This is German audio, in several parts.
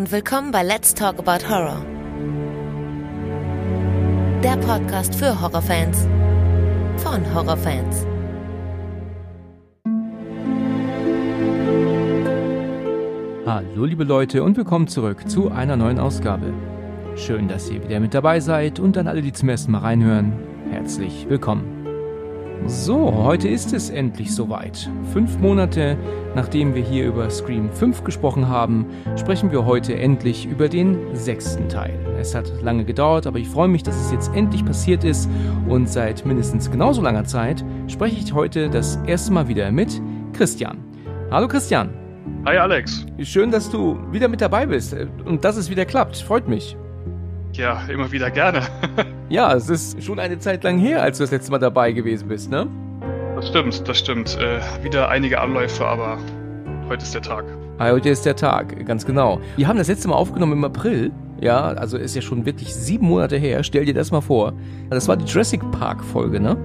und willkommen bei Let's Talk About Horror. Der Podcast für Horrorfans von Horrorfans. Hallo liebe Leute und willkommen zurück zu einer neuen Ausgabe. Schön, dass ihr wieder mit dabei seid und an alle, die zum ersten Mal reinhören, herzlich willkommen. So, heute ist es endlich soweit. Fünf Monate nachdem wir hier über Scream 5 gesprochen haben, sprechen wir heute endlich über den sechsten Teil. Es hat lange gedauert, aber ich freue mich, dass es jetzt endlich passiert ist und seit mindestens genauso langer Zeit spreche ich heute das erste Mal wieder mit Christian. Hallo Christian. Hi Alex. Schön, dass du wieder mit dabei bist und dass es wieder klappt. Freut mich. Ja, immer wieder gerne. ja, es ist schon eine Zeit lang her, als du das letzte Mal dabei gewesen bist, ne? Das stimmt, das stimmt. Äh, wieder einige Anläufe, aber heute ist der Tag. Ah, heute ist der Tag, ganz genau. Wir haben das letzte Mal aufgenommen im April. Ja, also ist ja schon wirklich sieben Monate her. Stell dir das mal vor. Also das war die Jurassic Park Folge, ne?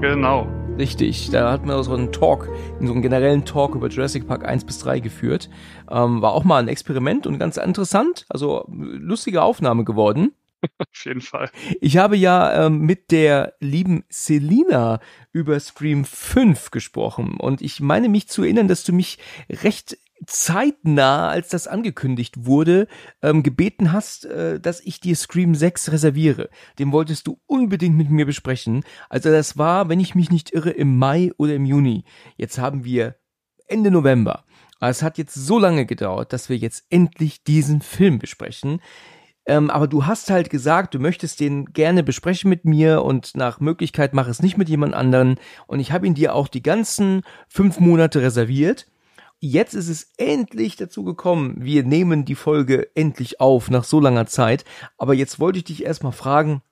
Genau. Richtig, da hat man so einen Talk, so einen generellen Talk über Jurassic Park 1 bis 3 geführt. Ähm, war auch mal ein Experiment und ganz interessant, also äh, lustige Aufnahme geworden. Auf jeden Fall. Ich habe ja ähm, mit der lieben Selina über Scream 5 gesprochen und ich meine mich zu erinnern, dass du mich recht zeitnah, als das angekündigt wurde, ähm, gebeten hast, äh, dass ich dir Scream 6 reserviere. Den wolltest du unbedingt mit mir besprechen. Also das war, wenn ich mich nicht irre, im Mai oder im Juni. Jetzt haben wir Ende November. es hat jetzt so lange gedauert, dass wir jetzt endlich diesen Film besprechen. Ähm, aber du hast halt gesagt, du möchtest den gerne besprechen mit mir und nach Möglichkeit mach es nicht mit jemand anderen. Und ich habe ihn dir auch die ganzen fünf Monate reserviert jetzt ist es endlich dazu gekommen. Wir nehmen die Folge endlich auf nach so langer Zeit. Aber jetzt wollte ich dich erstmal fragen,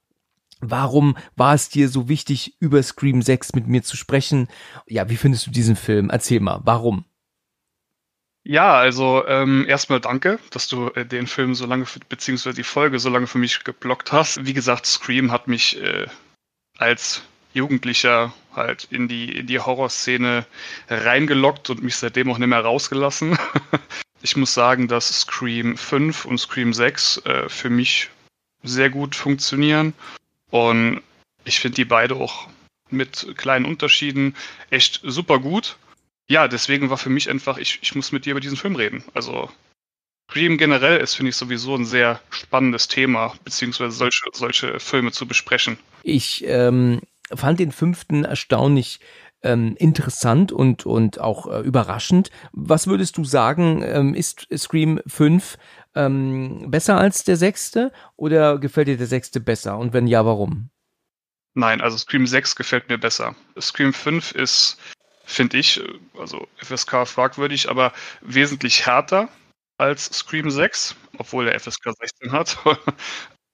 Warum war es dir so wichtig, über Scream 6 mit mir zu sprechen? Ja, wie findest du diesen Film? Erzähl mal, warum? Ja, also ähm, erstmal danke, dass du äh, den Film so lange, für, beziehungsweise die Folge so lange für mich geblockt hast. Wie gesagt, Scream hat mich äh, als Jugendlicher halt in die, in die Horrorszene reingelockt und mich seitdem auch nicht mehr rausgelassen. ich muss sagen, dass Scream 5 und Scream 6 äh, für mich sehr gut funktionieren. Und ich finde die beide auch mit kleinen Unterschieden echt super gut. Ja, deswegen war für mich einfach, ich, ich muss mit dir über diesen Film reden. Also Scream generell ist, finde ich, sowieso ein sehr spannendes Thema, beziehungsweise solche, solche Filme zu besprechen. Ich ähm, fand den fünften erstaunlich ähm, interessant und, und auch äh, überraschend. Was würdest du sagen, ähm, ist Scream 5 ähm, besser als der sechste oder gefällt dir der sechste besser? Und wenn ja, warum? Nein, also Scream 6 gefällt mir besser. Scream 5 ist, finde ich, also FSK fragwürdig, aber wesentlich härter als Scream 6, obwohl er FSK 16 hat.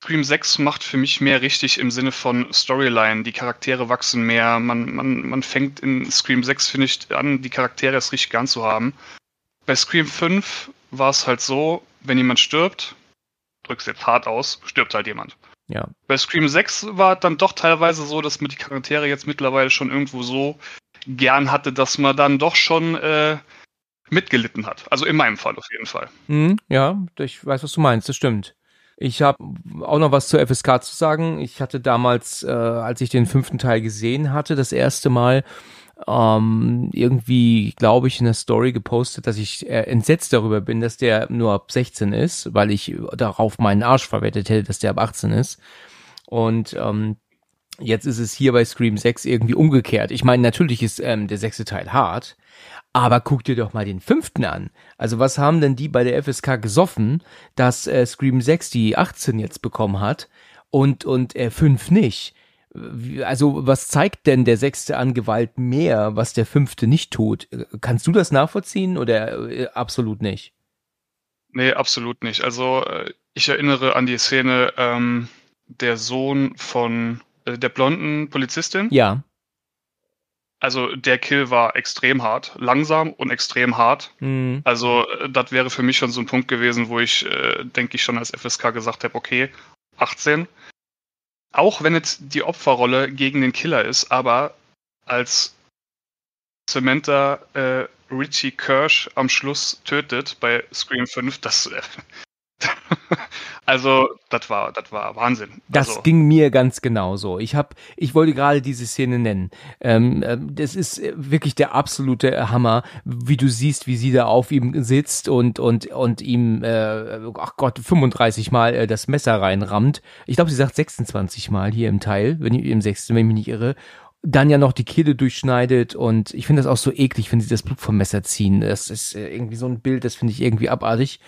Scream 6 macht für mich mehr richtig im Sinne von Storyline. Die Charaktere wachsen mehr. Man, man, man fängt in Scream 6, finde ich, an, die Charaktere erst richtig gern zu haben. Bei Scream 5 war es halt so, wenn jemand stirbt, drückst jetzt hart aus, stirbt halt jemand. Ja. Bei Scream 6 war dann doch teilweise so, dass man die Charaktere jetzt mittlerweile schon irgendwo so gern hatte, dass man dann doch schon äh, mitgelitten hat. Also in meinem Fall auf jeden Fall. Mhm, ja, ich weiß, was du meinst, das stimmt. Ich habe auch noch was zur FSK zu sagen. Ich hatte damals, äh, als ich den fünften Teil gesehen hatte, das erste Mal ähm, irgendwie, glaube ich, in der Story gepostet, dass ich äh, entsetzt darüber bin, dass der nur ab 16 ist, weil ich darauf meinen Arsch verwettet hätte, dass der ab 18 ist. Und ähm, Jetzt ist es hier bei Scream 6 irgendwie umgekehrt. Ich meine, natürlich ist ähm, der sechste Teil hart, aber guck dir doch mal den fünften an. Also was haben denn die bei der FSK gesoffen, dass äh, Scream 6 die 18 jetzt bekommen hat und, und äh, 5 nicht? Also was zeigt denn der sechste an Gewalt mehr, was der fünfte nicht tut? Kannst du das nachvollziehen oder äh, absolut nicht? Nee, absolut nicht. Also äh, ich erinnere an die Szene, ähm, der Sohn von äh, der blonden Polizistin? Ja. Also der Kill war extrem hart, langsam und extrem hart. Mhm. Also äh, das wäre für mich schon so ein Punkt gewesen, wo ich, äh, denke ich, schon als FSK gesagt habe, okay, 18. Auch wenn jetzt die Opferrolle gegen den Killer ist, aber als Samantha äh, Richie Kirsch am Schluss tötet bei Scream 5, das, äh, also, das war, das war Wahnsinn. Das also. ging mir ganz genauso. Ich habe, ich wollte gerade diese Szene nennen. Ähm, ähm das ist äh, wirklich der absolute Hammer, wie du siehst, wie sie da auf ihm sitzt und und und ihm, äh, ach Gott, 35 Mal äh, das Messer reinrammt. Ich glaube, sie sagt 26 Mal hier im Teil, wenn ich, im sechsten, wenn ich mich nicht irre dann ja noch die Kehle durchschneidet und ich finde das auch so eklig, wenn sie das Blut vom Messer ziehen. Das ist äh, irgendwie so ein Bild, das finde ich irgendwie abartig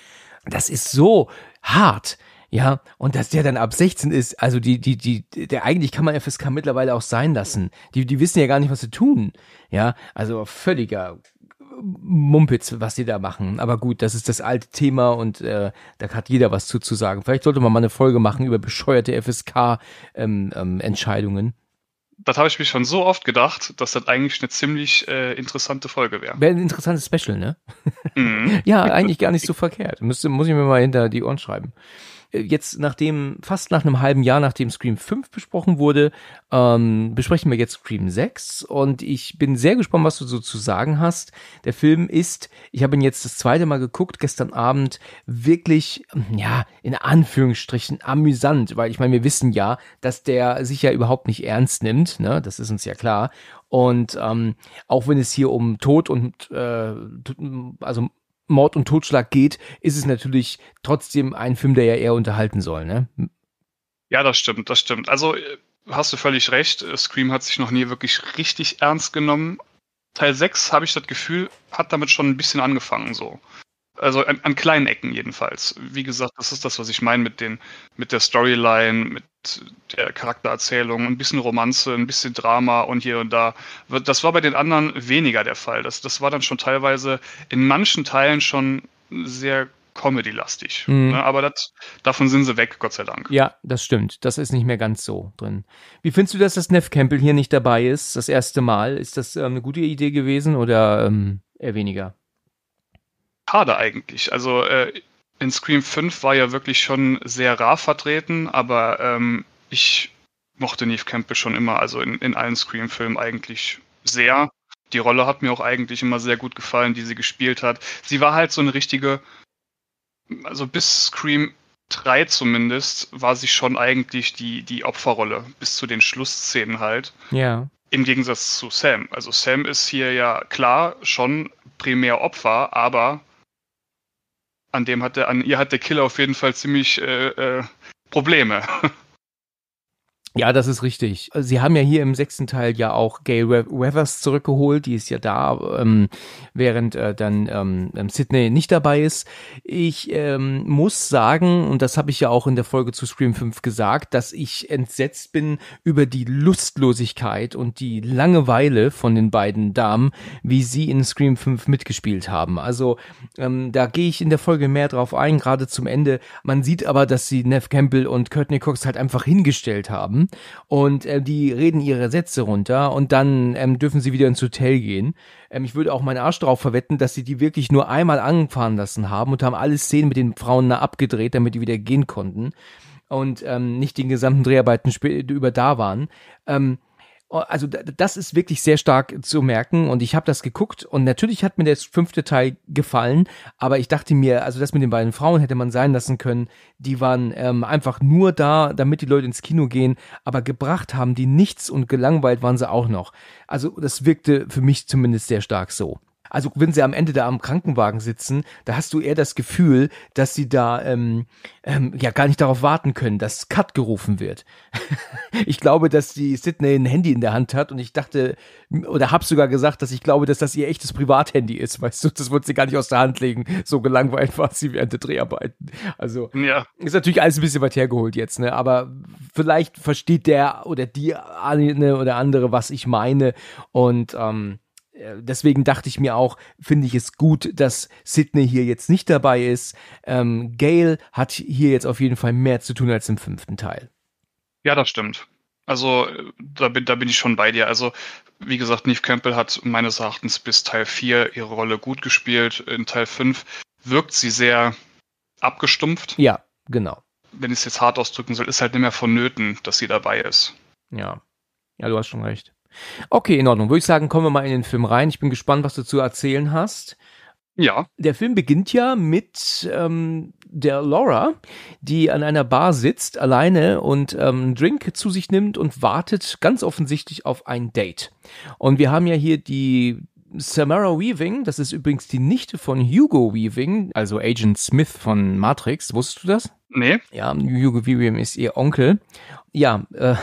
das ist so hart. Ja, und dass der dann ab 16 ist, also die, die, die, der eigentlich kann man FSK mittlerweile auch sein lassen. Die, die wissen ja gar nicht, was sie tun. Ja, also völliger Mumpitz, was die da machen. Aber gut, das ist das alte Thema und äh, da hat jeder was zu, zu sagen. Vielleicht sollte man mal eine Folge machen über bescheuerte FSK-Entscheidungen. Ähm, ähm, das habe ich mich schon so oft gedacht, dass das eigentlich eine ziemlich äh, interessante Folge wäre. Wäre ein interessantes Special, ne? Mhm. ja, eigentlich gar nicht so verkehrt. Müsste, muss ich mir mal hinter die Ohren schreiben. Äh, jetzt nachdem, fast nach einem halben Jahr, nachdem Scream 5 besprochen wurde, ähm, besprechen wir jetzt Scream 6 und ich bin sehr gespannt, was du so zu sagen hast. Der Film ist, ich habe ihn jetzt das zweite Mal geguckt, gestern Abend, wirklich, ja, in Anführungsstrichen amüsant, weil ich meine, wir wissen ja, dass der sich ja überhaupt nicht ernst nimmt, ne? Das ist uns ja klar. Und ähm, auch wenn es hier um Tod und äh, also Mord und Totschlag geht, ist es natürlich trotzdem ein Film, der ja eher unterhalten soll, ne? Ja, das stimmt, das stimmt. Also äh, hast du völlig recht. Äh, Scream hat sich noch nie wirklich richtig ernst genommen. Teil 6, habe ich das Gefühl, hat damit schon ein bisschen angefangen so. Also an, an, kleinen Ecken jedenfalls. Wie gesagt, das ist das, was ich meine mit, mit der Storyline, mit der Charaktererzählung, ein bisschen Romanze, ein bisschen Drama und hier und da. Das war bei den anderen weniger der Fall. Das, das war dann schon teilweise in manchen Teilen schon sehr Comedy-lastig. Mhm. Ne, aber das, davon sind sie weg, Gott sei Dank. Ja, das stimmt. Das ist nicht mehr ganz so drin. Wie findest du, dass das Neff Campbell hier nicht dabei ist, das erste Mal? Ist das ähm, eine gute Idee gewesen oder ähm, eher weniger? Schade eigentlich. Also äh, in Scream 5 war ja wirklich schon sehr rar vertreten, aber ähm, ich mochte Neve Campbell schon immer, also in, in allen Scream-Filmen eigentlich sehr. Die Rolle hat mir auch eigentlich immer sehr gut gefallen, die sie gespielt hat. Sie war halt so eine richtige, also bis Scream 3 zumindest, war sie schon eigentlich die, die Opferrolle, bis zu den Schlussszenen halt. Ja. Im Gegensatz zu Sam. Also Sam ist hier ja klar schon primär Opfer, aber an dem hatte, an ihr hat der Killer auf jeden Fall ziemlich äh, äh, Probleme. Ja, das ist richtig. Sie haben ja hier im sechsten Teil ja auch Gail Weathers zurückgeholt, die ist ja da, ähm, während äh, dann ähm, ähm, Sydney nicht dabei ist. Ich ähm, muss sagen, und das habe ich ja auch in der Folge zu Scream 5 gesagt, dass ich entsetzt bin über die Lustlosigkeit und die Langeweile von den beiden Damen, wie sie in Scream 5 mitgespielt haben. Also ähm, da gehe ich in der Folge mehr drauf ein, gerade zum Ende. Man sieht aber, dass sie Neff Campbell und Courtney Cox halt einfach hingestellt haben haben und äh, die reden ihre Sätze runter und dann ähm, dürfen sie wieder ins Hotel gehen. Ähm, ich würde auch meinen Arsch drauf verwetten, dass sie die wirklich nur einmal angefahren lassen haben und haben alle Szenen mit den Frauen nah abgedreht, damit die wieder gehen konnten und ähm, nicht den gesamten Dreharbeiten über da waren. Ähm, Oh, also das ist wirklich sehr stark zu merken und ich habe das geguckt und natürlich hat mir der fünfte Teil gefallen, aber ich dachte mir, also das mit den beiden Frauen hätte man sein lassen können, die waren ähm, einfach nur da, damit die Leute ins Kino gehen, aber gebracht haben die nichts und gelangweilt waren sie auch noch. Also das wirkte für mich zumindest sehr stark so also wenn sie am Ende da am Krankenwagen sitzen, da hast du eher das Gefühl, dass sie da ähm, ähm, ja gar nicht darauf warten können, dass Cut gerufen wird. ich glaube, dass die Sydney ein Handy in der Hand hat und ich dachte oder habe sogar gesagt, dass ich glaube, dass das ihr echtes Privathandy ist, weißt du, das wollte sie gar nicht aus der Hand legen. So gelangweilt war sie während der Dreharbeiten. Also ja. ist natürlich alles ein bisschen weit hergeholt jetzt, ne? Aber vielleicht versteht der oder die eine oder andere, was ich meine und ähm, äh, deswegen dachte ich mir auch, finde ich es gut, dass Sydney hier jetzt nicht dabei ist. Ähm, Gail hat hier jetzt auf jeden Fall mehr zu tun als im fünften Teil. Ja, das stimmt. Also äh, da bin, da bin ich schon bei dir. Also wie gesagt, Neve Campbell hat meines Erachtens bis Teil 4 ihre Rolle gut gespielt. In Teil 5 wirkt sie sehr abgestumpft. Ja, genau. Wenn ich es jetzt hart ausdrücken soll, ist halt nicht mehr vonnöten, dass sie dabei ist. Ja, ja, du hast schon recht. Okay, in Ordnung. Würde ich sagen, kommen wir mal in den Film rein. Ich bin gespannt, was du zu erzählen hast. Ja. Der Film beginnt ja mit ähm, der Laura, die an einer Bar sitzt, alleine und ähm, einen Drink zu sich nimmt und wartet ganz offensichtlich auf ein Date. Und wir haben ja hier die Samara Weaving, das ist übrigens die Nichte von Hugo Weaving, also Agent Smith von Matrix. Wusstest du das? Nee. Ja, Hugo Weaving ist ihr Onkel. Ja, äh,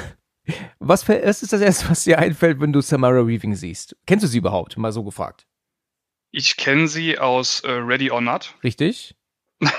was, was ist das Erste, was dir einfällt, wenn du Samara Weaving siehst? Kennst du sie überhaupt? Mal so gefragt. Ich kenne sie aus äh, Ready or Not. Richtig.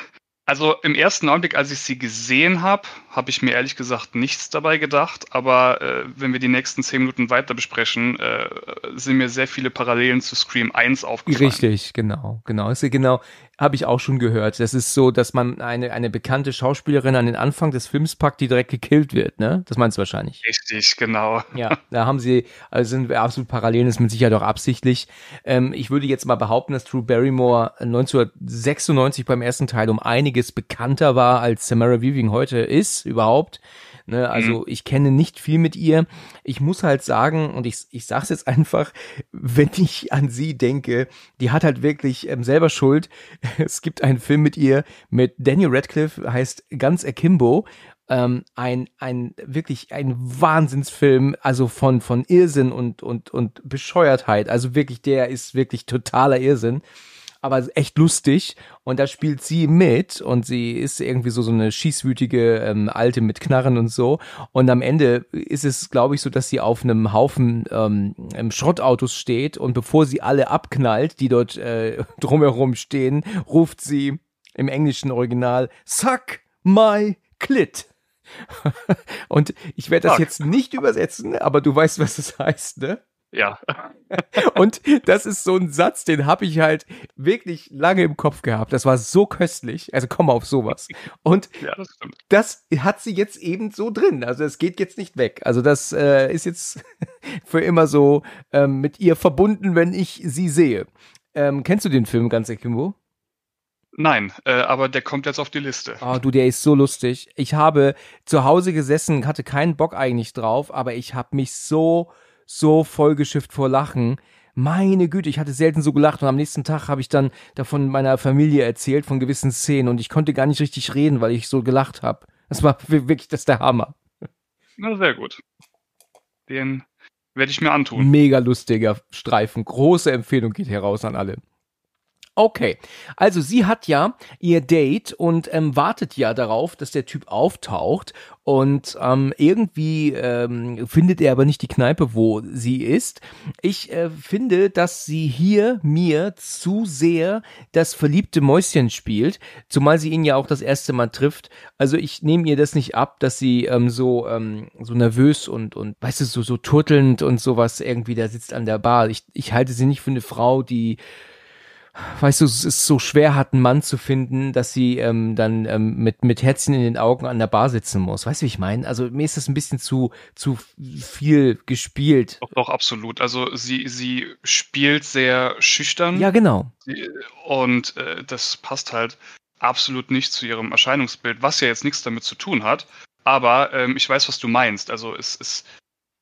Also im ersten Augenblick, als ich sie gesehen habe, habe ich mir ehrlich gesagt nichts dabei gedacht. Aber äh, wenn wir die nächsten zehn Minuten weiter besprechen, äh, sind mir sehr viele Parallelen zu Scream 1 aufgefallen. Richtig, genau, genau. Ist sie genau habe ich auch schon gehört. Das ist so, dass man eine, eine bekannte Schauspielerin an den Anfang des Films packt, die direkt gekillt wird, ne? Das meinst du wahrscheinlich. Richtig, genau. Ja, da haben sie, also sind wir absolut parallel, ist mit Sicherheit auch absichtlich. Ähm, ich würde jetzt mal behaupten, dass True Barrymore 1996 beim ersten Teil um einiges bekannter war, als Samara Weaving heute ist, überhaupt. Ne? Also mhm. ich kenne nicht viel mit ihr. Ich muss halt sagen, und ich, ich sage es jetzt einfach, wenn ich an sie denke, die hat halt wirklich ähm, selber Schuld. Es gibt einen Film mit ihr, mit Daniel Radcliffe, heißt Ganz Akimbo. Ähm, ein, ein wirklich ein Wahnsinnsfilm, also von, von Irrsinn und, und, und Bescheuertheit. Also wirklich, der ist wirklich totaler Irrsinn aber echt lustig. Und da spielt sie mit und sie ist irgendwie so, so eine schießwütige ähm, Alte mit Knarren und so. Und am Ende ist es, glaube ich, so, dass sie auf einem Haufen ähm, ähm, Schrottautos steht und bevor sie alle abknallt, die dort äh, drumherum stehen, ruft sie im englischen Original Suck my clit. und ich werde das jetzt nicht übersetzen, aber du weißt, was das heißt, ne? Ja. Und das ist so ein Satz, den habe ich halt wirklich lange im Kopf gehabt. Das war so köstlich. Also komm mal auf sowas. Und ja, das, das, hat sie jetzt eben so drin. Also es geht jetzt nicht weg. Also das äh, ist jetzt für immer so ähm, mit ihr verbunden, wenn ich sie sehe. Ähm, kennst du den Film ganz Kimbo? Nein, äh, aber der kommt jetzt auf die Liste. Oh, du, der ist so lustig. Ich habe zu Hause gesessen, hatte keinen Bock eigentlich drauf, aber ich habe mich so so vollgeschifft vor Lachen. Meine Güte, ich hatte selten so gelacht und am nächsten Tag habe ich dann davon meiner Familie erzählt, von gewissen Szenen und ich konnte gar nicht richtig reden, weil ich so gelacht habe. Das war wirklich das der Hammer. Na, sehr gut. Den werde ich mir antun. Mega lustiger Streifen. Große Empfehlung geht heraus an alle. Okay, also sie hat ja ihr Date und ähm, wartet ja darauf, dass der Typ auftaucht und ähm, irgendwie ähm, findet er aber nicht die Kneipe, wo sie ist. Ich äh, finde, dass sie hier mir zu sehr das verliebte Mäuschen spielt, zumal sie ihn ja auch das erste Mal trifft. Also ich nehme ihr das nicht ab, dass sie ähm, so ähm, so nervös und und weißt du so so turtelnd und sowas irgendwie da sitzt an der Bar. Ich ich halte sie nicht für eine Frau, die weißt du, es ist so schwer, hat einen Mann zu finden, dass sie ähm, dann ähm, mit, mit Herzchen in den Augen an der Bar sitzen muss. Weißt du, wie ich meine? Also mir ist das ein bisschen zu, zu viel gespielt. Doch, doch, absolut. Also sie, sie spielt sehr schüchtern. Ja, genau. Und äh, das passt halt absolut nicht zu ihrem Erscheinungsbild, was ja jetzt nichts damit zu tun hat. Aber ähm, ich weiß, was du meinst. Also es, es,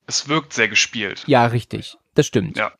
es wirkt sehr gespielt. Ja, richtig. Das stimmt. Ja.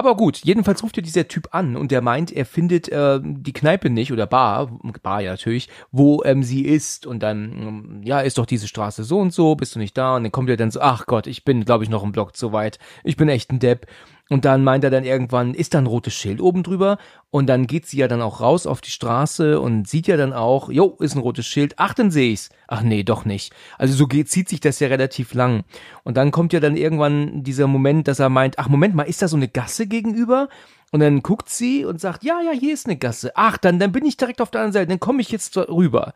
Aber gut, jedenfalls ruft ja dieser Typ an und der meint, er findet äh, die Kneipe nicht oder Bar, Bar ja natürlich, wo ähm, sie ist. Und dann, ähm, ja, ist doch diese Straße so und so, bist du nicht da? Und dann kommt er dann so, ach Gott, ich bin, glaube ich, noch im Block zu weit. Ich bin echt ein Depp. Und dann meint er dann irgendwann, ist da ein rotes Schild oben drüber? Und dann geht sie ja dann auch raus auf die Straße und sieht ja dann auch, jo, ist ein rotes Schild. Ach, dann sehe ich's. Ach nee, doch nicht. Also so geht, zieht sich das ja relativ lang. Und dann kommt ja dann irgendwann dieser Moment, dass er meint, ach Moment mal, ist da so eine Gasse gegenüber? Und dann guckt sie und sagt, ja, ja, hier ist eine Gasse. Ach, dann, dann bin ich direkt auf der anderen Seite, dann komme ich jetzt rüber.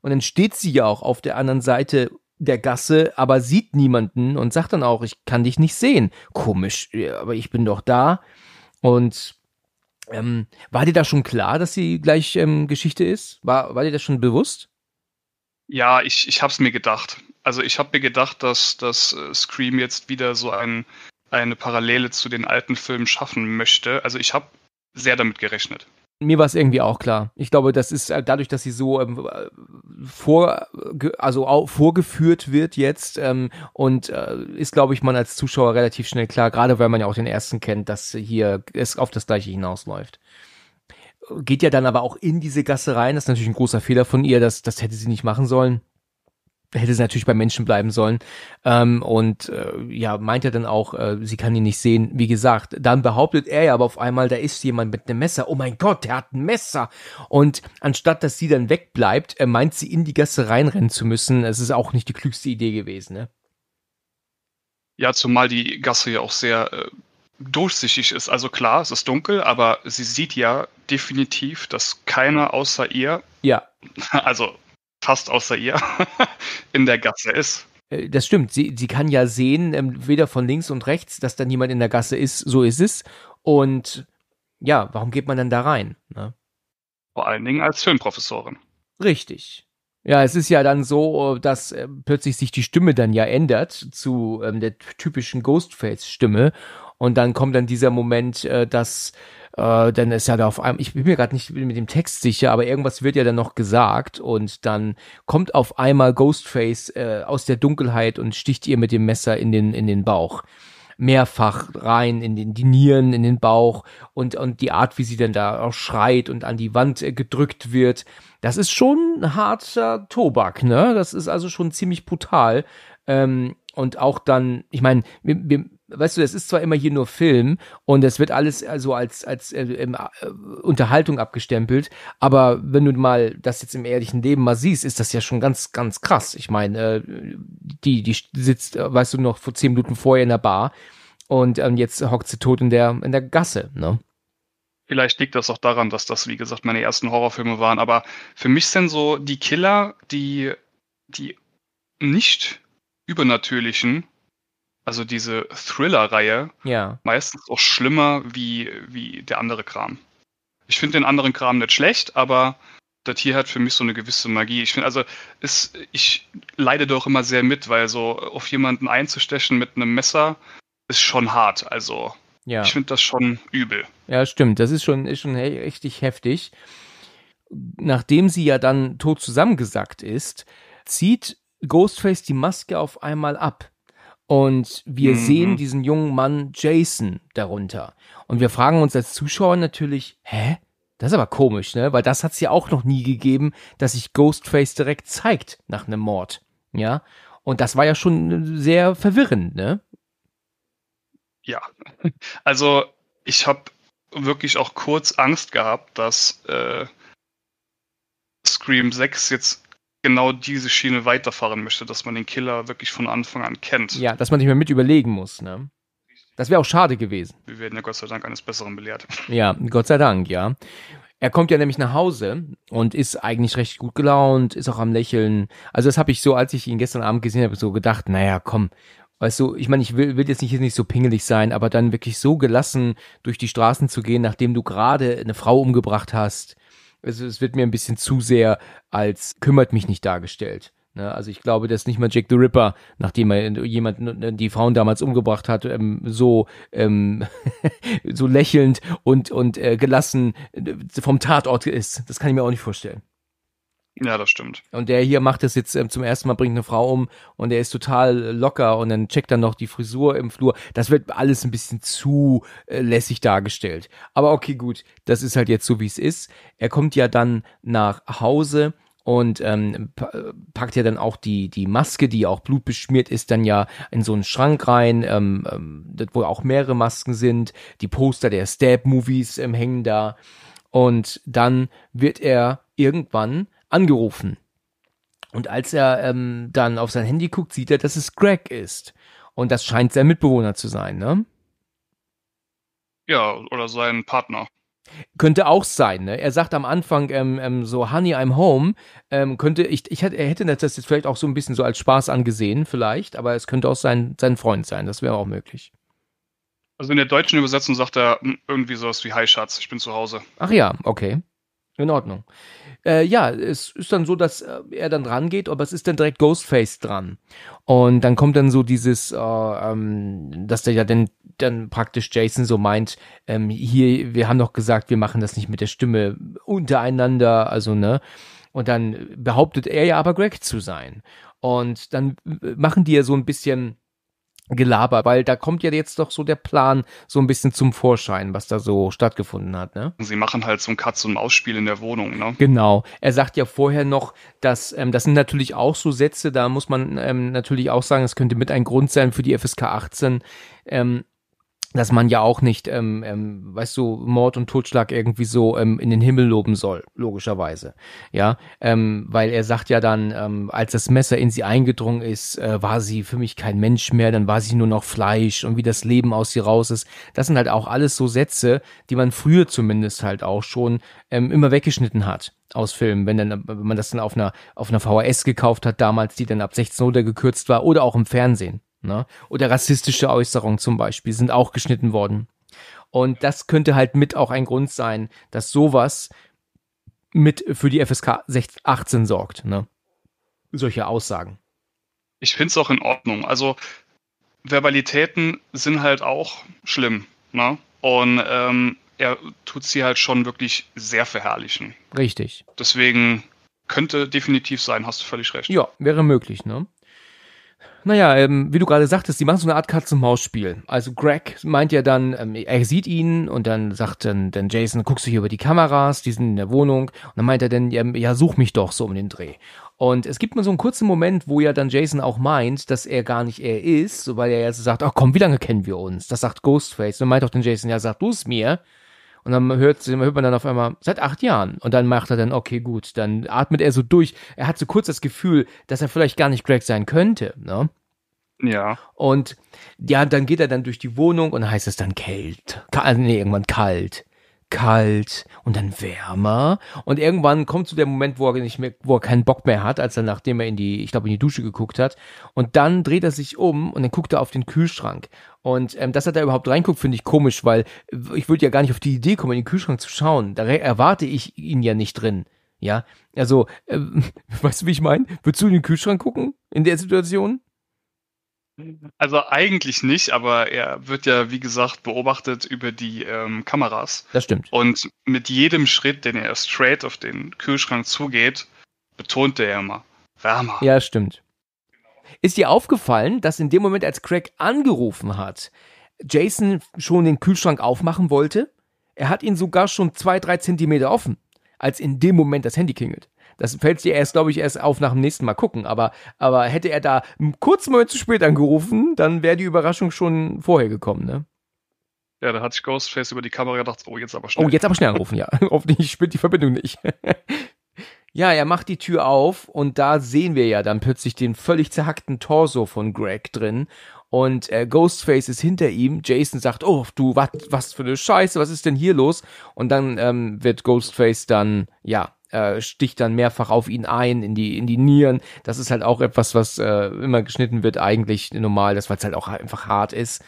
Und dann steht sie ja auch auf der anderen Seite der Gasse, aber sieht niemanden und sagt dann auch, ich kann dich nicht sehen. Komisch, aber ich bin doch da. Und ähm, war dir da schon klar, dass sie gleich ähm, Geschichte ist? War, war dir das schon bewusst? Ja, ich, ich habe es mir gedacht. Also ich habe mir gedacht, dass, dass äh, Scream jetzt wieder so ein, eine Parallele zu den alten Filmen schaffen möchte. Also ich habe sehr damit gerechnet mir war es irgendwie auch klar. Ich glaube, das ist äh, dadurch, dass sie so ähm, äh, vor, also auch vorgeführt wird jetzt ähm, und äh, ist, glaube ich, man als Zuschauer relativ schnell klar, gerade weil man ja auch den ersten kennt, dass hier es auf das Gleiche hinausläuft. Geht ja dann aber auch in diese Gasse rein. Das ist natürlich ein großer Fehler von ihr. Das, das hätte sie nicht machen sollen hätte sie natürlich bei Menschen bleiben sollen. Ähm, und äh, ja, meint er dann auch, äh, sie kann ihn nicht sehen. Wie gesagt, dann behauptet er ja aber auf einmal, da ist jemand mit einem Messer. Oh mein Gott, der hat ein Messer. Und anstatt, dass sie dann wegbleibt, äh, meint sie, in die Gasse reinrennen zu müssen. Es ist auch nicht die klügste Idee gewesen, ne? Ja, zumal die Gasse ja auch sehr äh, durchsichtig ist. Also klar, es ist dunkel, aber sie sieht ja definitiv, dass keiner außer ihr. Ja. Also fast außer ihr, in der Gasse ist. Äh, das stimmt. Sie, sie kann ja sehen, ähm, weder von links und rechts, dass dann jemand in der Gasse ist. So ist es. Und ja, warum geht man dann da rein? Ne? Vor allen Dingen als Filmprofessorin. Richtig. Ja, es ist ja dann so, äh, dass äh, plötzlich sich die Stimme dann ja ändert zu ähm, der typischen Ghostface-Stimme. Und dann kommt dann dieser Moment, äh, dass äh, dann ist ja da auf einmal, ich bin mir gerade nicht mit dem Text sicher, aber irgendwas wird ja dann noch gesagt und dann kommt auf einmal Ghostface äh, aus der Dunkelheit und sticht ihr mit dem Messer in den, in den Bauch mehrfach rein in den die Nieren, in den Bauch und und die Art, wie sie denn da auch schreit und an die Wand äh, gedrückt wird. Das ist schon ein harter Tobak, ne? Das ist also schon ziemlich brutal. Ähm, und auch dann, ich meine, wir, wir, weißt du, es ist zwar immer hier nur Film und es wird alles äh, so also als, als äh, äh, Unterhaltung abgestempelt, aber wenn du mal das jetzt im ehrlichen Leben mal siehst, ist das ja schon ganz, ganz krass. Ich meine, äh, die, die sitzt, äh, weißt du, noch vor zehn Minuten vorher in der Bar und ähm, jetzt hockt sie tot in der, in der Gasse, ne? Vielleicht liegt das auch daran, dass das, wie gesagt, meine ersten Horrorfilme waren, aber für mich sind so die Killer, die, die nicht übernatürlichen also diese Thriller-Reihe ja. meistens auch schlimmer wie, wie der andere Kram. Ich finde den anderen Kram nicht schlecht, aber das hier hat für mich so eine gewisse Magie. Ich finde, also ist, ich leide doch immer sehr mit, weil so auf jemanden einzustechen mit einem Messer ist schon hart. Also ja. ich finde das schon übel. Ja, stimmt. Das ist schon, ist schon richtig heftig. Nachdem sie ja dann tot zusammengesackt ist, zieht Ghostface die Maske auf einmal ab. Und wir mhm. sehen diesen jungen Mann Jason darunter. Und wir fragen uns als Zuschauer natürlich, hä? Das ist aber komisch, ne? Weil das hat es ja auch noch nie gegeben, dass sich Ghostface direkt zeigt nach einem Mord. Ja. Und das war ja schon äh, sehr verwirrend, ne? Ja. Also, ich habe wirklich auch kurz Angst gehabt, dass äh, Scream 6 jetzt genau diese Schiene weiterfahren möchte, dass man den Killer wirklich von Anfang an kennt. Ja, dass man nicht mehr mit überlegen muss, ne? Das wäre auch schade gewesen. Wir werden ja Gott sei Dank eines Besseren belehrt. Ja, Gott sei Dank, ja. Er kommt ja nämlich nach Hause und ist eigentlich recht gut gelaunt, ist auch am Lächeln. Also das habe ich so, als ich ihn gestern Abend gesehen habe, so gedacht, naja, komm, weißt du, ich meine, ich will, will jetzt nicht, nicht so pingelig sein, aber dann wirklich so gelassen durch die Straßen zu gehen, nachdem du gerade eine Frau umgebracht hast, also es wird mir ein bisschen zu sehr als kümmert mich nicht dargestellt. Ne? Also ich glaube, dass nicht mal Jack the Ripper, nachdem er jemanden, die Frauen damals umgebracht hat, ähm, so, ähm, so lächelnd und, und äh, gelassen äh, vom Tatort ist. Das kann ich mir auch nicht vorstellen. Ja, das stimmt. Und der hier macht das jetzt ähm, zum ersten Mal, bringt eine Frau um und der ist total äh, locker und dann checkt er noch die Frisur im Flur. Das wird alles ein bisschen zu äh, lässig dargestellt. Aber okay, gut, das ist halt jetzt so, wie es ist. Er kommt ja dann nach Hause und ähm, äh, packt ja dann auch die, die Maske, die auch blutbeschmiert ist, dann ja in so einen Schrank rein, ähm, ähm, wo auch mehrere Masken sind. Die Poster der Stab-Movies ähm, hängen da. Und dann wird er irgendwann angerufen. Und als er ähm, dann auf sein Handy guckt, sieht er, dass es Greg ist. Und das scheint sein Mitbewohner zu sein, ne? Ja, oder sein Partner. Könnte auch sein, ne? Er sagt am Anfang ähm, ähm, so, Honey, I'm home. Ähm, könnte, ich, ich hätte, er hätte das jetzt vielleicht auch so ein bisschen so als Spaß angesehen, vielleicht, aber es könnte auch sein, sein Freund sein, das wäre auch möglich. Also in der deutschen Übersetzung sagt er hm, irgendwie sowas wie Hi Schatz, ich bin zu Hause. Ach ja, okay. In Ordnung. Äh, ja, es ist dann so, dass äh, er dann rangeht, aber es ist dann direkt Ghostface dran. Und dann kommt dann so dieses, äh, ähm, dass der ja dann, dann praktisch Jason so meint, ähm, hier, wir haben doch gesagt, wir machen das nicht mit der Stimme untereinander, also ne. Und dann behauptet er ja aber Greg zu sein. Und dann äh, machen die ja so ein bisschen Gelaber, weil da kommt ja jetzt doch so der Plan so ein bisschen zum Vorschein, was da so stattgefunden hat, ne? Sie machen halt so ein Katz- und Maus-Spiel in der Wohnung, ne? Genau. Er sagt ja vorher noch, dass, ähm, das sind natürlich auch so Sätze, da muss man ähm, natürlich auch sagen, es könnte mit ein Grund sein für die FSK 18, ähm, dass man ja auch nicht, ähm, ähm, weißt du, Mord und Totschlag irgendwie so ähm, in den Himmel loben soll, logischerweise. Ja, ähm, weil er sagt ja dann, ähm, als das Messer in sie eingedrungen ist, äh, war sie für mich kein Mensch mehr, dann war sie nur noch Fleisch und wie das Leben aus sie raus ist. Das sind halt auch alles so Sätze, die man früher zumindest halt auch schon ähm, immer weggeschnitten hat aus Filmen, wenn, dann, wenn man das dann auf einer, auf einer VHS gekauft hat damals, die dann ab 16 oder gekürzt war oder auch im Fernsehen. Ne? Oder rassistische Äußerungen zum Beispiel sind auch geschnitten worden. Und das könnte halt mit auch ein Grund sein, dass sowas mit für die FSK 18 sorgt. Ne? Solche Aussagen. Ich finde es auch in Ordnung. Also Verbalitäten sind halt auch schlimm. Ne? Und ähm, er tut sie halt schon wirklich sehr verherrlichen. Richtig. Deswegen könnte definitiv sein, hast du völlig recht. Ja, wäre möglich, ne? Naja, ähm, wie du gerade sagtest, die machen so eine Art katzen maus spiel Also Greg meint ja dann, ähm, er sieht ihn und dann sagt dann, dann Jason, guckst du hier über die Kameras, die sind in der Wohnung. Und dann meint er dann, ähm, ja, such mich doch so um den Dreh. Und es gibt mal so einen kurzen Moment, wo ja dann Jason auch meint, dass er gar nicht er ist, so weil er ja so sagt, ach komm, wie lange kennen wir uns? Das sagt Ghostface. Und meint auch dann Jason, ja, sag du es mir. Und dann hört, hört man dann auf einmal, seit acht Jahren. Und dann macht er dann, okay, gut, dann atmet er so durch. Er hat so kurz das Gefühl, dass er vielleicht gar nicht Greg sein könnte, ne? Ja. Und ja, dann geht er dann durch die Wohnung und heißt es dann kalt. Äh, nee, irgendwann kalt. Kalt und dann wärmer. Und irgendwann kommt zu so der Moment, wo er nicht mehr, wo er keinen Bock mehr hat, als er, nachdem er in die, ich glaube, in die Dusche geguckt hat. Und dann dreht er sich um und dann guckt er auf den Kühlschrank. Und ähm, dass er da überhaupt reinguckt, finde ich komisch, weil ich würde ja gar nicht auf die Idee kommen, in den Kühlschrank zu schauen. Da erwarte ich ihn ja nicht drin. Ja, also, ähm, weißt du, wie ich meine? Würdest du in den Kühlschrank gucken in der Situation? Also eigentlich nicht, aber er wird ja, wie gesagt, beobachtet über die ähm, Kameras. Das stimmt. Und mit jedem Schritt, den er straight auf den Kühlschrank zugeht, betont er immer, wärmer. Ja, stimmt ist dir aufgefallen, dass in dem Moment, als Craig angerufen hat, Jason schon den Kühlschrank aufmachen wollte? Er hat ihn sogar schon zwei, drei Zentimeter offen, als in dem Moment das Handy klingelt. Das fällt dir erst, glaube ich, erst auf nach dem nächsten Mal gucken. Aber, aber hätte er da einen kurzen Moment zu spät angerufen, dann wäre die Überraschung schon vorher gekommen, ne? Ja, da hat sich Ghostface über die Kamera gedacht, oh, jetzt aber oh, schnell. Oh, jetzt aber schnell anrufen, ja. Hoffentlich spielt die Verbindung nicht. Ja, er macht die Tür auf und da sehen wir ja dann plötzlich den völlig zerhackten Torso von Greg drin. Und äh, Ghostface ist hinter ihm. Jason sagt, oh, du, wat, was für eine Scheiße, was ist denn hier los? Und dann ähm, wird Ghostface dann, ja, äh, sticht dann mehrfach auf ihn ein, in die, in die Nieren. Das ist halt auch etwas, was äh, immer geschnitten wird, eigentlich normal, das weil es halt auch einfach hart ist.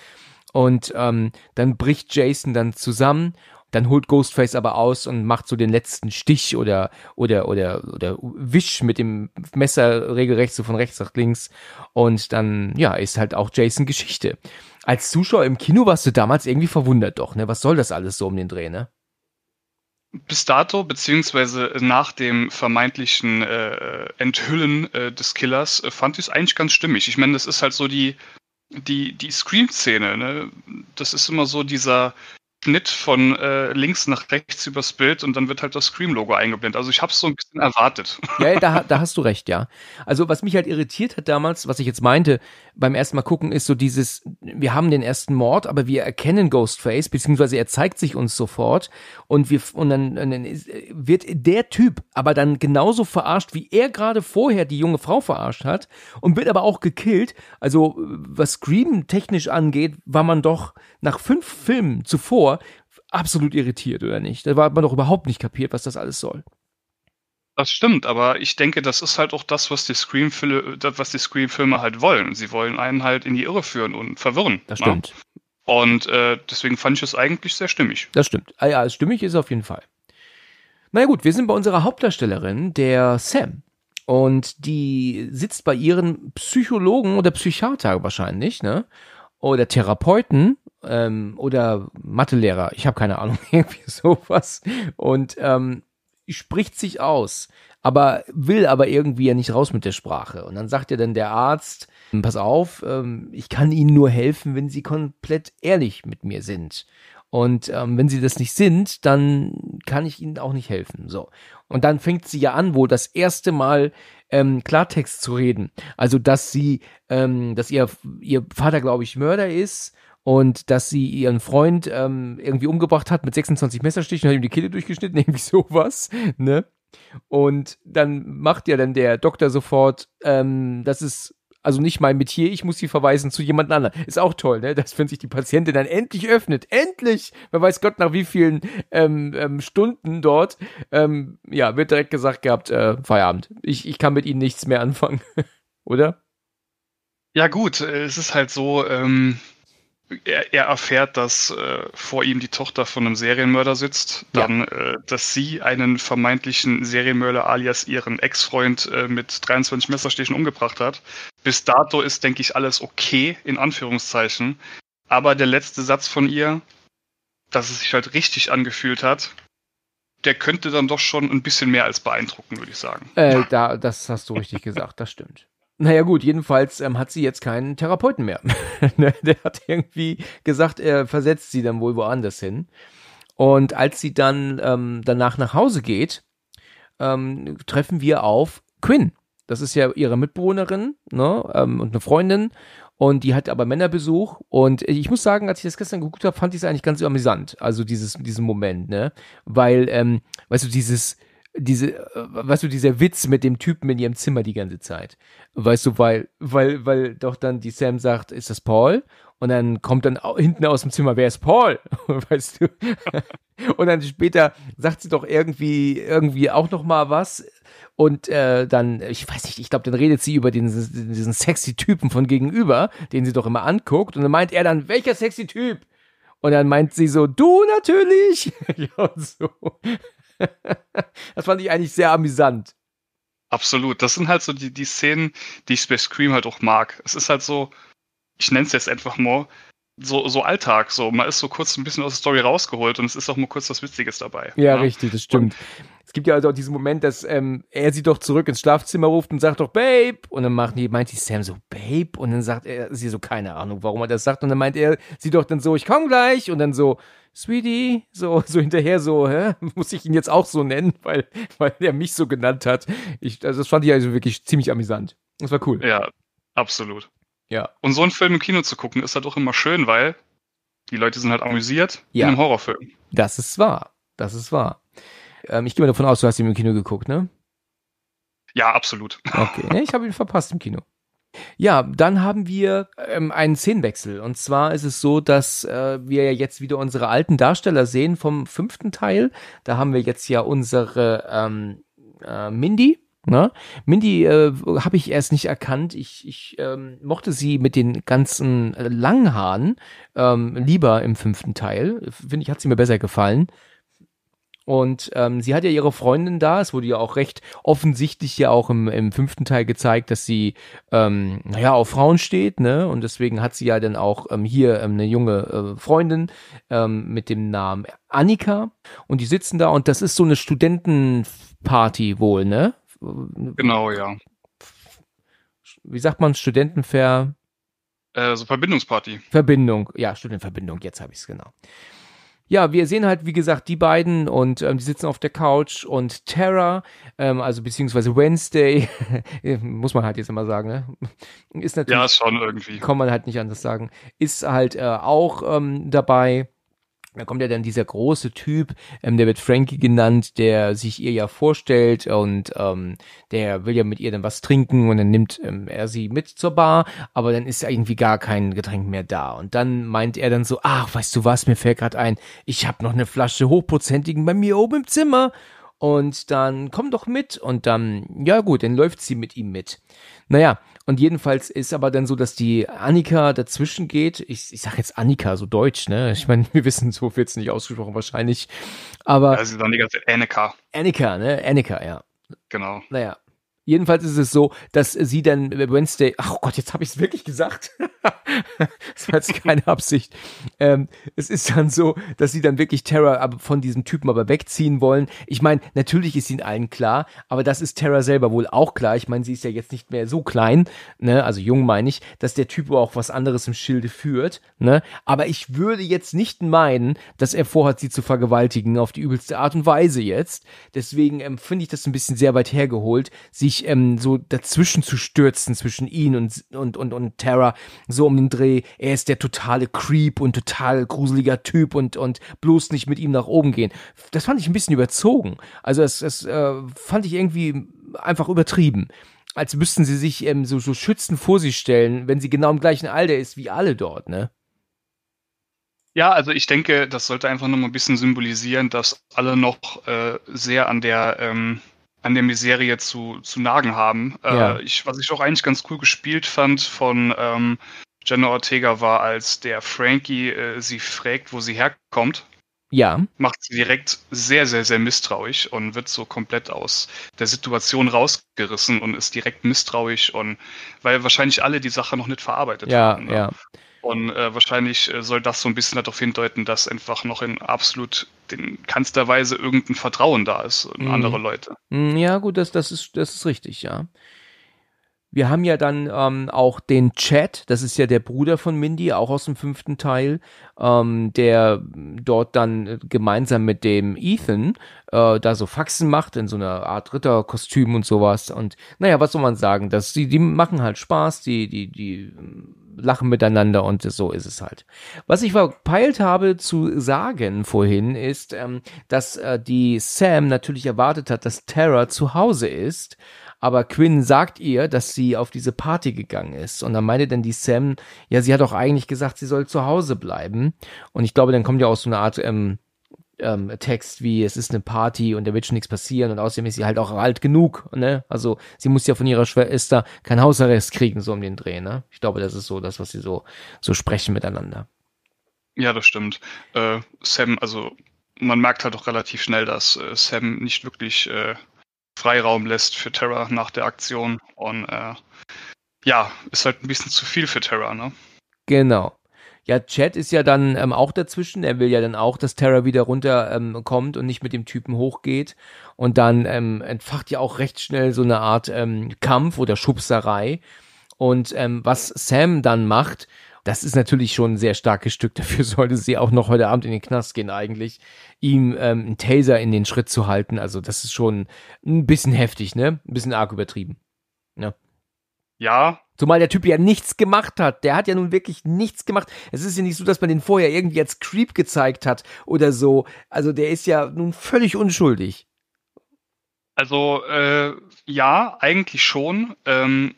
Und ähm, dann bricht Jason dann zusammen dann holt Ghostface aber aus und macht so den letzten Stich oder oder oder oder Wisch mit dem Messer regelrecht so von rechts nach links und dann ja ist halt auch Jason Geschichte. Als Zuschauer im Kino warst du damals irgendwie verwundert doch, ne? Was soll das alles so um den Dreh, ne? bis dato, beziehungsweise nach dem vermeintlichen äh, Enthüllen äh, des Killers, äh, fand ich es eigentlich ganz stimmig. Ich meine, das ist halt so die, die, die Scream-Szene. Ne? Das ist immer so dieser, Schnitt von äh, links nach rechts übers Bild und dann wird halt das Scream-Logo eingeblendet. Also ich habe es so ein bisschen erwartet. Ja, da, da hast du recht, ja. Also was mich halt irritiert hat damals, was ich jetzt meinte beim ersten Mal gucken, ist so dieses, wir haben den ersten Mord, aber wir erkennen Ghostface, beziehungsweise er zeigt sich uns sofort und wir und dann, und dann wird der Typ aber dann genauso verarscht, wie er gerade vorher die junge Frau verarscht hat und wird aber auch gekillt. Also was Scream technisch angeht, war man doch nach fünf Filmen zuvor Zuschauer absolut irritiert, oder nicht? Da war man doch überhaupt nicht kapiert, was das alles soll. Das stimmt, aber ich denke, das ist halt auch das, was die Scream-Filme, was die scream halt wollen. Sie wollen einen halt in die Irre führen und verwirren. Das ja? Ne? stimmt. Und äh, deswegen fand ich es eigentlich sehr stimmig. Das stimmt. Ah ja, stimmig ist auf jeden Fall. Na ja, gut, wir sind bei unserer Hauptdarstellerin, der Sam. Und die sitzt bei ihren Psychologen oder Psychiater wahrscheinlich, ne? Oder Therapeuten ähm, oder Mathelehrer, ich habe keine Ahnung, irgendwie sowas. Und ähm, spricht sich aus, aber will aber irgendwie ja nicht raus mit der Sprache. Und dann sagt ja dann der Arzt, hm, pass auf, ähm, ich kann Ihnen nur helfen, wenn Sie komplett ehrlich mit mir sind. Und ähm, wenn sie das nicht sind, dann kann ich ihnen auch nicht helfen. So. Und dann fängt sie ja an, wohl das erste Mal ähm, Klartext zu reden. Also, dass sie, ähm, dass ihr, ihr Vater, glaube ich, Mörder ist und dass sie ihren Freund ähm, irgendwie umgebracht hat mit 26 Messerstichen, hat ihm die Kehle durchgeschnitten, irgendwie sowas, ne? Und dann macht ja dann der Doktor sofort, ähm, das ist also nicht mein Metier, ich muss sie verweisen zu jemand anderem. Ist auch toll, ne? dass wenn sich die Patientin dann endlich öffnet, endlich, wer weiß Gott nach wie vielen ähm, ähm, Stunden dort, ähm, ja, wird direkt gesagt gehabt, äh, Feierabend. Ich, ich kann mit ihnen nichts mehr anfangen, oder? Ja gut, äh, es ist halt so, ähm, er, er erfährt, dass äh, vor ihm die Tochter von einem Serienmörder sitzt, dann, ja. äh, dass sie einen vermeintlichen Serienmörder alias ihren Ex-Freund äh, mit 23 Messerstichen umgebracht hat. Bis dato ist, denke ich, alles okay, in Anführungszeichen. Aber der letzte Satz von ihr, dass es sich halt richtig angefühlt hat, der könnte dann doch schon ein bisschen mehr als beeindrucken, würde ich sagen. Äh, da, das hast du richtig gesagt, das stimmt. Naja gut, jedenfalls ähm, hat sie jetzt keinen Therapeuten mehr. Ne, der hat irgendwie gesagt, er versetzt sie dann wohl woanders hin. Und als sie dann ähm, danach nach Hause geht, ähm, treffen wir auf Quinn. Das ist ja ihre Mitbewohnerin ne, ähm, und eine Freundin. Und die hat aber Männerbesuch. Und ich muss sagen, als ich das gestern geguckt habe, fand ich es eigentlich ganz amüsant. Also dieses, diesen Moment, ne? Weil, ähm, weißt du, dieses, diese, äh, weißt du, dieser Witz mit dem Typen in ihrem Zimmer die ganze Zeit. Weißt du, weil, weil, weil doch dann die Sam sagt, ist das Paul? Und dann kommt dann hinten aus dem Zimmer, wer ist Paul? Weißt du? Und dann später sagt sie doch irgendwie, irgendwie auch nochmal was. Und äh, dann, ich weiß nicht, ich glaube, dann redet sie über den, diesen sexy Typen von gegenüber, den sie doch immer anguckt. Und dann meint er dann, welcher sexy Typ? Und dann meint sie so, du natürlich. ja, und so. das fand ich eigentlich sehr amüsant. Absolut. Das sind halt so die, die Szenen, die ich bei Scream halt auch mag. Es ist halt so, ich nenne es jetzt einfach mal, so, so Alltag, so man ist so kurz ein bisschen aus der Story rausgeholt und es ist auch mal kurz was Witziges dabei. Ja, ja? Ne? richtig, das stimmt. Und es gibt ja also auch diesen Moment, dass ähm, er sie doch zurück ins Schlafzimmer ruft und sagt doch Babe und dann macht, nee, meint die Sam so Babe und dann sagt er sie so keine Ahnung, warum er das sagt und dann meint er sie doch dann so ich komm gleich und dann so Sweetie, so, so hinterher, so, hä? muss ich ihn jetzt auch so nennen, weil, weil er mich so genannt hat. Ich, also das fand ich also wirklich ziemlich amüsant. Das war cool. Ja, absolut. Ja. Und so einen Film im Kino zu gucken, ist halt auch immer schön, weil die Leute sind halt amüsiert ja. in einem Horrorfilm. Das ist wahr. Das ist wahr. Ähm, ich gehe mal davon aus, du hast ihn im Kino geguckt, ne? Ja, absolut. Okay, ich habe ihn verpasst im Kino. Ja, dann haben wir ähm, einen Szenenwechsel. Und zwar ist es so, dass äh, wir ja jetzt wieder unsere alten Darsteller sehen vom fünften Teil. Da haben wir jetzt ja unsere ähm, äh, Mindy, Ne? Mindy äh, habe ich erst nicht erkannt. Ich, ich ähm, mochte sie mit den ganzen äh, langen Haaren ähm, lieber im fünften Teil. Finde ich, hat sie mir besser gefallen. Und ähm, sie hat ja ihre Freundin da. Es wurde ja auch recht offensichtlich ja auch im, im fünften Teil gezeigt, dass sie ähm, naja auf Frauen steht, ne? Und deswegen hat sie ja dann auch ähm, hier ähm, eine junge äh, Freundin ähm, mit dem Namen Annika. Und die sitzen da und das ist so eine Studentenparty wohl, ne? Äh, genau, ja. Wie sagt man, Studentenver. Also Verbindungsparty. Verbindung, ja, Studentenverbindung, jetzt habe ich es genau. Ja, wir sehen halt, wie gesagt, die beiden und ähm, die sitzen auf der Couch und Tara, ähm, also beziehungsweise Wednesday, muss man halt jetzt immer sagen, ne? Ist natürlich. Ja, schon irgendwie. Kann man halt nicht anders sagen. Ist halt äh, auch ähm, dabei da kommt ja dann dieser große Typ, ähm, der wird Frankie genannt, der sich ihr ja vorstellt und ähm, der will ja mit ihr dann was trinken und dann nimmt ähm, er sie mit zur Bar, aber dann ist irgendwie gar kein Getränk mehr da. Und dann meint er dann so, ach, weißt du was, mir fällt gerade ein, ich habe noch eine Flasche hochprozentigen bei mir oben im Zimmer. Und dann komm doch mit und dann, ja gut, dann läuft sie mit ihm mit. Naja, und jedenfalls ist aber dann so, dass die Annika dazwischen geht. Ich, ich sage jetzt Annika, so deutsch, ne? Ich meine, wir wissen, so wird es nicht ausgesprochen wahrscheinlich. Aber. Das ist dann die ganze Annika. Annika, ne? Annika, ja. Genau. Naja, Jedenfalls ist es so, dass sie dann Wednesday, ach oh Gott, jetzt habe ich es wirklich gesagt. das war jetzt keine Absicht. Ähm, es ist dann so, dass sie dann wirklich Terra von diesem Typen aber wegziehen wollen. Ich meine, natürlich ist ihnen allen klar, aber das ist Terra selber wohl auch klar. Ich meine, sie ist ja jetzt nicht mehr so klein, ne, also jung meine ich, dass der Typ auch was anderes im Schilde führt, ne. Aber ich würde jetzt nicht meinen, dass er vorhat, sie zu vergewaltigen auf die übelste Art und Weise jetzt. Deswegen ähm, finde ich das ein bisschen sehr weit hergeholt, sich sich ähm, so dazwischen zu stürzen zwischen ihn und, und, und, und Terra, so um den Dreh. Er ist der totale Creep und total gruseliger Typ und, und bloß nicht mit ihm nach oben gehen. Das fand ich ein bisschen überzogen. Also das, das äh, fand ich irgendwie einfach übertrieben. Als müssten sie sich ähm, so, so schützend vor sich stellen, wenn sie genau im gleichen Alter ist wie alle dort, ne? Ja, also ich denke, das sollte einfach nur mal ein bisschen symbolisieren, dass alle noch äh, sehr an der ähm, an der Miserie zu, zu nagen haben. Äh, ja. Äh, ich, was ich auch eigentlich ganz cool gespielt fand von ähm, Jenna Ortega war, als der Frankie äh, sie fragt, wo sie herkommt. Ja. Macht sie direkt sehr, sehr, sehr misstrauisch und wird so komplett aus der Situation rausgerissen und ist direkt misstrauisch und weil wahrscheinlich alle die Sache noch nicht verarbeitet ja, haben. Ne? Ja, ja. Und äh, wahrscheinlich äh, soll das so ein bisschen darauf hindeuten, dass einfach noch in absolut den Kanzlerweise irgendein Vertrauen da ist in mhm. andere Leute. Mhm, ja, gut, das, das, ist, das ist richtig, ja. Wir haben ja dann ähm, auch den Chat, das ist ja der Bruder von Mindy, auch aus dem fünften Teil, ähm, der dort dann gemeinsam mit dem Ethan äh, da so Faxen macht in so einer Art Ritterkostüm und sowas. Und naja, was soll man sagen? Das, die, die machen halt Spaß, die, die, die lachen miteinander und so ist es halt. Was ich verpeilt habe zu sagen vorhin ist, ähm, dass äh, die Sam natürlich erwartet hat, dass Tara zu Hause ist, aber Quinn sagt ihr, dass sie auf diese Party gegangen ist und dann meinte dann die Sam, ja, sie hat doch eigentlich gesagt, sie soll zu Hause bleiben und ich glaube, dann kommt ja auch so eine Art ähm, ähm, Text wie es ist eine Party und da wird schon nichts passieren und außerdem ist sie halt auch alt genug, ne? Also sie muss ja von ihrer Schwester kein Hausarrest kriegen, so um den Dreh, ne? Ich glaube, das ist so das, was sie so, so sprechen miteinander. Ja, das stimmt. Äh, Sam, also man merkt halt auch relativ schnell, dass äh, Sam nicht wirklich äh, Freiraum lässt für Terra nach der Aktion und äh, ja, ist halt ein bisschen zu viel für Terra, ne? Genau. Ja, Chad ist ja dann ähm, auch dazwischen. Er will ja dann auch, dass Terra wieder runterkommt ähm, kommt und nicht mit dem Typen hochgeht. Und dann ähm, entfacht ja auch recht schnell so eine Art ähm, Kampf oder Schubserei. Und ähm, was Sam dann macht, das ist natürlich schon ein sehr starkes Stück. Dafür sollte sie auch noch heute Abend in den Knast gehen, eigentlich, ihm ähm, einen Taser in den Schritt zu halten. Also, das ist schon ein bisschen heftig, ne? Ein bisschen arg übertrieben. Ja. Ne? Ja. Zumal der Typ ja nichts gemacht hat. Der hat ja nun wirklich nichts gemacht. Es ist ja nicht so, dass man den vorher irgendwie als Creep gezeigt hat oder so. Also der ist ja nun völlig unschuldig. Also äh, ja, eigentlich schon. Ähm,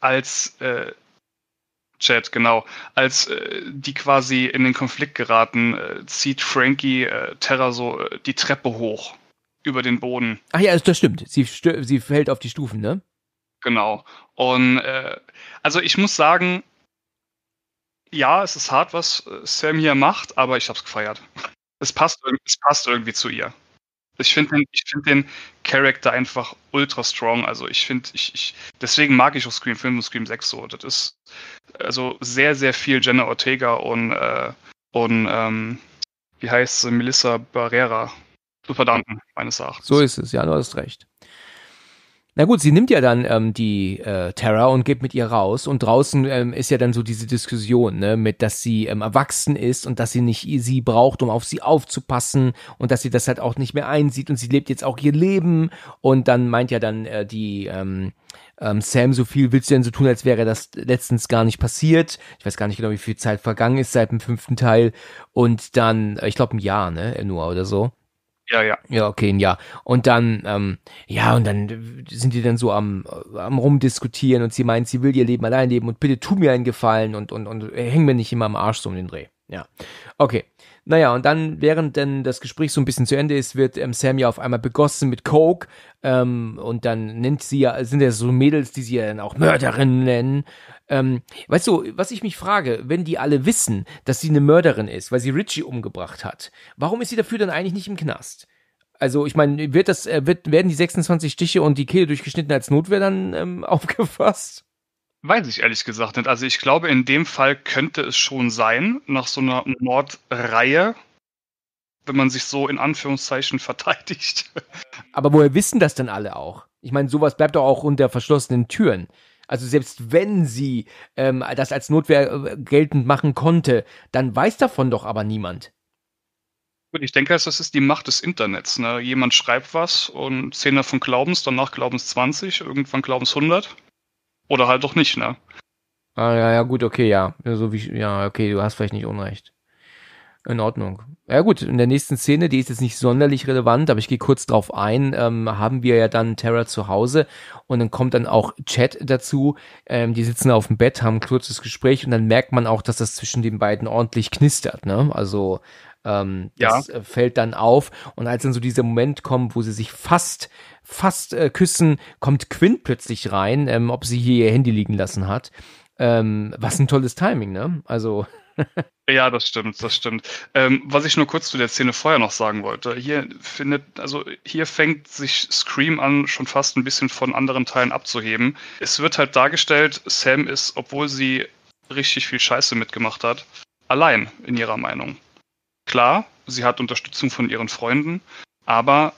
als äh, Chat, genau. Als äh, die quasi in den Konflikt geraten, äh, zieht Frankie äh, Terra so äh, die Treppe hoch über den Boden. Ach ja, das stimmt. Sie, sie fällt auf die Stufen, ne? Genau. Und äh, also ich muss sagen, ja, es ist hart, was äh, Sam hier macht, aber ich habe es gefeiert. Es passt, es passt irgendwie zu ihr. Ich finde den, find den Charakter einfach ultra strong. Also ich finde, ich, ich, deswegen mag ich auch Scream 5 und Scream 6 so. Das ist also sehr, sehr viel Jenna Ortega und, äh, und ähm, wie heißt sie, Melissa Barrera zu verdanken, meines Erachtens. So ist es, ja, du hast recht. Na gut, sie nimmt ja dann ähm, die äh, Terra und geht mit ihr raus und draußen ähm, ist ja dann so diese Diskussion, ne, mit dass sie ähm, erwachsen ist und dass sie nicht sie braucht, um auf sie aufzupassen und dass sie das halt auch nicht mehr einsieht und sie lebt jetzt auch ihr Leben und dann meint ja dann äh, die ähm, ähm, Sam, so viel willst du denn so tun, als wäre das letztens gar nicht passiert. Ich weiß gar nicht genau, wie viel Zeit vergangen ist seit dem fünften Teil. Und dann, äh, ich glaube, ein Jahr, ne? Nur oder so. Ja, ja. Ja, okay, ein Jahr. Und dann, ähm, ja, und dann sind die dann so am, am rumdiskutieren und sie meint, sie will ihr Leben allein leben und bitte tu mir einen Gefallen und, und, und häng mir nicht immer am Arsch so um den Dreh. Ja. Okay. Naja, und dann, während denn das Gespräch so ein bisschen zu Ende ist, wird ähm, Sam ja auf einmal begossen mit Coke. Ähm, und dann nennt sie ja, sind ja so Mädels, die sie ja dann auch Mörderinnen nennen. Ähm, weißt du, was ich mich frage, wenn die alle wissen, dass sie eine Mörderin ist, weil sie Richie umgebracht hat, warum ist sie dafür dann eigentlich nicht im Knast? Also ich meine, wird das, äh, wird, werden die 26 Stiche und die Kehle durchgeschnitten als Notwehr dann ähm, aufgefasst? Weiß ich ehrlich gesagt nicht. Also ich glaube, in dem Fall könnte es schon sein, nach so einer Mordreihe, wenn man sich so in Anführungszeichen verteidigt. Aber woher wissen das denn alle auch? Ich meine, sowas bleibt doch auch unter verschlossenen Türen. Also selbst wenn sie ähm, das als Notwehr äh, geltend machen konnte, dann weiß davon doch aber niemand. Gut, ich denke, das ist die Macht des Internets. Ne? Jemand schreibt was und 10 davon glauben es, danach glauben es 20, irgendwann glauben es 100. Oder halt doch nicht, ne? Ah, ja, ja, gut, okay, ja. So wie, ja, okay, du hast vielleicht nicht Unrecht. In Ordnung. Ja gut, in der nächsten Szene, die ist jetzt nicht sonderlich relevant, aber ich gehe kurz drauf ein, ähm, haben wir ja dann Terra zu Hause und dann kommt dann auch Chad dazu. Ähm, die sitzen auf dem Bett, haben ein kurzes Gespräch und dann merkt man auch, dass das zwischen den beiden ordentlich knistert. Ne? Also ähm, das äh, fällt dann auf. Und als dann so dieser Moment kommt, wo sie sich fast, fast äh, küssen, kommt Quinn plötzlich rein, ähm, ob sie hier ihr Handy liegen lassen hat. Ähm, was ein tolles Timing, ne? Also ja, das stimmt, das stimmt. Ähm, was ich nur kurz zu der Szene vorher noch sagen wollte, hier findet, also hier fängt sich Scream an, schon fast ein bisschen von anderen Teilen abzuheben. Es wird halt dargestellt, Sam ist, obwohl sie richtig viel Scheiße mitgemacht hat, allein in ihrer Meinung. Klar, sie hat Unterstützung von ihren Freunden, aber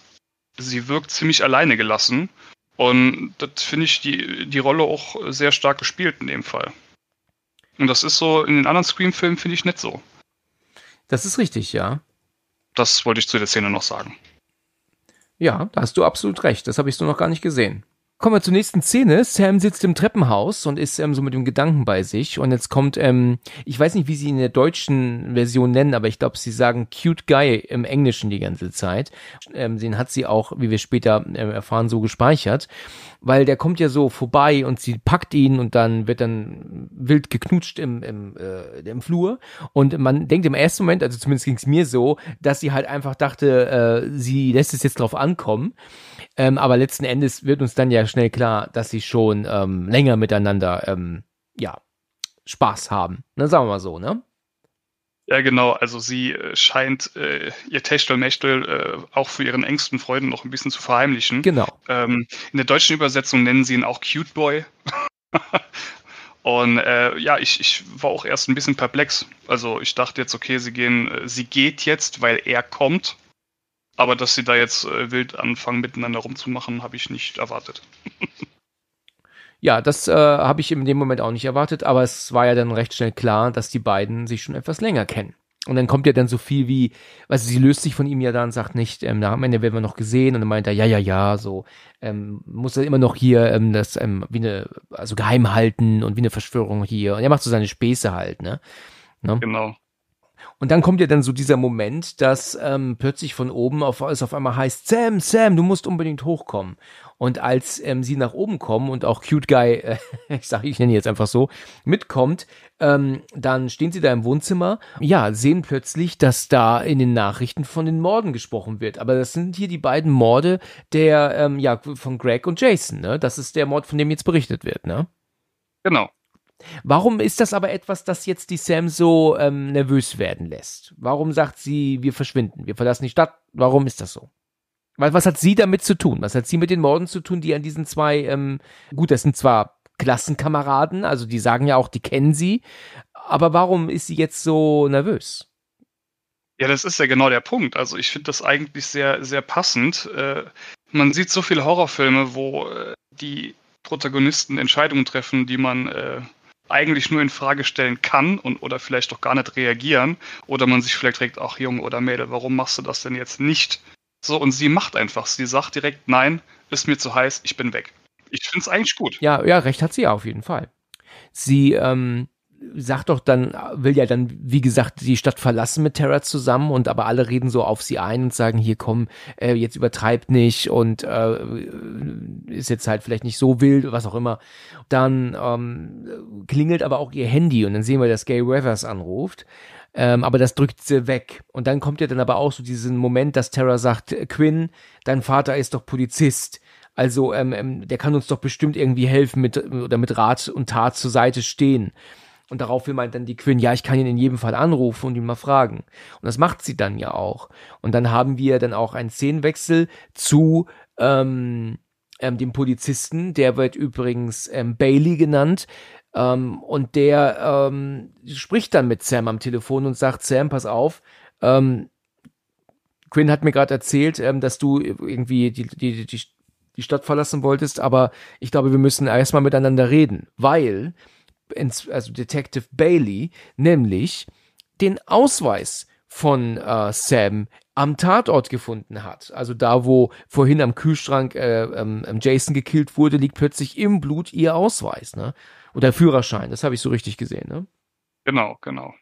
sie wirkt ziemlich alleine gelassen. Und das finde ich die, die Rolle auch sehr stark gespielt in dem Fall. Und das ist so in den anderen Scream-Filmen, finde ich, nicht so. Das ist richtig, ja. Das wollte ich zu der Szene noch sagen. Ja, da hast du absolut recht. Das habe ich so noch gar nicht gesehen. Kommen wir zur nächsten Szene. Sam sitzt im Treppenhaus und ist ähm, so mit dem Gedanken bei sich. Und jetzt kommt, ähm, ich weiß nicht, wie sie ihn in der deutschen Version nennen, aber ich glaube, sie sagen Cute Guy im Englischen die ganze Zeit. Ähm, den hat sie auch, wie wir später ähm, erfahren, so gespeichert. Weil der kommt ja so vorbei und sie packt ihn und dann wird dann wild geknutscht im, im, äh, im Flur. Und man denkt im ersten Moment, also zumindest ging es mir so, dass sie halt einfach dachte, äh, sie lässt es jetzt drauf ankommen. Ähm, aber letzten Endes wird uns dann ja schnell klar, dass sie schon ähm, länger miteinander ähm, ja, Spaß haben. Ne, sagen wir mal so, ne? Ja, genau. Also sie äh, scheint äh, ihr Techtelmechtel äh, auch für ihren engsten Freunden noch ein bisschen zu verheimlichen. Genau. Ähm, in der deutschen Übersetzung nennen sie ihn auch Cute Boy. Und äh, ja, ich, ich war auch erst ein bisschen perplex. Also ich dachte jetzt, okay, sie gehen, äh, sie geht jetzt, weil er kommt. Aber dass sie da jetzt äh, wild anfangen, miteinander rumzumachen, habe ich nicht erwartet. ja, das äh, habe ich in dem Moment auch nicht erwartet, aber es war ja dann recht schnell klar, dass die beiden sich schon etwas länger kennen. Und dann kommt ja dann so viel wie, also sie löst sich von ihm ja dann, sagt nicht, ähm, am Ende werden wir noch gesehen und dann meint er, ja, ja, ja, so, ähm, muss er immer noch hier ähm, das ähm, wie eine, also geheim halten und wie eine Verschwörung hier. Und er macht so seine Späße halt, ne? ne? Genau. Und dann kommt ja dann so dieser Moment, dass ähm, plötzlich von oben auf, es auf einmal heißt, Sam, Sam, du musst unbedingt hochkommen. Und als ähm, sie nach oben kommen und auch Cute Guy, äh, ich sage, ich nenne ihn jetzt einfach so, mitkommt, ähm, dann stehen sie da im Wohnzimmer, ja, sehen plötzlich, dass da in den Nachrichten von den Morden gesprochen wird. Aber das sind hier die beiden Morde der, ähm, ja, von Greg und Jason, ne? Das ist der Mord, von dem jetzt berichtet wird, ne? Genau. Warum ist das aber etwas, das jetzt die Sam so ähm, nervös werden lässt? Warum sagt sie, wir verschwinden, wir verlassen die Stadt? Warum ist das so? Was, was hat sie damit zu tun? Was hat sie mit den Morden zu tun, die an diesen zwei, ähm, gut, das sind zwar Klassenkameraden, also die sagen ja auch, die kennen sie, aber warum ist sie jetzt so nervös? Ja, das ist ja genau der Punkt. Also ich finde das eigentlich sehr, sehr passend. Äh, man sieht so viele Horrorfilme, wo äh, die Protagonisten Entscheidungen treffen, die man äh, eigentlich nur in Frage stellen kann und oder vielleicht doch gar nicht reagieren oder man sich vielleicht direkt, ach Junge oder Mädel, warum machst du das denn jetzt nicht? So, und sie macht einfach, sie sagt direkt, nein, ist mir zu heiß, ich bin weg. Ich find's eigentlich gut. Ja, ja, recht hat sie auf jeden Fall. Sie ähm, sagt doch dann, will ja dann, wie gesagt, die Stadt verlassen mit Terra zusammen und aber alle reden so auf sie ein und sagen, hier komm, äh, jetzt übertreibt nicht und äh, ist jetzt halt vielleicht nicht so wild, was auch immer. Dann ähm, klingelt aber auch ihr Handy und dann sehen wir, dass Gay Weathers anruft. Ähm, aber das drückt sie weg. Und dann kommt ja dann aber auch so diesen Moment, dass Terra sagt, Quinn, dein Vater ist doch Polizist. Also ähm, ähm, der kann uns doch bestimmt irgendwie helfen mit, oder mit Rat und Tat zur Seite stehen. Und daraufhin meint dann die Quinn, ja, ich kann ihn in jedem Fall anrufen und ihn mal fragen. Und das macht sie dann ja auch. Und dann haben wir dann auch einen Szenenwechsel zu ähm, ähm, dem Polizisten, der wird übrigens ähm, Bailey genannt. Ähm, und der ähm, spricht dann mit Sam am Telefon und sagt, Sam, pass auf, ähm, Quinn hat mir gerade erzählt, ähm, dass du irgendwie die, die, die, die Stadt verlassen wolltest, aber ich glaube, wir müssen erstmal miteinander reden, weil also Detective Bailey, nämlich den Ausweis von äh, Sam am Tatort gefunden hat. Also da, wo vorhin am Kühlschrank äh, ähm, ähm, Jason gekillt wurde, liegt plötzlich im Blut ihr Ausweis, ne? Oder Führerschein, das habe ich so richtig gesehen, ne? Genau, genau.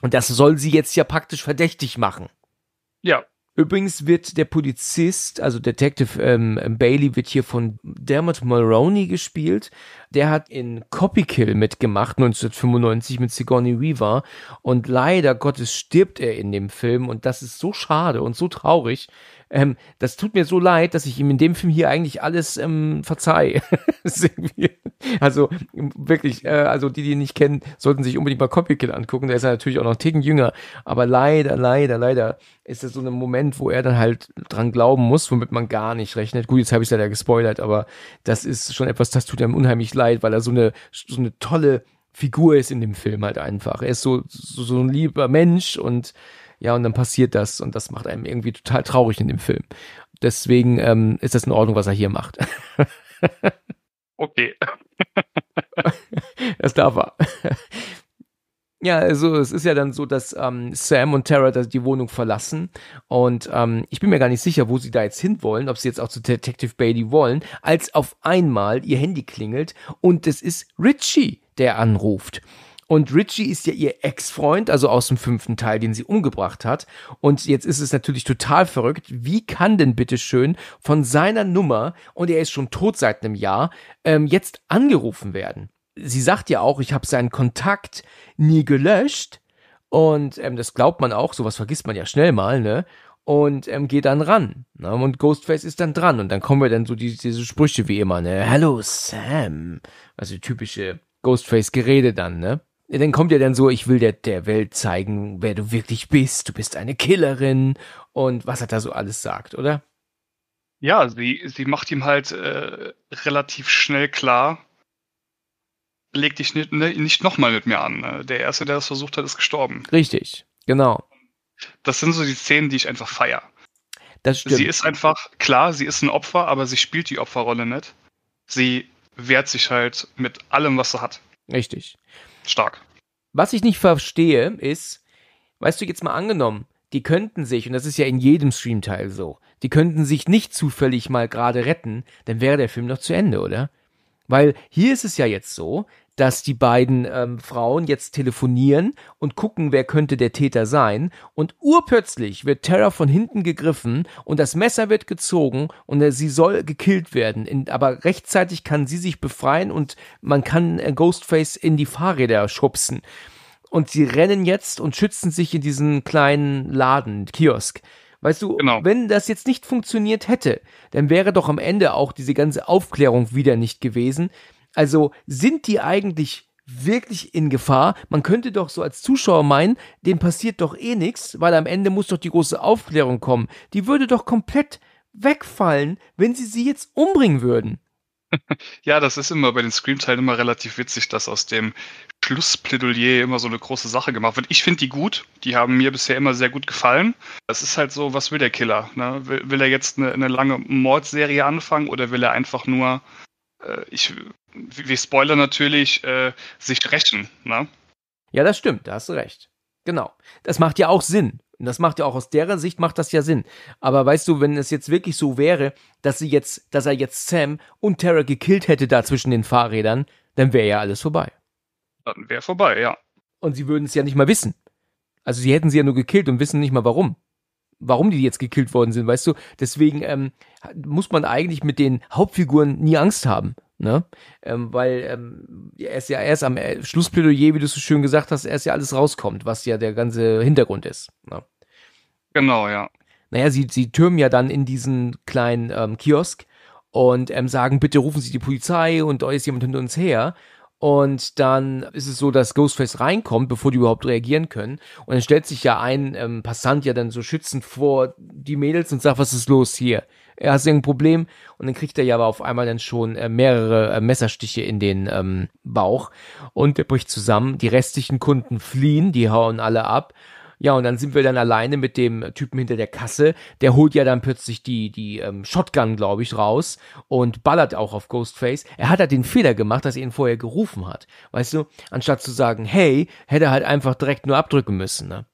Und das soll sie jetzt ja praktisch verdächtig machen. Ja. Übrigens wird der Polizist, also Detective ähm, Bailey, wird hier von Dermot Mulroney gespielt, der hat in Copy Kill mitgemacht, 1995 mit Sigourney Weaver. Und leider Gottes stirbt er in dem Film. Und das ist so schade und so traurig. Ähm, das tut mir so leid, dass ich ihm in dem Film hier eigentlich alles ähm, verzeihe. also wirklich, äh, also die, die ihn nicht kennen, sollten sich unbedingt mal Copykill angucken. Der ist ja natürlich auch noch einen Ticken jünger. Aber leider, leider, leider ist das so ein Moment, wo er dann halt dran glauben muss, womit man gar nicht rechnet. Gut, jetzt habe ich leider gespoilert, aber das ist schon etwas, das tut einem unheimlich leid, weil er so eine, so eine tolle Figur ist in dem Film halt einfach. Er ist so, so, so ein lieber Mensch und ja, und dann passiert das und das macht einem irgendwie total traurig in dem Film. Deswegen ähm, ist das in Ordnung, was er hier macht. okay. das darf er. Ja, also es ist ja dann so, dass ähm, Sam und Tara die Wohnung verlassen und ähm, ich bin mir gar nicht sicher, wo sie da jetzt hinwollen, ob sie jetzt auch zu Detective Bailey wollen, als auf einmal ihr Handy klingelt und es ist Richie, der anruft. Und Richie ist ja ihr Ex-Freund, also aus dem fünften Teil, den sie umgebracht hat. Und jetzt ist es natürlich total verrückt. Wie kann denn bitte schön von seiner Nummer, und er ist schon tot seit einem Jahr, ähm, jetzt angerufen werden? Sie sagt ja auch, ich habe seinen Kontakt nie gelöscht. Und ähm, das glaubt man auch, sowas vergisst man ja schnell mal, ne? und ähm, geht dann ran. Ne? Und Ghostface ist dann dran. Und dann kommen wir dann so die, diese Sprüche wie immer, ne? Hallo, Sam. Also typische Ghostface-Gerede dann, ne? dann kommt ja dann so, ich will der, der Welt zeigen, wer du wirklich bist. Du bist eine Killerin und was er da so alles sagt, oder? Ja, sie, sie macht ihm halt äh, relativ schnell klar, leg dich nicht, ne, nicht nochmal mit mir an. Ne? Der Erste, der das versucht hat, ist gestorben. Richtig, genau. Das sind so die Szenen, die ich einfach feier. Das stimmt. Sie ist einfach, klar, sie ist ein Opfer, aber sie spielt die Opferrolle nicht. Sie wehrt sich halt mit allem, was sie hat. Richtig stark. Was ich nicht verstehe, ist, weißt du, jetzt mal angenommen, die könnten sich, und das ist ja in jedem Stream-Teil so, die könnten sich nicht zufällig mal gerade retten, dann wäre der Film noch zu Ende, oder? Weil hier ist es ja jetzt so, dass die beiden ähm, Frauen jetzt telefonieren und gucken, wer könnte der Täter sein. Und urplötzlich wird Terra von hinten gegriffen und das Messer wird gezogen und äh, sie soll gekillt werden. In, aber rechtzeitig kann sie sich befreien und man kann äh, Ghostface in die Fahrräder schubsen. Und sie rennen jetzt und schützen sich in diesen kleinen Laden, Kiosk. Weißt du, genau. wenn das jetzt nicht funktioniert hätte, dann wäre doch am Ende auch diese ganze Aufklärung wieder nicht gewesen. Also sind die eigentlich wirklich in Gefahr. Man könnte doch so als Zuschauer meinen, dem passiert doch eh nichts, weil am Ende muss doch die große Aufklärung kommen. Die würde doch komplett wegfallen, wenn sie sie jetzt umbringen würden. Ja, das ist immer bei den Scream-Teilen immer relativ witzig, dass aus dem Schlussplädoyer immer so eine große Sache gemacht wird. Ich finde die gut, die haben mir bisher immer sehr gut gefallen. Das ist halt so, was will der Killer? Ne? Will, will, er jetzt eine, eine lange Mordserie anfangen oder will er einfach nur äh, ich, wir Spoiler natürlich, äh, sich rächen. Ne? Ja, das stimmt, da hast du recht. Genau. Das macht ja auch Sinn. Und das macht ja auch aus derer Sicht macht das ja Sinn. Aber weißt du, wenn es jetzt wirklich so wäre, dass sie jetzt, dass er jetzt Sam und Terra gekillt hätte da zwischen den Fahrrädern, dann wäre ja alles vorbei. Dann wäre vorbei, ja. Und sie würden es ja nicht mal wissen. Also sie hätten sie ja nur gekillt und wissen nicht mal warum warum die jetzt gekillt worden sind, weißt du? Deswegen ähm, muss man eigentlich mit den Hauptfiguren nie Angst haben. Ne? Ähm, weil ähm, er ist ja erst am äh, Schlussplädoyer, wie du so schön gesagt hast, erst ja alles rauskommt, was ja der ganze Hintergrund ist. Ne? Genau, ja. Naja, sie, sie türmen ja dann in diesen kleinen ähm, Kiosk und ähm, sagen, bitte rufen Sie die Polizei und da ist jemand hinter uns her. Und dann ist es so, dass Ghostface reinkommt, bevor die überhaupt reagieren können. Und dann stellt sich ja ein ähm, Passant ja dann so schützend vor die Mädels und sagt, was ist los hier? Er hat irgendein Problem. Und dann kriegt er ja aber auf einmal dann schon äh, mehrere äh, Messerstiche in den ähm, Bauch. Und er bricht zusammen. Die restlichen Kunden fliehen, die hauen alle ab. Ja, und dann sind wir dann alleine mit dem Typen hinter der Kasse. Der holt ja dann plötzlich die, die ähm, Shotgun, glaube ich, raus und ballert auch auf Ghostface. Er hat halt den Fehler gemacht, dass er ihn vorher gerufen hat. Weißt du, anstatt zu sagen, hey, hätte er halt einfach direkt nur abdrücken müssen, ne?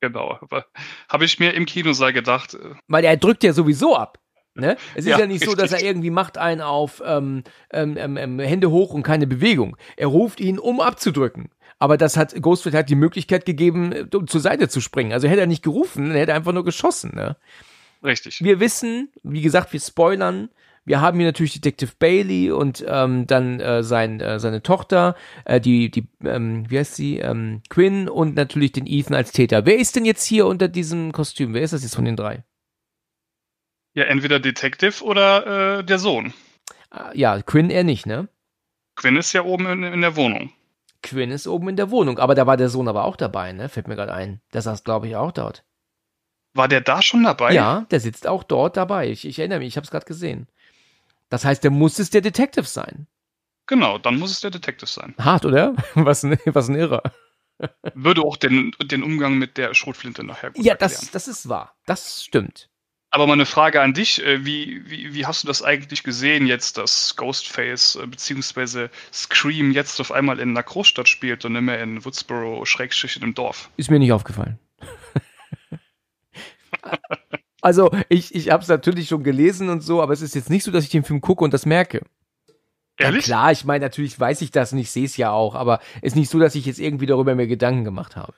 Genau, aber habe ich mir im Kinosaal gedacht. Äh. Weil er drückt ja sowieso ab. Ne? Es ist ja, ja nicht richtig. so, dass er irgendwie macht einen auf ähm, ähm, ähm, Hände hoch und keine Bewegung. Er ruft ihn, um abzudrücken aber das hat Ghostfield halt die Möglichkeit gegeben, äh, zur Seite zu springen. Also hätte er nicht gerufen, hätte er einfach nur geschossen. Ne? Richtig. Wir wissen, wie gesagt, wir spoilern. Wir haben hier natürlich Detective Bailey und ähm, dann äh, sein, äh, seine Tochter, äh, die, die ähm, wie heißt sie, ähm, Quinn und natürlich den Ethan als Täter. Wer ist denn jetzt hier unter diesem Kostüm? Wer ist das jetzt von den drei? Ja, entweder Detective oder äh, der Sohn. Ah, ja, Quinn eher nicht, ne? Quinn ist ja oben in, in der Wohnung. Quinn ist oben in der Wohnung. Aber da war der Sohn aber auch dabei, ne? Fällt mir gerade ein. Der saß, glaube ich, auch dort. War der da schon dabei? Ja, der sitzt auch dort dabei. Ich, ich erinnere mich, ich habe es gerade gesehen. Das heißt, der muss es der Detective sein. Genau, dann muss es der Detective sein. Hart, oder? Was ein, was ein Irrer. Würde auch den, den Umgang mit der Schrotflinte nachher gut Ja, erklären. das, das ist wahr. Das stimmt. Aber mal eine Frage an dich. Äh, wie, wie, wie hast du das eigentlich gesehen jetzt, dass Ghostface äh, bzw. Scream jetzt auf einmal in einer Großstadt spielt und nicht mehr in Woodsboro, Schrägstrich in einem Dorf? Ist mir nicht aufgefallen. also ich, ich habe es natürlich schon gelesen und so, aber es ist jetzt nicht so, dass ich den Film gucke und das merke. Ehrlich? Ja, klar, ich meine, natürlich weiß ich das und ich sehe es ja auch, aber es ist nicht so, dass ich jetzt irgendwie darüber mir Gedanken gemacht habe.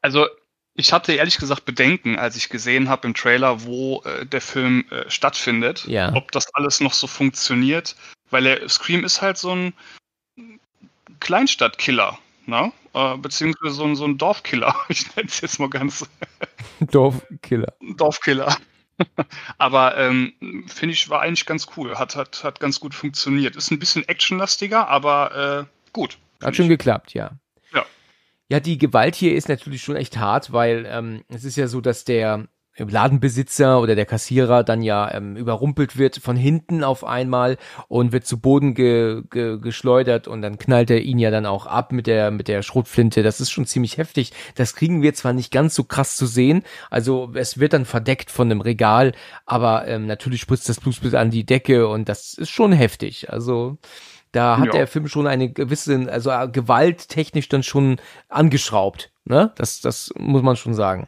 Also ich hatte ehrlich gesagt Bedenken, als ich gesehen habe im Trailer, wo äh, der Film äh, stattfindet, ja. ob das alles noch so funktioniert, weil der Scream ist halt so ein Kleinstadtkiller, ne? Äh, beziehungsweise so ein, so ein Dorfkiller. Ich nenne es jetzt mal ganz. Dorfkiller. Dorfkiller. Aber ähm, finde ich, war eigentlich ganz cool. Hat, hat, hat ganz gut funktioniert. Ist ein bisschen actionlastiger, aber äh, gut. Hat schon ich. geklappt, ja. Ja, die Gewalt hier ist natürlich schon echt hart, weil ähm, es ist ja so, dass der Ladenbesitzer oder der Kassierer dann ja ähm, überrumpelt wird von hinten auf einmal und wird zu Boden ge ge geschleudert und dann knallt er ihn ja dann auch ab mit der mit der Schrotflinte. Das ist schon ziemlich heftig. Das kriegen wir zwar nicht ganz so krass zu sehen, also es wird dann verdeckt von einem Regal, aber ähm, natürlich spritzt das Blutsbild an die Decke und das ist schon heftig. Also da hat ja. der Film schon eine gewisse, also äh, gewalttechnisch dann schon angeschraubt. Ne? Das, das muss man schon sagen.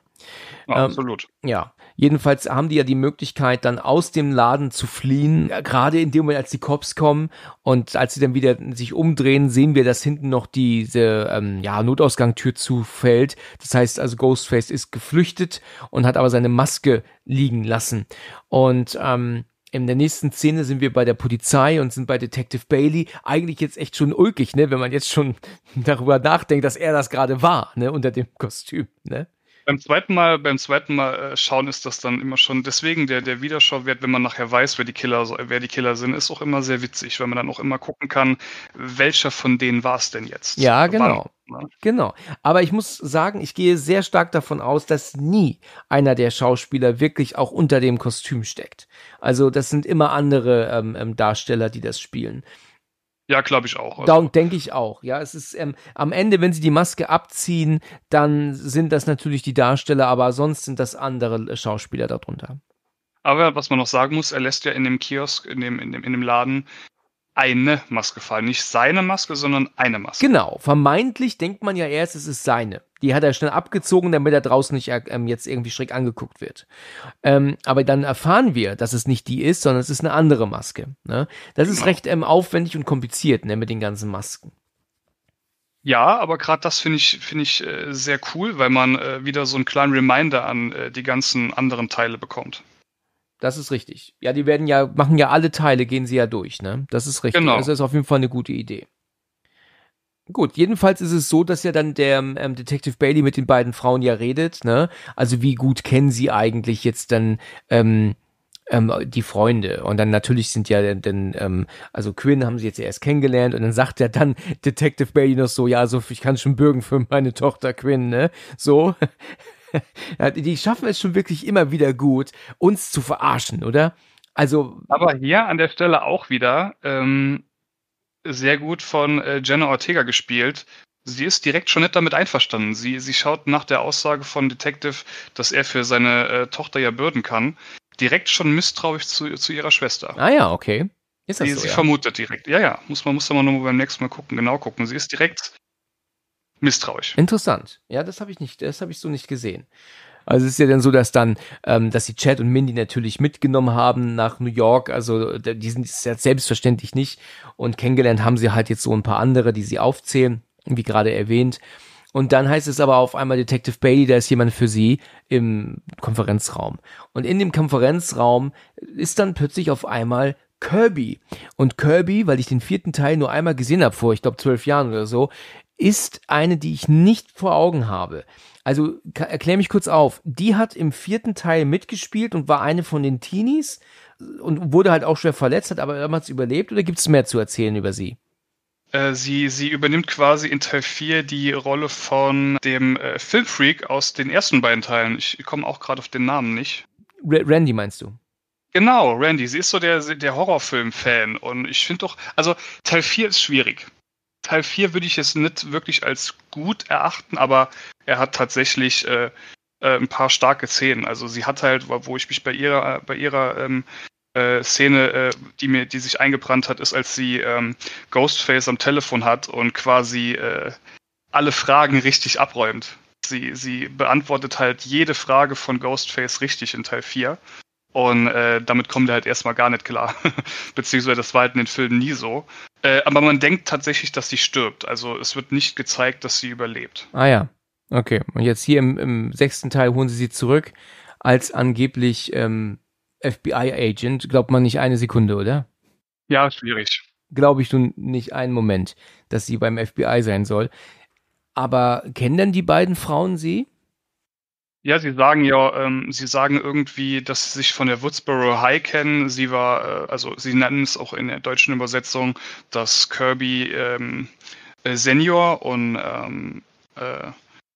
Ja, ähm, absolut. ja. Jedenfalls haben die ja die Möglichkeit, dann aus dem Laden zu fliehen. Äh, gerade in dem Moment, als die Cops kommen und als sie dann wieder sich umdrehen, sehen wir, dass hinten noch diese ähm, ja, Notausgangtür zufällt. Das heißt also, Ghostface ist geflüchtet und hat aber seine Maske liegen lassen. Und ähm, ähm, in der nächsten Szene sind wir bei der Polizei und sind bei Detective Bailey. Eigentlich jetzt echt schon ulkig, ne? Wenn man jetzt schon darüber nachdenkt, dass er das gerade war, ne? Unter dem Kostüm, ne? beim zweiten Mal, beim zweiten Mal äh, schauen ist das dann immer schon. Deswegen der, der Wiederschauwert, wenn man nachher weiß, wer die Killer, wer die Killer sind, ist auch immer sehr witzig, weil man dann auch immer gucken kann, welcher von denen war es denn jetzt? Ja, genau. Ne? Genau. Aber ich muss sagen, ich gehe sehr stark davon aus, dass nie einer der Schauspieler wirklich auch unter dem Kostüm steckt. Also das sind immer andere ähm, ähm Darsteller, die das spielen. Ja, glaube ich auch. Also. Denke ich auch. Ja, es ist ähm, am Ende, wenn sie die Maske abziehen, dann sind das natürlich die Darsteller, aber sonst sind das andere äh, Schauspieler darunter. Aber was man noch sagen muss, er lässt ja in dem Kiosk, in dem, in dem, in dem Laden, eine Maske fallen. Nicht seine Maske, sondern eine Maske. Genau. Vermeintlich denkt man ja erst, es ist seine. Die hat er schnell abgezogen, damit er draußen nicht äh, ähm, jetzt irgendwie schräg angeguckt wird. Ähm, aber dann erfahren wir, dass es nicht die ist, sondern es ist eine andere Maske. Ne? Das genau. ist recht ähm, aufwendig und kompliziert ne, mit den ganzen Masken. Ja, aber gerade das finde ich, find ich äh, sehr cool, weil man äh, wieder so einen kleinen Reminder an äh, die ganzen anderen Teile bekommt. Das ist richtig. Ja, die werden ja, machen ja alle Teile, gehen sie ja durch, ne? Das ist richtig. Genau. Also das ist auf jeden Fall eine gute Idee. Gut, jedenfalls ist es so, dass ja dann der ähm, Detective Bailey mit den beiden Frauen ja redet, ne? Also wie gut kennen sie eigentlich jetzt dann ähm, ähm, die Freunde? Und dann natürlich sind ja dann, ähm, also Quinn haben sie jetzt erst kennengelernt und dann sagt ja dann Detective Bailey noch so, ja, also ich kann schon bürgen für meine Tochter Quinn, ne? So. die schaffen es schon wirklich immer wieder gut, uns zu verarschen, oder? Also. Aber hier an der Stelle auch wieder ähm, sehr gut von äh, Jenna Ortega gespielt. Sie ist direkt schon nicht damit einverstanden. Sie, sie schaut nach der Aussage von Detective, dass er für seine äh, Tochter ja bürden kann, direkt schon misstrauisch zu, zu ihrer Schwester. Ah ja, okay. Ist das sie, so, sie ja? vermutet direkt. Ja, ja, muss man muss da mal beim nächsten Mal gucken, genau gucken. Sie ist direkt misstrauisch. Interessant. Ja, das habe ich nicht, das habe ich so nicht gesehen. Also es ist ja dann so, dass dann, ähm, dass sie Chad und Mindy natürlich mitgenommen haben nach New York. Also die sind ja selbstverständlich nicht. Und kennengelernt haben sie halt jetzt so ein paar andere, die sie aufzählen, wie gerade erwähnt. Und dann heißt es aber auf einmal Detective Bailey, da ist jemand für sie im Konferenzraum. Und in dem Konferenzraum ist dann plötzlich auf einmal Kirby. Und Kirby, weil ich den vierten Teil nur einmal gesehen habe vor, ich glaube, zwölf Jahren oder so, ist eine, die ich nicht vor Augen habe. Also erkläre mich kurz auf. Die hat im vierten Teil mitgespielt und war eine von den Teenies äh, und wurde halt auch schwer verletzt, hat aber damals überlebt. Oder gibt es mehr zu erzählen über sie? Äh, sie, sie übernimmt quasi in Teil 4 die Rolle von dem äh, Filmfreak aus den ersten beiden Teilen. Ich komme auch gerade auf den Namen nicht. R Randy meinst du? Genau, Randy. Sie ist so der, der Horrorfilm-Fan. Und ich finde doch, also Teil 4 ist schwierig. Teil 4 würde ich jetzt nicht wirklich als gut erachten, aber er hat tatsächlich äh, äh, ein paar starke Szenen. Also sie hat halt, wo ich mich bei ihrer, bei ihrer ähm, äh, Szene, äh, die mir, die sich eingebrannt hat, ist, als sie ähm, Ghostface am Telefon hat und quasi äh, alle Fragen richtig abräumt. Sie, sie beantwortet halt jede Frage von Ghostface richtig in Teil 4. Und äh, damit kommt er halt erstmal gar nicht klar. Beziehungsweise das war halt in den Filmen nie so. Äh, aber man denkt tatsächlich, dass sie stirbt. Also es wird nicht gezeigt, dass sie überlebt. Ah ja, okay. Und jetzt hier im, im sechsten Teil holen sie sie zurück als angeblich ähm, FBI-Agent. Glaubt man nicht eine Sekunde, oder? Ja, schwierig. Glaube ich nun nicht einen Moment, dass sie beim FBI sein soll. Aber kennen denn die beiden Frauen sie? Ja, Sie sagen ja, ähm, Sie sagen irgendwie, dass Sie sich von der Woodsboro High kennen. Sie war, äh, also Sie nennen es auch in der deutschen Übersetzung, dass Kirby ähm, äh, Senior und ähm, äh,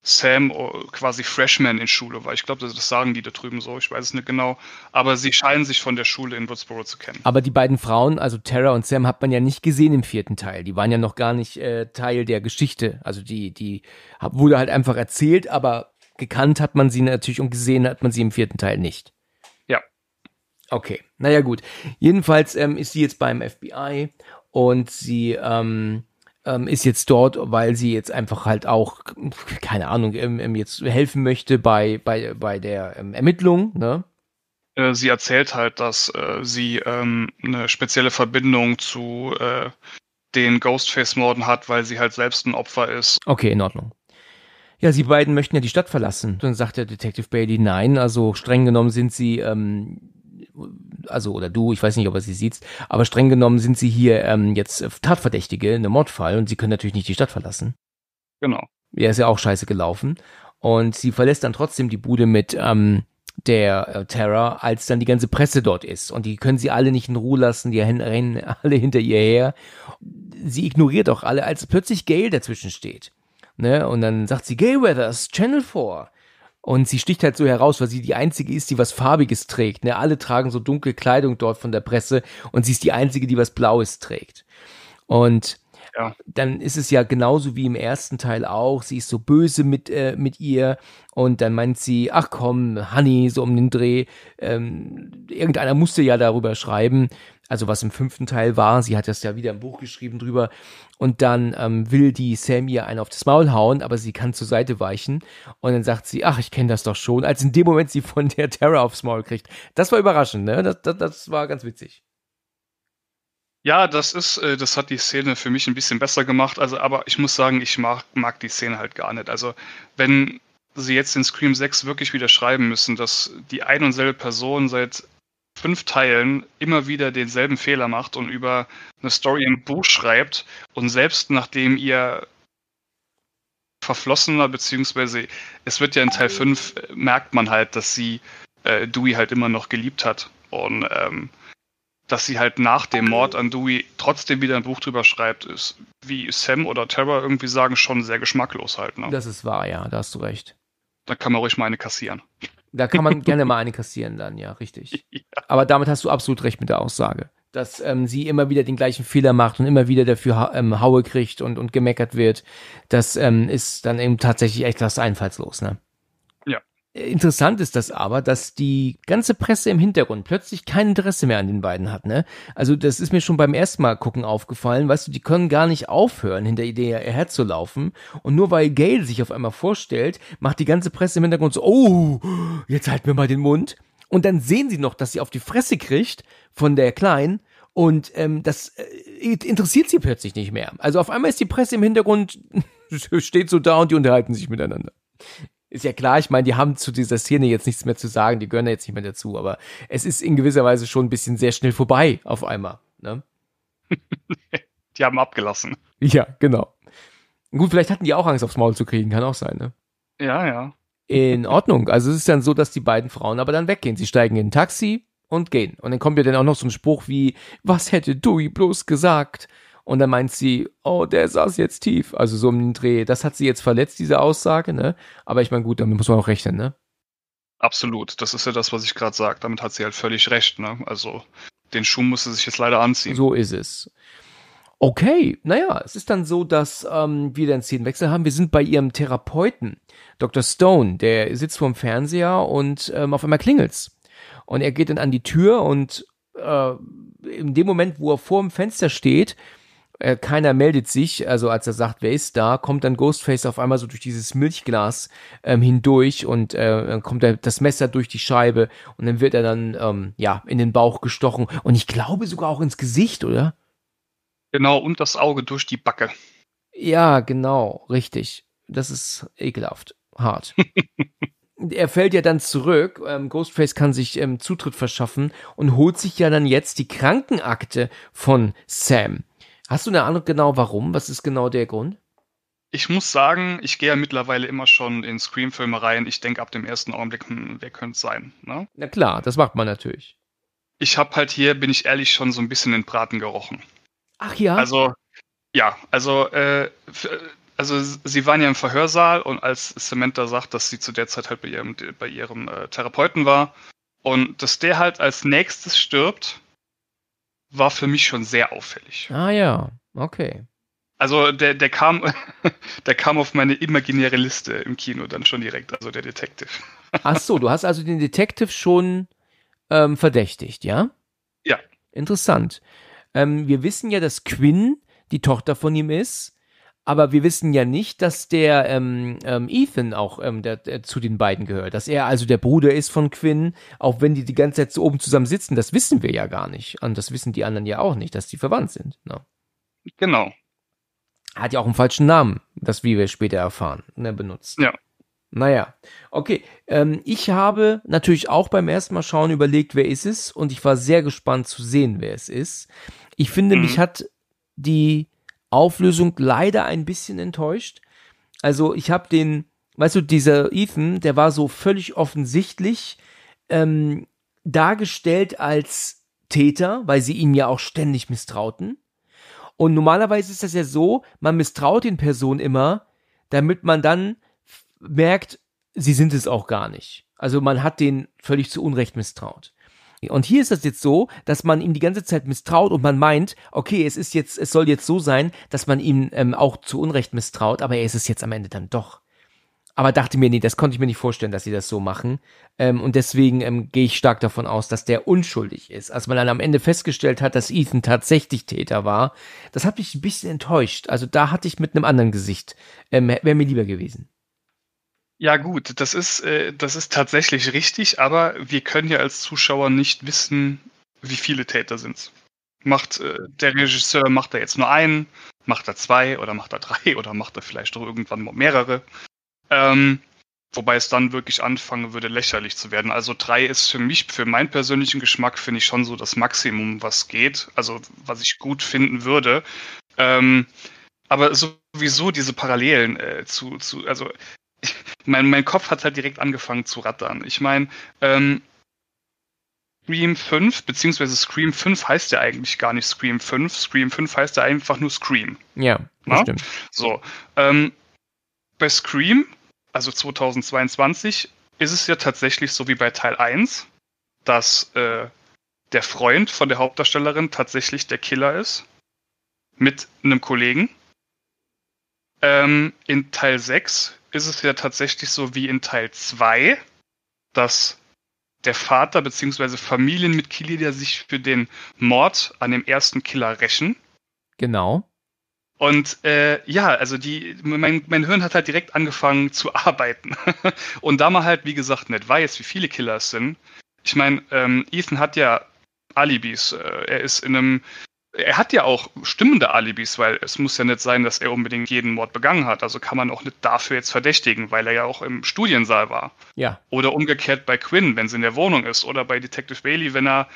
Sam oh, quasi Freshman in Schule war. Ich glaube, das sagen die da drüben so, ich weiß es nicht genau. Aber sie scheinen sich von der Schule in Woodsboro zu kennen. Aber die beiden Frauen, also Tara und Sam, hat man ja nicht gesehen im vierten Teil. Die waren ja noch gar nicht äh, Teil der Geschichte. Also die, die wurde halt einfach erzählt, aber Gekannt hat man sie natürlich und gesehen hat man sie im vierten Teil nicht. Ja. Okay, naja gut. Jedenfalls ähm, ist sie jetzt beim FBI und sie ähm, ähm, ist jetzt dort, weil sie jetzt einfach halt auch, keine Ahnung, ähm, ähm jetzt helfen möchte bei, bei, bei der ähm, Ermittlung, ne? Äh, sie erzählt halt, dass äh, sie ähm, eine spezielle Verbindung zu äh, den Ghostface-Morden hat, weil sie halt selbst ein Opfer ist. Okay, in Ordnung ja, sie beiden möchten ja die Stadt verlassen. dann sagt der Detective Bailey, nein, also streng genommen sind sie, ähm, also oder du, ich weiß nicht, ob er sie sieht, aber streng genommen sind sie hier ähm, jetzt Tatverdächtige in einem Mordfall und sie können natürlich nicht die Stadt verlassen. Genau. Ja, ist ja auch scheiße gelaufen. Und sie verlässt dann trotzdem die Bude mit ähm, der äh, Terror, als dann die ganze Presse dort ist. Und die können sie alle nicht in Ruhe lassen, die rennen alle hinter ihr her. Sie ignoriert auch alle, als plötzlich Gail dazwischen steht. Ne? Und dann sagt sie, Gay Weathers, Channel 4. Und sie sticht halt so heraus, weil sie die einzige ist, die was Farbiges trägt. Ne? Alle tragen so dunkle Kleidung dort von der Presse und sie ist die einzige, die was Blaues trägt. Und ja. dann ist es ja genauso wie im ersten Teil auch. Sie ist so böse mit, äh, mit ihr und dann meint sie, ach komm, Honey, so um den Dreh. Ähm, irgendeiner musste ja darüber schreiben also was im fünften Teil war. Sie hat das ja wieder im Buch geschrieben drüber. Und dann ähm, will die Sam ihr einen auf das Maul hauen, aber sie kann zur Seite weichen. Und dann sagt sie, ach, ich kenne das doch schon, als in dem Moment sie von der Terra aufs Maul kriegt. Das war überraschend, ne? Das, das, das war ganz witzig. Ja, das ist, äh, das hat die Szene für mich ein bisschen besser gemacht. Also, aber ich muss sagen, ich mag, mag die Szene halt gar nicht. Also, wenn sie jetzt den Scream 6 wirklich wieder schreiben müssen, dass die ein und selbe Person seit fünf Teilen immer wieder denselben Fehler macht und über eine Story im Buch schreibt und selbst nachdem ihr verflossener, beziehungsweise es wird ja in Teil 5, äh, merkt man halt, dass sie äh, Dewey halt immer noch geliebt hat und ähm, dass sie halt nach dem Mord an Dewey trotzdem wieder ein Buch drüber schreibt, ist, wie Sam oder Terror irgendwie sagen, schon sehr geschmacklos halt. Ne? Das ist wahr, ja, da hast du recht. Da kann man ruhig meine kassieren. Da kann man gerne mal eine kassieren dann, ja, richtig. Ja. Aber damit hast du absolut recht mit der Aussage, dass ähm, sie immer wieder den gleichen Fehler macht und immer wieder dafür ha ähm, Haue kriegt und, und gemeckert wird. Das ähm, ist dann eben tatsächlich echt was einfallslos, ne? Interessant ist das aber, dass die ganze Presse im Hintergrund plötzlich kein Interesse mehr an den beiden hat. Ne? Also das ist mir schon beim ersten Mal gucken aufgefallen. Weißt du, die können gar nicht aufhören, hinter ihr herzulaufen. Und nur weil Gail sich auf einmal vorstellt, macht die ganze Presse im Hintergrund so, oh, jetzt halt mir mal den Mund. Und dann sehen sie noch, dass sie auf die Fresse kriegt von der Kleinen. Und ähm, das äh, interessiert sie plötzlich nicht mehr. Also auf einmal ist die Presse im Hintergrund, steht so da und die unterhalten sich miteinander. Ist ja klar, ich meine, die haben zu dieser Szene jetzt nichts mehr zu sagen, die gehören ja jetzt nicht mehr dazu, aber es ist in gewisser Weise schon ein bisschen sehr schnell vorbei auf einmal. Ne? die haben abgelassen. Ja, genau. Gut, vielleicht hatten die auch Angst, aufs Maul zu kriegen, kann auch sein, ne? Ja, ja. In Ordnung. Also es ist dann so, dass die beiden Frauen aber dann weggehen. Sie steigen in ein Taxi und gehen. Und dann kommt ja dann auch noch so ein Spruch wie, was hätte Dewey bloß gesagt? Und dann meint sie, oh, der saß jetzt tief. Also so um den Dreh. Das hat sie jetzt verletzt, diese Aussage, ne? Aber ich meine, gut, damit muss man auch rechnen, ne? Absolut. Das ist ja das, was ich gerade sage. Damit hat sie halt völlig recht, ne? Also den Schuh muss sie sich jetzt leider anziehen. So ist es. Okay, naja, es ist dann so, dass ähm, wir den Szenenwechsel haben. Wir sind bei ihrem Therapeuten, Dr. Stone, der sitzt vorm Fernseher und ähm, auf einmal klingelt's. Und er geht dann an die Tür und äh, in dem Moment, wo er vor dem Fenster steht, äh, keiner meldet sich, also als er sagt, wer ist da, kommt dann Ghostface auf einmal so durch dieses Milchglas ähm, hindurch und äh, dann kommt er, das Messer durch die Scheibe und dann wird er dann ähm, ja in den Bauch gestochen und ich glaube sogar auch ins Gesicht, oder? Genau, und das Auge durch die Backe. Ja, genau, richtig. Das ist ekelhaft, hart. er fällt ja dann zurück. Ähm, Ghostface kann sich ähm, Zutritt verschaffen und holt sich ja dann jetzt die Krankenakte von Sam. Hast du eine Ahnung genau warum? Was ist genau der Grund? Ich muss sagen, ich gehe ja mittlerweile immer schon in Screenfilme rein. Ich denke ab dem ersten Augenblick, hm, wer könnte es sein? Ne? Na klar, das macht man natürlich. Ich habe halt hier, bin ich ehrlich, schon so ein bisschen den Braten gerochen. Ach ja. Also, ja, also, äh, äh also sie waren ja im Verhörsaal und als Samantha sagt, dass sie zu der Zeit halt bei ihrem, bei ihrem äh, Therapeuten war und dass der halt als nächstes stirbt, war für mich schon sehr auffällig. Ah ja, okay. Also der, der kam, der kam auf meine imaginäre Liste im Kino dann schon direkt, also der Detective. Ach so, du hast also den Detective schon ähm, verdächtigt, ja? Ja. Interessant. Ähm, wir wissen ja, dass Quinn die Tochter von ihm ist. Aber wir wissen ja nicht, dass der ähm, ähm, Ethan auch ähm, der, der, zu den beiden gehört. Dass er also der Bruder ist von Quinn, auch wenn die die ganze Zeit so oben zusammen sitzen. Das wissen wir ja gar nicht. Und das wissen die anderen ja auch nicht, dass die verwandt sind. No. Ne? Genau. Hat ja auch einen falschen Namen, das wie wir später erfahren, ne, benutzt. Ja. Naja, okay. Ähm, ich habe natürlich auch beim ersten Mal schauen überlegt, wer ist es und ich war sehr gespannt zu sehen, wer es ist. Ich finde, mhm. mich hat die Auflösung leider ein bisschen enttäuscht. Also ich habe den, weißt du, dieser Ethan, der war so völlig offensichtlich ähm, dargestellt als Täter, weil sie ihm ja auch ständig misstrauten. Und normalerweise ist das ja so, man misstraut den Personen immer, damit man dann merkt, sie sind es auch gar nicht. Also man hat den völlig zu Unrecht misstraut. Und hier ist das jetzt so, dass man ihm die ganze Zeit misstraut und man meint, okay, es ist jetzt, es soll jetzt so sein, dass man ihm ähm, auch zu Unrecht misstraut, aber er ist es jetzt am Ende dann doch. Aber dachte mir, nee, das konnte ich mir nicht vorstellen, dass sie das so machen. Ähm, und deswegen ähm, gehe ich stark davon aus, dass der unschuldig ist. Als man dann am Ende festgestellt hat, dass Ethan tatsächlich Täter war, das hat mich ein bisschen enttäuscht. Also da hatte ich mit einem anderen Gesicht, ähm, wäre mir lieber gewesen. Ja gut, das ist, äh, das ist tatsächlich richtig, aber wir können ja als Zuschauer nicht wissen, wie viele Täter sind. Macht äh, der Regisseur, macht er jetzt nur einen, macht er zwei oder macht er drei oder macht er vielleicht doch irgendwann mal mehrere. Ähm, wobei es dann wirklich anfangen würde, lächerlich zu werden. Also drei ist für mich, für meinen persönlichen Geschmack, finde ich schon so das Maximum, was geht. Also was ich gut finden würde. Ähm, aber sowieso diese Parallelen äh, zu, zu, also mein, mein Kopf hat halt direkt angefangen zu rattern. Ich meine, ähm, Scream 5, beziehungsweise Scream 5 heißt ja eigentlich gar nicht Scream 5. Scream 5 heißt ja einfach nur Scream. Ja, Na? stimmt. So. Ähm, bei Scream, also 2022, ist es ja tatsächlich so wie bei Teil 1, dass äh, der Freund von der Hauptdarstellerin tatsächlich der Killer ist. Mit einem Kollegen. Ähm, in Teil 6 ist es ja tatsächlich so wie in Teil 2, dass der Vater bzw. Familienmitglieder sich für den Mord an dem ersten Killer rächen. Genau. Und äh, ja, also die, mein, mein Hirn hat halt direkt angefangen zu arbeiten. Und da man halt, wie gesagt, nicht weiß, wie viele Killer es sind. Ich meine, ähm, Ethan hat ja Alibis. Äh, er ist in einem er hat ja auch stimmende Alibis, weil es muss ja nicht sein, dass er unbedingt jeden Mord begangen hat. Also kann man auch nicht dafür jetzt verdächtigen, weil er ja auch im Studiensaal war. Ja. Oder umgekehrt bei Quinn, wenn sie in der Wohnung ist, oder bei Detective Bailey, wenn er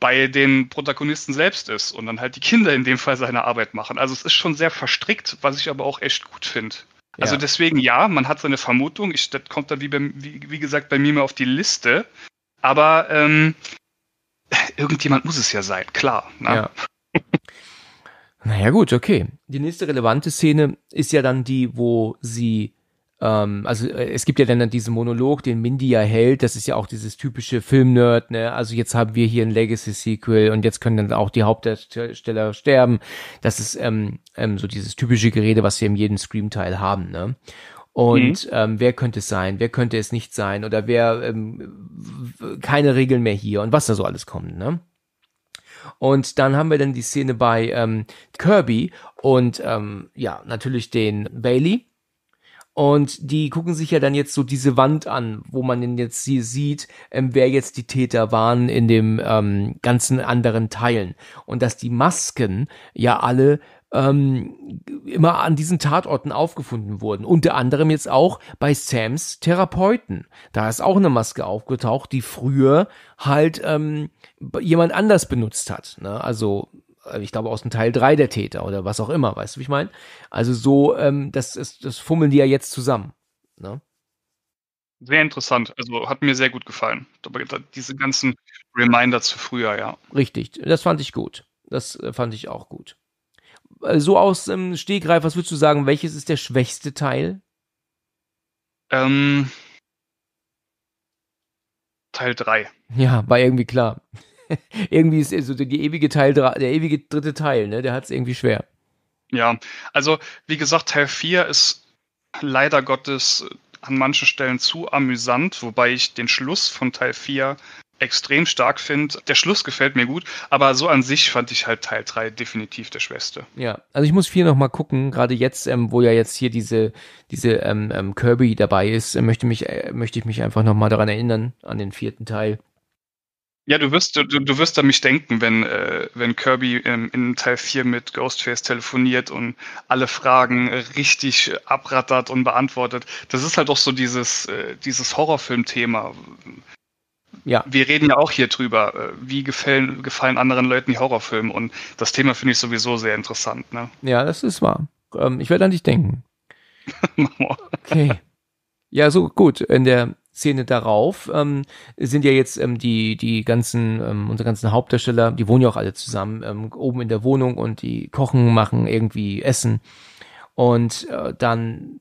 bei den Protagonisten selbst ist und dann halt die Kinder in dem Fall seine Arbeit machen. Also es ist schon sehr verstrickt, was ich aber auch echt gut finde. Also ja. Also deswegen ja, man hat seine Vermutung. Ich, das kommt dann wie, bei, wie, wie gesagt bei mir mal auf die Liste. Aber ähm, irgendjemand muss es ja sein, klar. Ne? Ja. naja, gut, okay. Die nächste relevante Szene ist ja dann die, wo sie ähm, also äh, es gibt ja dann diesen Monolog, den Mindy ja hält, das ist ja auch dieses typische Filmnerd, ne? Also jetzt haben wir hier ein Legacy-Sequel und jetzt können dann auch die Hauptdarsteller sterben. Das ist ähm, ähm, so dieses typische Gerede, was wir in jedem Scream-Teil haben, ne? Mhm. Und mhm. ähm, wer könnte es sein, wer könnte es nicht sein oder wer ähm, keine Regeln mehr hier und was da so alles kommt, ne? Und dann haben wir dann die Szene bei ähm, Kirby und ähm, ja, natürlich den Bailey. Und die gucken sich ja dann jetzt so diese Wand an, wo man denn jetzt sie sieht, ähm, wer jetzt die Täter waren in dem ähm, ganzen anderen Teilen. Und dass die Masken ja alle ähm, immer an diesen Tatorten aufgefunden wurden. Unter anderem jetzt auch bei Sams Therapeuten. Da ist auch eine Maske aufgetaucht, die früher halt ähm, jemand anders benutzt hat. Ne? Also äh, ich glaube, aus dem Teil 3 der Täter oder was auch immer, weißt du, wie ich meine? Also so, ähm, das ist, das fummeln die ja jetzt zusammen. Ne? Sehr interessant. Also hat mir sehr gut gefallen. Diese ganzen Reminder zu früher, ja. Richtig, das fand ich gut. Das äh, fand ich auch gut. Äh, so aus dem Stegreif, was würdest du sagen, welches ist der schwächste Teil? Ähm, Teil 3. Ja, war irgendwie klar. irgendwie ist so die ewige Teil, der ewige dritte Teil, ne? Der hat es irgendwie schwer. Ja, also wie gesagt, Teil 4 ist leider Gottes an manchen Stellen zu amüsant, wobei ich den Schluss von Teil 4 extrem stark finde. Der Schluss gefällt mir gut, aber so an sich fand ich halt Teil 3 definitiv der Schwester. Ja, also ich muss viel nochmal gucken, gerade jetzt, ähm, wo ja jetzt hier diese, diese ähm, ähm, Kirby dabei ist, äh, möchte, mich, äh, möchte ich mich einfach nochmal daran erinnern, an den vierten Teil. Ja, du wirst, du, du wirst an mich denken, wenn, äh, wenn Kirby ähm, in Teil 4 mit Ghostface telefoniert und alle Fragen richtig abrattert und beantwortet. Das ist halt auch so dieses, äh, dieses Horrorfilm-Thema, ja. wir reden ja auch hier drüber, äh, wie gefallen, gefallen anderen Leuten die Horrorfilme und das Thema finde ich sowieso sehr interessant. Ne? Ja, das ist wahr. Ähm, ich werde an dich denken. okay. Ja, so gut. In der Szene darauf ähm, sind ja jetzt ähm, die die ganzen ähm, unsere ganzen Hauptdarsteller, die wohnen ja auch alle zusammen ähm, oben in der Wohnung und die kochen, machen irgendwie Essen und äh, dann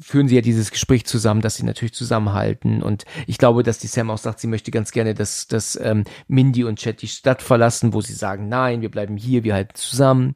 führen sie ja dieses Gespräch zusammen, dass sie natürlich zusammenhalten. Und ich glaube, dass die Sam auch sagt, sie möchte ganz gerne, dass, dass ähm, Mindy und Chet die Stadt verlassen, wo sie sagen, nein, wir bleiben hier, wir halten zusammen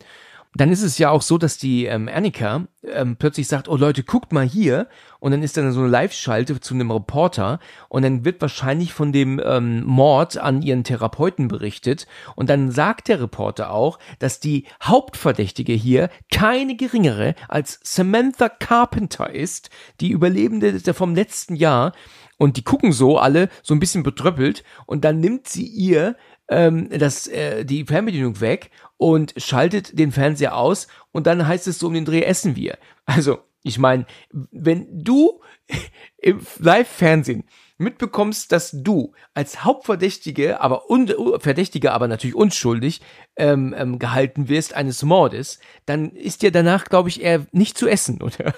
dann ist es ja auch so, dass die ähm, Annika ähm, plötzlich sagt, oh Leute, guckt mal hier. Und dann ist dann so eine Live-Schalte zu einem Reporter und dann wird wahrscheinlich von dem ähm, Mord an ihren Therapeuten berichtet. Und dann sagt der Reporter auch, dass die Hauptverdächtige hier keine geringere als Samantha Carpenter ist, die Überlebende vom letzten Jahr. Und die gucken so alle so ein bisschen betröppelt und dann nimmt sie ihr ähm, das, äh, die Fernbedienung weg und schaltet den Fernseher aus und dann heißt es so um den Dreh essen wir. Also, ich meine, wenn du im Live-Fernsehen mitbekommst, dass du als Hauptverdächtige, aber un uh, Verdächtige, aber natürlich unschuldig ähm, ähm, gehalten wirst eines Mordes, dann ist dir danach, glaube ich, eher nicht zu essen, oder?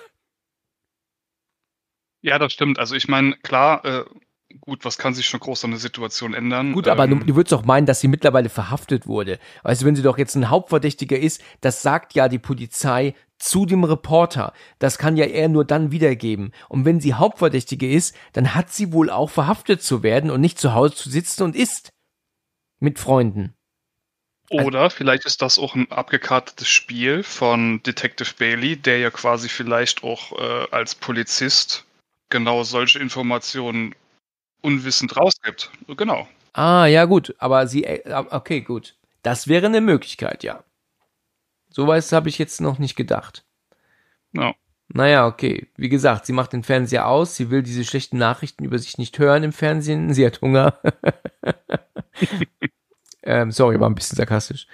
Ja, das stimmt. Also ich meine, klar, äh, gut, was kann sich schon groß an der Situation ändern? Gut, aber ähm, du, würdest doch meinen, dass sie mittlerweile verhaftet wurde. Also wenn sie doch jetzt ein Hauptverdächtiger ist, das sagt ja die Polizei zu dem Reporter. Das kann ja er nur dann wiedergeben. Und wenn sie Hauptverdächtige ist, dann hat sie wohl auch verhaftet zu werden und nicht zu Hause zu sitzen und ist mit Freunden. Also Oder also, vielleicht ist das auch ein abgekartetes Spiel von Detective Bailey, der ja quasi vielleicht auch äh, als Polizist genau solche Informationen unwissend rausgibt. Genau. Ah, ja, gut. Aber sie, äh, ah, okay, gut. Das wäre eine Möglichkeit, ja. Sowas habe ich jetzt noch nicht gedacht. No. Naja, okay. Wie gesagt, sie macht den Fernseher aus, sie will diese schlechten Nachrichten über sich nicht hören im Fernsehen, sie hat Hunger. ähm, sorry, war ein bisschen sarkastisch.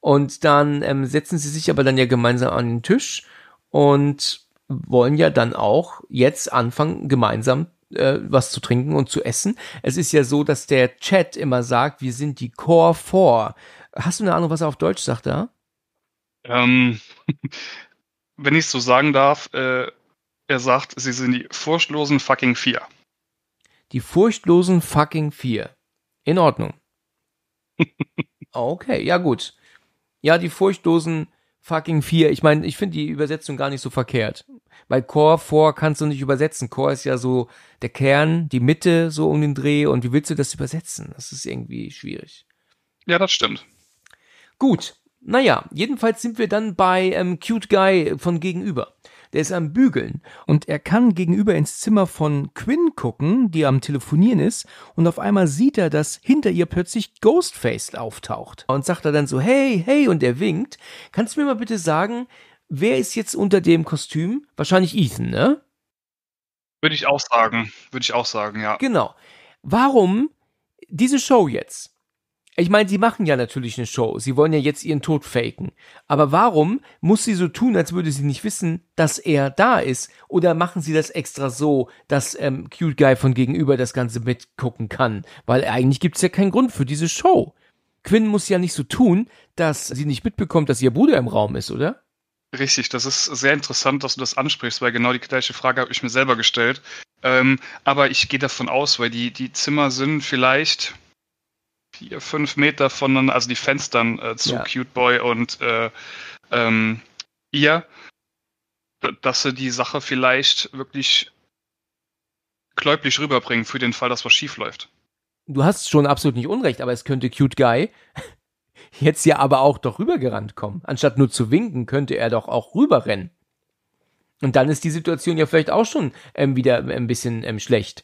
Und dann ähm, setzen sie sich aber dann ja gemeinsam an den Tisch und wollen ja dann auch jetzt anfangen, gemeinsam äh, was zu trinken und zu essen. Es ist ja so, dass der Chat immer sagt, wir sind die Core 4. Hast du eine Ahnung, was er auf Deutsch sagt da? Ähm, wenn ich es so sagen darf, äh, er sagt, sie sind die furchtlosen fucking Vier. Die furchtlosen fucking Vier. In Ordnung. Ah, okay, ja gut. Ja, die furchtlosen fucking Vier. Ich meine, ich finde die Übersetzung gar nicht so verkehrt weil Core vor kannst du nicht übersetzen. Core ist ja so der Kern, die Mitte so um den Dreh und wie willst du das übersetzen? Das ist irgendwie schwierig. Ja, das stimmt. Gut. Naja, jedenfalls sind wir dann bei ähm, Cute Guy von gegenüber. Der ist am Bügeln und er kann gegenüber ins Zimmer von Quinn gucken, die am Telefonieren ist, und auf einmal sieht er, dass hinter ihr plötzlich Ghostface auftaucht. Und sagt er dann so, hey, hey, und er winkt. Kannst du mir mal bitte sagen, Wer ist jetzt unter dem Kostüm? Wahrscheinlich Ethan, ne? Würde ich auch sagen. Würde ich auch sagen, ja. Genau. Warum diese Show jetzt? Ich meine, sie machen ja natürlich eine Show. Sie wollen ja jetzt ihren Tod faken. Aber warum muss sie so tun, als würde sie nicht wissen, dass er da ist? Oder machen sie das extra so, dass ähm, Cute Guy von gegenüber das Ganze mitgucken kann? Weil eigentlich gibt es ja keinen Grund für diese Show. Quinn muss ja nicht so tun, dass sie nicht mitbekommt, dass ihr Bruder im Raum ist, oder? Richtig, das ist sehr interessant, dass du das ansprichst, weil genau die gleiche Frage habe ich mir selber gestellt. Ähm, aber ich gehe davon aus, weil die, die Zimmer sind vielleicht vier, fünf Meter von, also die Fenstern äh, zu ja. Cute Boy und äh, ähm, ihr, dass sie die Sache vielleicht wirklich gläublich rüberbringen für den Fall, dass was schief läuft. Du hast schon absolut nicht unrecht, aber es könnte Cute Guy jetzt ja aber auch doch rübergerannt kommen. Anstatt nur zu winken, könnte er doch auch rüberrennen. Und dann ist die Situation ja vielleicht auch schon ähm, wieder ähm, ein bisschen ähm, schlecht.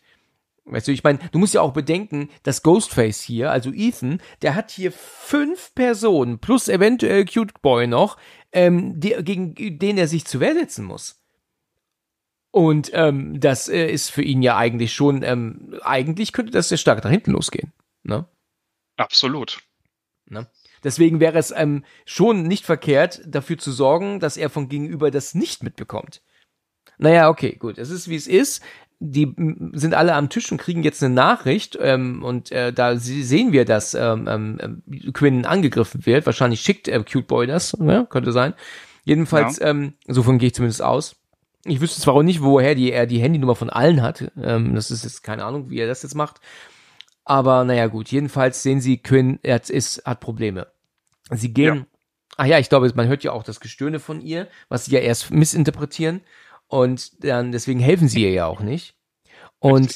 Weißt du, ich meine, du musst ja auch bedenken, dass Ghostface hier, also Ethan, der hat hier fünf Personen plus eventuell Cute Boy noch, ähm, die, gegen den er sich zu Wehr setzen muss. Und ähm, das äh, ist für ihn ja eigentlich schon, ähm, eigentlich könnte das sehr stark nach hinten losgehen. Ne? Absolut. Ne? Deswegen wäre es ähm, schon nicht verkehrt, dafür zu sorgen, dass er von gegenüber das nicht mitbekommt. Naja, okay, gut. Es ist, wie es ist. Die sind alle am Tisch und kriegen jetzt eine Nachricht ähm, und äh, da sehen wir, dass ähm, ähm, ähm, Quinn angegriffen wird. Wahrscheinlich schickt äh, Cute Boy das, ne? könnte sein. Jedenfalls, ja. ähm, so gehe ich zumindest aus. Ich wüsste zwar auch nicht, woher die, er die Handynummer von allen hat. Ähm, das ist jetzt keine Ahnung, wie er das jetzt macht. Aber naja, gut. Jedenfalls sehen sie, Quinn jetzt ist, hat Probleme. Sie gehen. Ja. Ach ja, ich glaube, man hört ja auch das Gestöhne von ihr, was sie ja erst missinterpretieren. Und dann, deswegen helfen sie ihr ja auch nicht. Und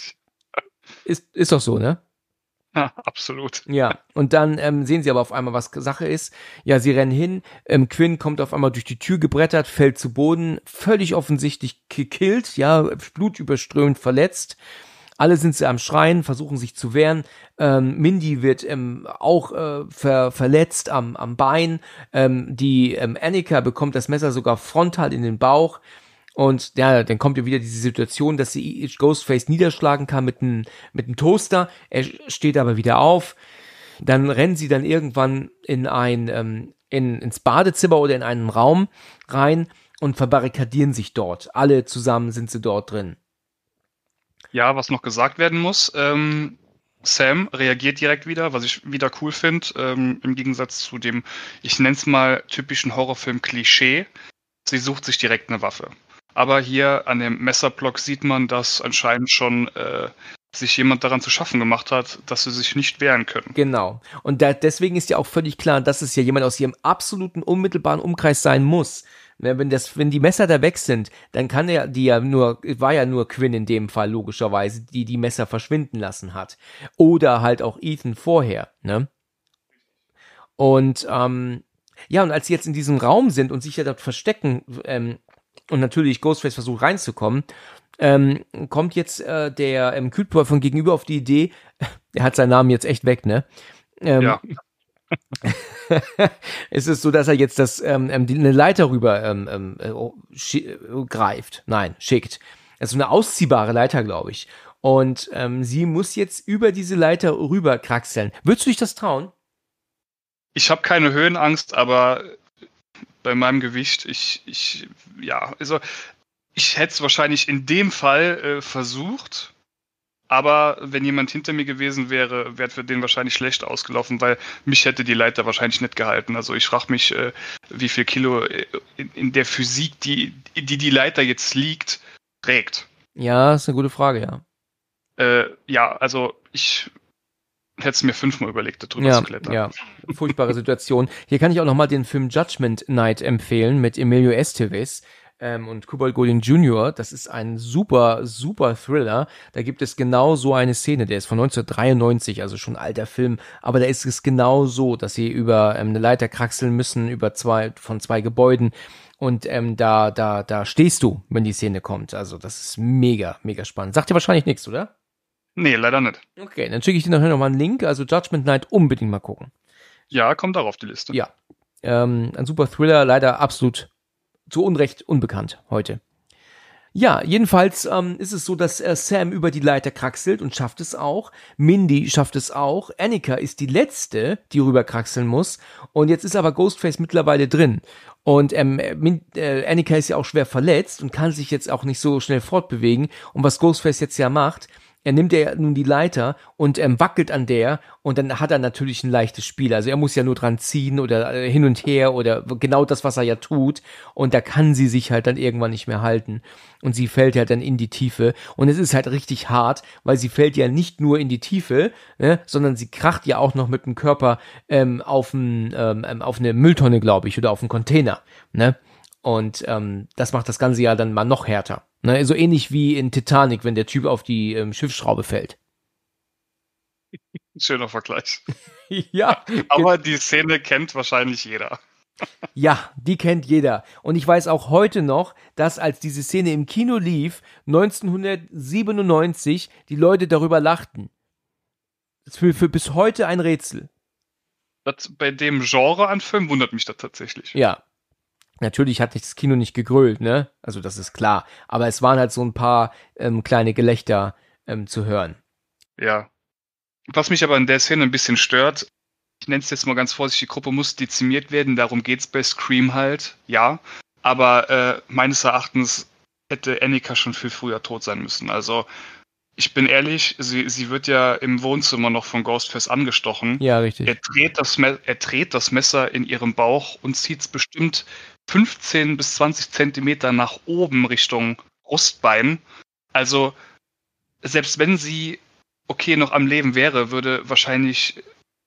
ist, ist doch so, ne? Ja, absolut. Ja, und dann ähm, sehen sie aber auf einmal, was Sache ist. Ja, sie rennen hin. Ähm, Quinn kommt auf einmal durch die Tür gebrettert, fällt zu Boden, völlig offensichtlich gekillt, ja, blutüberströmt, verletzt. Alle sind sie am Schreien, versuchen sich zu wehren. Ähm, Mindy wird ähm, auch äh, ver verletzt am, am Bein. Ähm, die ähm, Annika bekommt das Messer sogar frontal in den Bauch. Und ja, dann kommt ja wieder diese Situation, dass sie Ghostface niederschlagen kann mit einem mit einem Toaster. Er steht aber wieder auf. Dann rennen sie dann irgendwann in ein ähm, in, ins Badezimmer oder in einen Raum rein und verbarrikadieren sich dort. Alle zusammen sind sie dort drin ja, was noch gesagt werden muss. Ähm, Sam reagiert direkt wieder, was ich wieder cool finde, ähm, im Gegensatz zu dem, ich nenne es mal typischen Horrorfilm-Klischee. Sie sucht sich direkt eine Waffe. Aber hier an dem Messerblock sieht man, dass anscheinend schon äh, sich jemand daran zu schaffen gemacht hat, dass sie sich nicht wehren können. Genau. Und da, deswegen ist ja auch völlig klar, dass es ja jemand aus ihrem absoluten unmittelbaren Umkreis sein muss. Wenn, das, wenn die Messer da weg sind, dann kann er die ja nur, war ja nur Quinn in dem Fall logischerweise, die die Messer verschwinden lassen hat. Oder halt auch Ethan vorher, ne? Und, ähm, ja, und als sie jetzt in diesem Raum sind und sich ja dort verstecken, ähm, und natürlich Ghostface versucht reinzukommen, ähm, kommt jetzt äh, der ähm, Kühlboy von gegenüber auf die Idee, er hat seinen Namen jetzt echt weg, ne? Ähm, ja. ist es so, dass er jetzt das, ähm, ähm eine Leiter rüber ähm, ähm äh, oh, äh, greift. Nein, schickt. Das ist eine ausziehbare Leiter, glaube ich. Und ähm, sie muss jetzt über diese Leiter rüber kraxeln. Würdest du dich das trauen? Ich habe keine Höhenangst, aber bei meinem Gewicht, ich, ich, ja, also ich hätte es wahrscheinlich in dem Fall äh, versucht, aber wenn jemand hinter mir gewesen wäre, wäre für den wahrscheinlich schlecht ausgelaufen, weil mich hätte die Leiter wahrscheinlich nicht gehalten. Also ich frage mich, äh, wie viel Kilo äh, in, der Physik, die, die die Leiter jetzt liegt, trägt. Ja, ist eine gute Frage, ja. Äh, ja, also ich hätte es mir fünfmal überlegt, da drüber ja, zu klettern. Ja, furchtbare Situation. Hier kann ich auch nochmal den Film Judgment Night empfehlen mit Emilio Estevez ähm, und Kubert Golden Jr., das ist ein super, super Thriller. Da gibt es genau so eine Szene, der ist von 1993, also schon alter Film, aber da ist es genau so, dass sie über ähm, eine Leiter kraxeln müssen, über zwei, von zwei Gebäuden und ähm, da, da, da stehst du, wenn die Szene kommt. Also das ist mega, mega spannend. Sagt dir wahrscheinlich nichts, oder? Nee, leider nicht. Okay, dann schicke ich dir nachher nochmal einen Link. Also Judgment Night unbedingt mal gucken. Ja, kommt auch auf die Liste. Ja. Ähm, ein super Thriller, leider absolut zu Unrecht unbekannt heute. Ja, jedenfalls ähm, ist es so, dass äh, Sam über die Leiter kraxelt und schafft es auch. Mindy schafft es auch. Annika ist die letzte, die rüberkraxeln muss. Und jetzt ist aber Ghostface mittlerweile drin. Und ähm, äh, Annika ist ja auch schwer verletzt und kann sich jetzt auch nicht so schnell fortbewegen. Und was Ghostface jetzt ja macht, er nimmt ja nun die Leiter und ähm, wackelt an der und dann hat er natürlich ein leichtes Spiel. Also er muss ja nur dran ziehen oder äh, hin und her oder genau das, was er ja tut. Und da kann sie sich halt dann irgendwann nicht mehr halten. Und sie fällt halt dann in die Tiefe. Und es ist halt richtig hart, weil sie fällt ja nicht nur in die Tiefe, ne, sondern sie kracht ja auch noch mit dem Körper ähm, auf, ein, ähm, ähm auf eine Mülltonne, glaube ich, oder auf einen Container. Ne? Und ähm, das macht das Ganze ja dann mal noch härter. Ne, so ähnlich wie in Titanic, wenn der Typ auf die ähm, Schiffsschraube fällt. Schöner Vergleich. ja. Aber die Szene kennt wahrscheinlich jeder. ja, die kennt jeder. Und ich weiß auch heute noch, dass als diese Szene im Kino lief, 1997, die Leute darüber lachten. Das ist für, für bis heute ein Rätsel. Das bei dem Genre an Film wundert mich das tatsächlich. Ja, Natürlich hat das Kino nicht gegrölt, ne? Also das ist klar. Aber es waren halt so ein paar ähm, kleine Gelächter ähm, zu hören. Ja. Was mich aber in der Szene ein bisschen stört, ich nenne es jetzt mal ganz vorsichtig, die Gruppe muss dezimiert werden, darum geht's bei Scream halt, ja. Aber äh, meines Erachtens hätte Annika schon viel früher tot sein müssen. Also ich bin ehrlich, sie, sie wird ja im Wohnzimmer noch von Ghostface angestochen. Ja, richtig. Er dreht das, er dreht das Messer in ihrem Bauch und zieht es bestimmt 15 bis 20 Zentimeter nach oben Richtung Brustbein. Also selbst wenn sie okay noch am Leben wäre, würde wahrscheinlich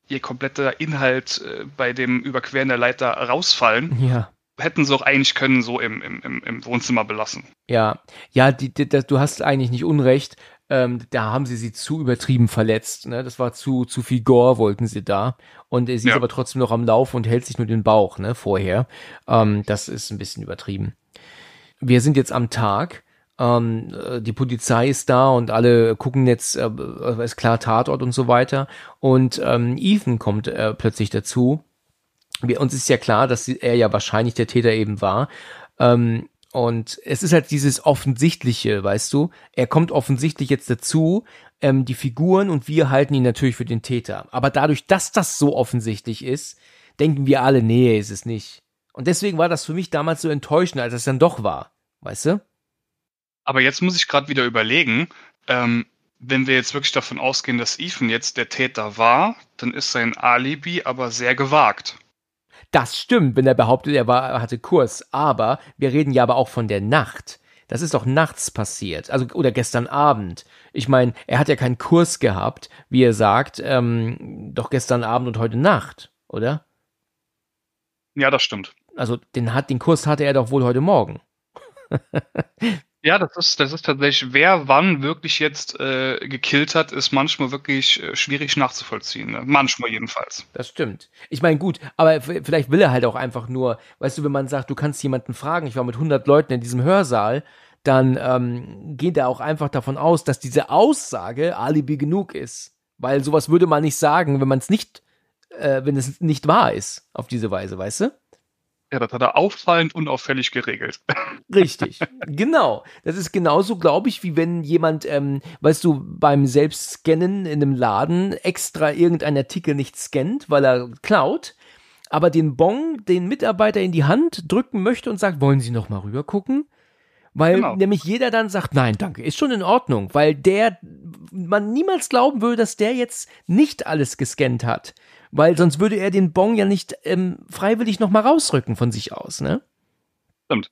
ihr kompletter Inhalt äh, bei dem Überqueren der Leiter rausfallen. Ja. Hätten sie auch eigentlich können so im, im, im Wohnzimmer belassen. Ja, ja, die, die, du hast eigentlich nicht Unrecht ähm, da haben sie sie zu übertrieben verletzt. Ne? Das war zu, zu viel Gore, wollten sie da. Und er äh, sie ja. ist aber trotzdem noch am Lauf und hält sich nur den Bauch ne, vorher. Ähm, das ist ein bisschen übertrieben. Wir sind jetzt am Tag. Ähm, äh, die Polizei ist da und alle gucken jetzt, äh, äh, ist klar, Tatort und so weiter. Und ähm, Ethan kommt äh, plötzlich dazu. Wir, uns ist ja klar, dass er ja wahrscheinlich der Täter eben war. Ähm, und es ist halt dieses Offensichtliche, weißt du? Er kommt offensichtlich jetzt dazu, ähm, die Figuren und wir halten ihn natürlich für den Täter. Aber dadurch, dass das so offensichtlich ist, denken wir alle, nee, ist es nicht. Und deswegen war das für mich damals so enttäuschend, als es dann doch war, weißt du? Aber jetzt muss ich gerade wieder überlegen, ähm, wenn wir jetzt wirklich davon ausgehen, dass Ethan jetzt der Täter war, dann ist sein Alibi aber sehr gewagt. Das stimmt, wenn er behauptet, er war, hatte Kurs. Aber wir reden ja aber auch von der Nacht. Das ist doch nachts passiert, also oder gestern Abend. Ich meine, er hat ja keinen Kurs gehabt, wie er sagt, ähm, doch gestern Abend und heute Nacht, oder? Ja, das stimmt. Also den hat den Kurs hatte er doch wohl heute Morgen. Ja, das ist, das ist tatsächlich, wer wann wirklich jetzt äh, gekillt hat, ist manchmal wirklich äh, schwierig nachzuvollziehen. Ne? Manchmal jedenfalls. Das stimmt. Ich meine, gut, aber vielleicht will er halt auch einfach nur, weißt du, wenn man sagt, du kannst jemanden fragen, ich war mit 100 Leuten in diesem Hörsaal, dann ähm, geht er auch einfach davon aus, dass diese Aussage Alibi genug ist. Weil sowas würde man nicht sagen, wenn man es nicht, äh, wenn es nicht wahr ist, auf diese Weise, weißt du? Ja, das hat er auffallend unauffällig geregelt. Richtig, genau. Das ist genauso, glaube ich, wie wenn jemand, ähm, weißt du, beim Selbstscannen in einem Laden extra irgendein Artikel nicht scannt, weil er klaut, aber den Bon den Mitarbeiter in die Hand drücken möchte und sagt, wollen Sie noch mal rübergucken? Weil genau. nämlich jeder dann sagt, nein, danke, ist schon in Ordnung, weil der, man niemals glauben würde, dass der jetzt nicht alles gescannt hat. Weil sonst würde er den Bon ja nicht ähm, freiwillig nochmal rausrücken von sich aus, ne? Stimmt.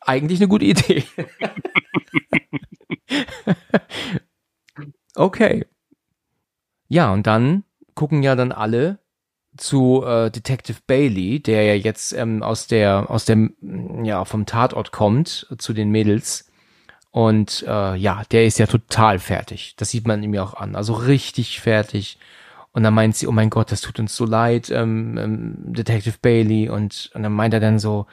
Eigentlich eine gute Idee. okay. Ja, und dann gucken ja dann alle zu äh, Detective Bailey, der ja jetzt ähm, aus der aus dem ja vom Tatort kommt äh, zu den Mädels und äh, ja, der ist ja total fertig. Das sieht man ihm ja auch an, also richtig fertig. Und dann meint sie, oh mein Gott, das tut uns so leid, ähm, ähm, Detective Bailey. Und, und dann meint er dann so,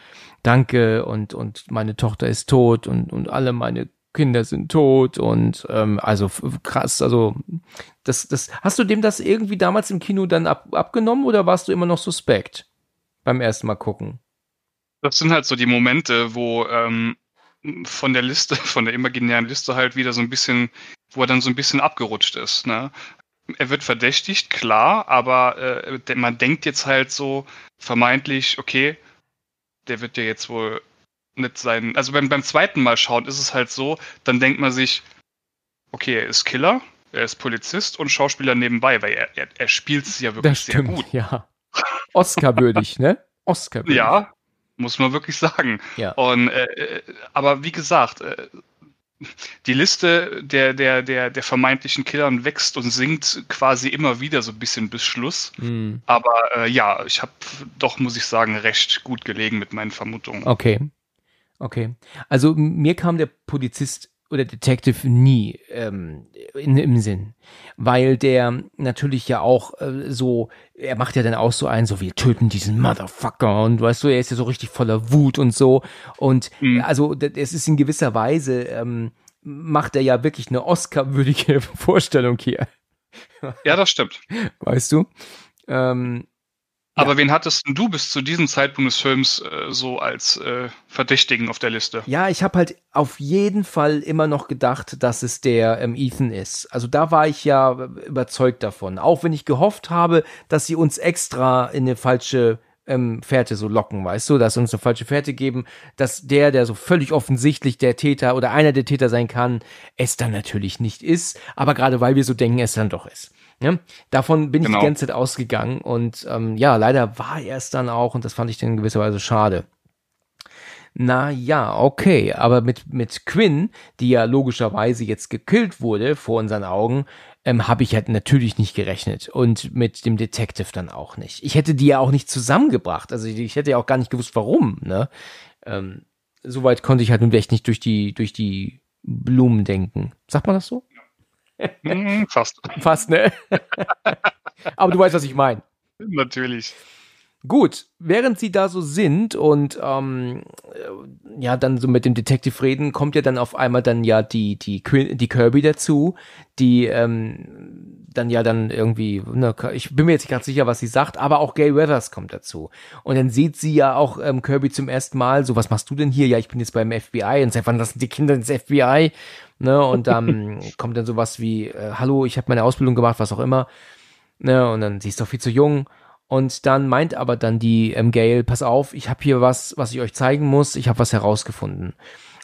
danke und, und meine Tochter ist tot und, und alle meine Kinder sind tot und ähm, also krass, also das, das, hast du dem das irgendwie damals im Kino dann ab, abgenommen oder warst du immer noch suspekt beim ersten Mal gucken? Das sind halt so die Momente, wo ähm, von der Liste, von der imaginären Liste halt wieder so ein bisschen, wo er dann so ein bisschen abgerutscht ist. Ne? er wird verdächtigt, klar, aber äh, man denkt jetzt halt so vermeintlich, okay, der wird ja jetzt wohl nicht sein. Also beim, beim zweiten Mal schauen ist es halt so, dann denkt man sich, okay, er ist Killer, er ist Polizist und Schauspieler nebenbei, weil er, er, er spielt es ja wirklich das stimmt, sehr gut. Ja. Oscar-würdig, ne? Oscar-würdig. Ja, muss man wirklich sagen. Ja. Und, äh, äh aber wie gesagt, äh, die Liste der, der, der, der vermeintlichen Killern wächst und sinkt quasi immer wieder so ein bisschen bis Schluss. Mhm. Aber äh, ja, ich habe doch, muss ich sagen, recht gut gelegen mit meinen Vermutungen. Okay. Okay. Also mir kam der Polizist oder Detective nie ähm, in, im Sinn, weil der natürlich ja auch äh, so, er macht ja dann auch so einen, so wir töten diesen Motherfucker und weißt du, er ist ja so richtig voller Wut und so und mhm. also es ist in gewisser Weise ähm, macht er ja wirklich eine Oscar-würdige Vorstellung hier. Ja, das stimmt. Weißt du? Ähm, aber wen hattest du bis zu diesem Zeitpunkt des Films äh, so als äh, Verdächtigen auf der Liste? Ja, ich habe halt auf jeden Fall immer noch gedacht, dass es der ähm, Ethan ist. Also da war ich ja äh, überzeugt davon. Auch wenn ich gehofft habe, dass sie uns extra in eine falsche ähm, Fährte so locken, weißt du, dass sie uns eine falsche Fährte geben, dass der, der so völlig offensichtlich der Täter oder einer der Täter sein kann, es dann natürlich nicht ist, aber gerade weil wir so denken, es dann doch ist. Ne? Davon bin genau. ich die genau. ganze Zeit ausgegangen und ähm, ja, leider war er es dann auch und das fand ich dann in gewisser Weise schade. Na ja, okay, aber mit, mit Quinn, die ja logischerweise jetzt gekillt wurde vor unseren Augen, ähm, habe ich halt natürlich nicht gerechnet und mit dem Detective dann auch nicht. Ich hätte die ja auch nicht zusammengebracht, also ich, ich hätte ja auch gar nicht gewusst, warum. Ne? Ähm, Soweit konnte ich halt nun echt nicht durch die durch die Blumen denken. Sagt man das so? Mhm, fast. Fast, ne? Aber du weißt, was ich meine. Natürlich. Gut, während sie da so sind und ähm, äh, ja dann so mit dem Detective reden, kommt ja dann auf einmal dann ja die die die Kirby dazu, die ähm, dann ja dann irgendwie, ne, ich bin mir jetzt nicht ganz sicher, was sie sagt, aber auch Gay Weathers kommt dazu und dann sieht sie ja auch ähm, Kirby zum ersten Mal, so was machst du denn hier? Ja, ich bin jetzt beim FBI und seit wann lassen die Kinder ins FBI? Ne und dann kommt dann sowas wie äh, Hallo, ich habe meine Ausbildung gemacht, was auch immer. Ne und dann sie ist doch viel zu jung und dann meint aber dann die ähm, Gail, pass auf, ich habe hier was, was ich euch zeigen muss, ich habe was herausgefunden.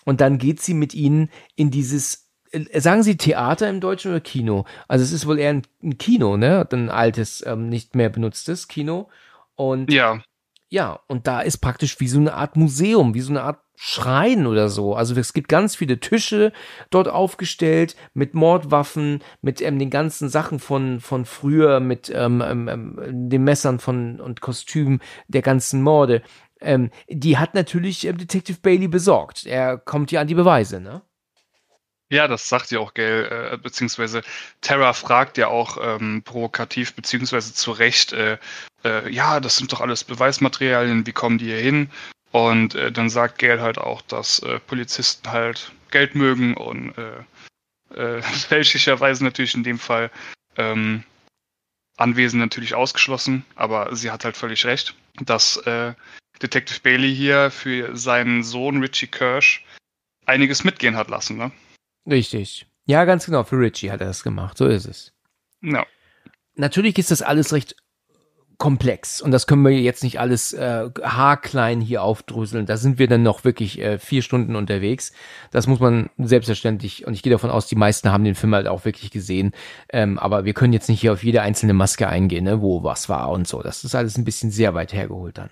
Und dann geht sie mit ihnen in dieses, äh, sagen sie Theater im Deutschen oder Kino? Also es ist wohl eher ein, ein Kino, ne? Ein altes, ähm, nicht mehr benutztes Kino. Und ja. Ja, und da ist praktisch wie so eine Art Museum, wie so eine Art Schrein oder so. Also es gibt ganz viele Tische dort aufgestellt mit Mordwaffen, mit ähm, den ganzen Sachen von, von früher, mit ähm, ähm, ähm den Messern von und Kostümen der ganzen Morde. Ähm, die hat natürlich äh, Detective Bailey besorgt. Er kommt ja an die Beweise, ne? Ja, das sagt ja auch Gail, äh, beziehungsweise Terra fragt ja auch ähm, provokativ, beziehungsweise zu Recht, äh, äh, ja, das sind doch alles Beweismaterialien, wie kommen die hier hin? Und äh, dann sagt Gail halt auch, dass äh, Polizisten halt Geld mögen und äh, äh, fälschlicherweise natürlich in dem Fall ähm, Anwesen natürlich ausgeschlossen, aber sie hat halt völlig recht, dass äh, Detective Bailey hier für seinen Sohn Richie Kirsch einiges mitgehen hat lassen, ne? Richtig. Ja, ganz genau. Für Richie hat er das gemacht. So ist es. No. Natürlich ist das alles recht komplex und das können wir jetzt nicht alles äh, haarklein hier aufdröseln. Da sind wir dann noch wirklich äh, vier Stunden unterwegs. Das muss man selbstverständlich und ich gehe davon aus, die meisten haben den Film halt auch wirklich gesehen. Ähm, aber wir können jetzt nicht hier auf jede einzelne Maske eingehen, ne, wo was war und so. Das ist alles ein bisschen sehr weit hergeholt dann.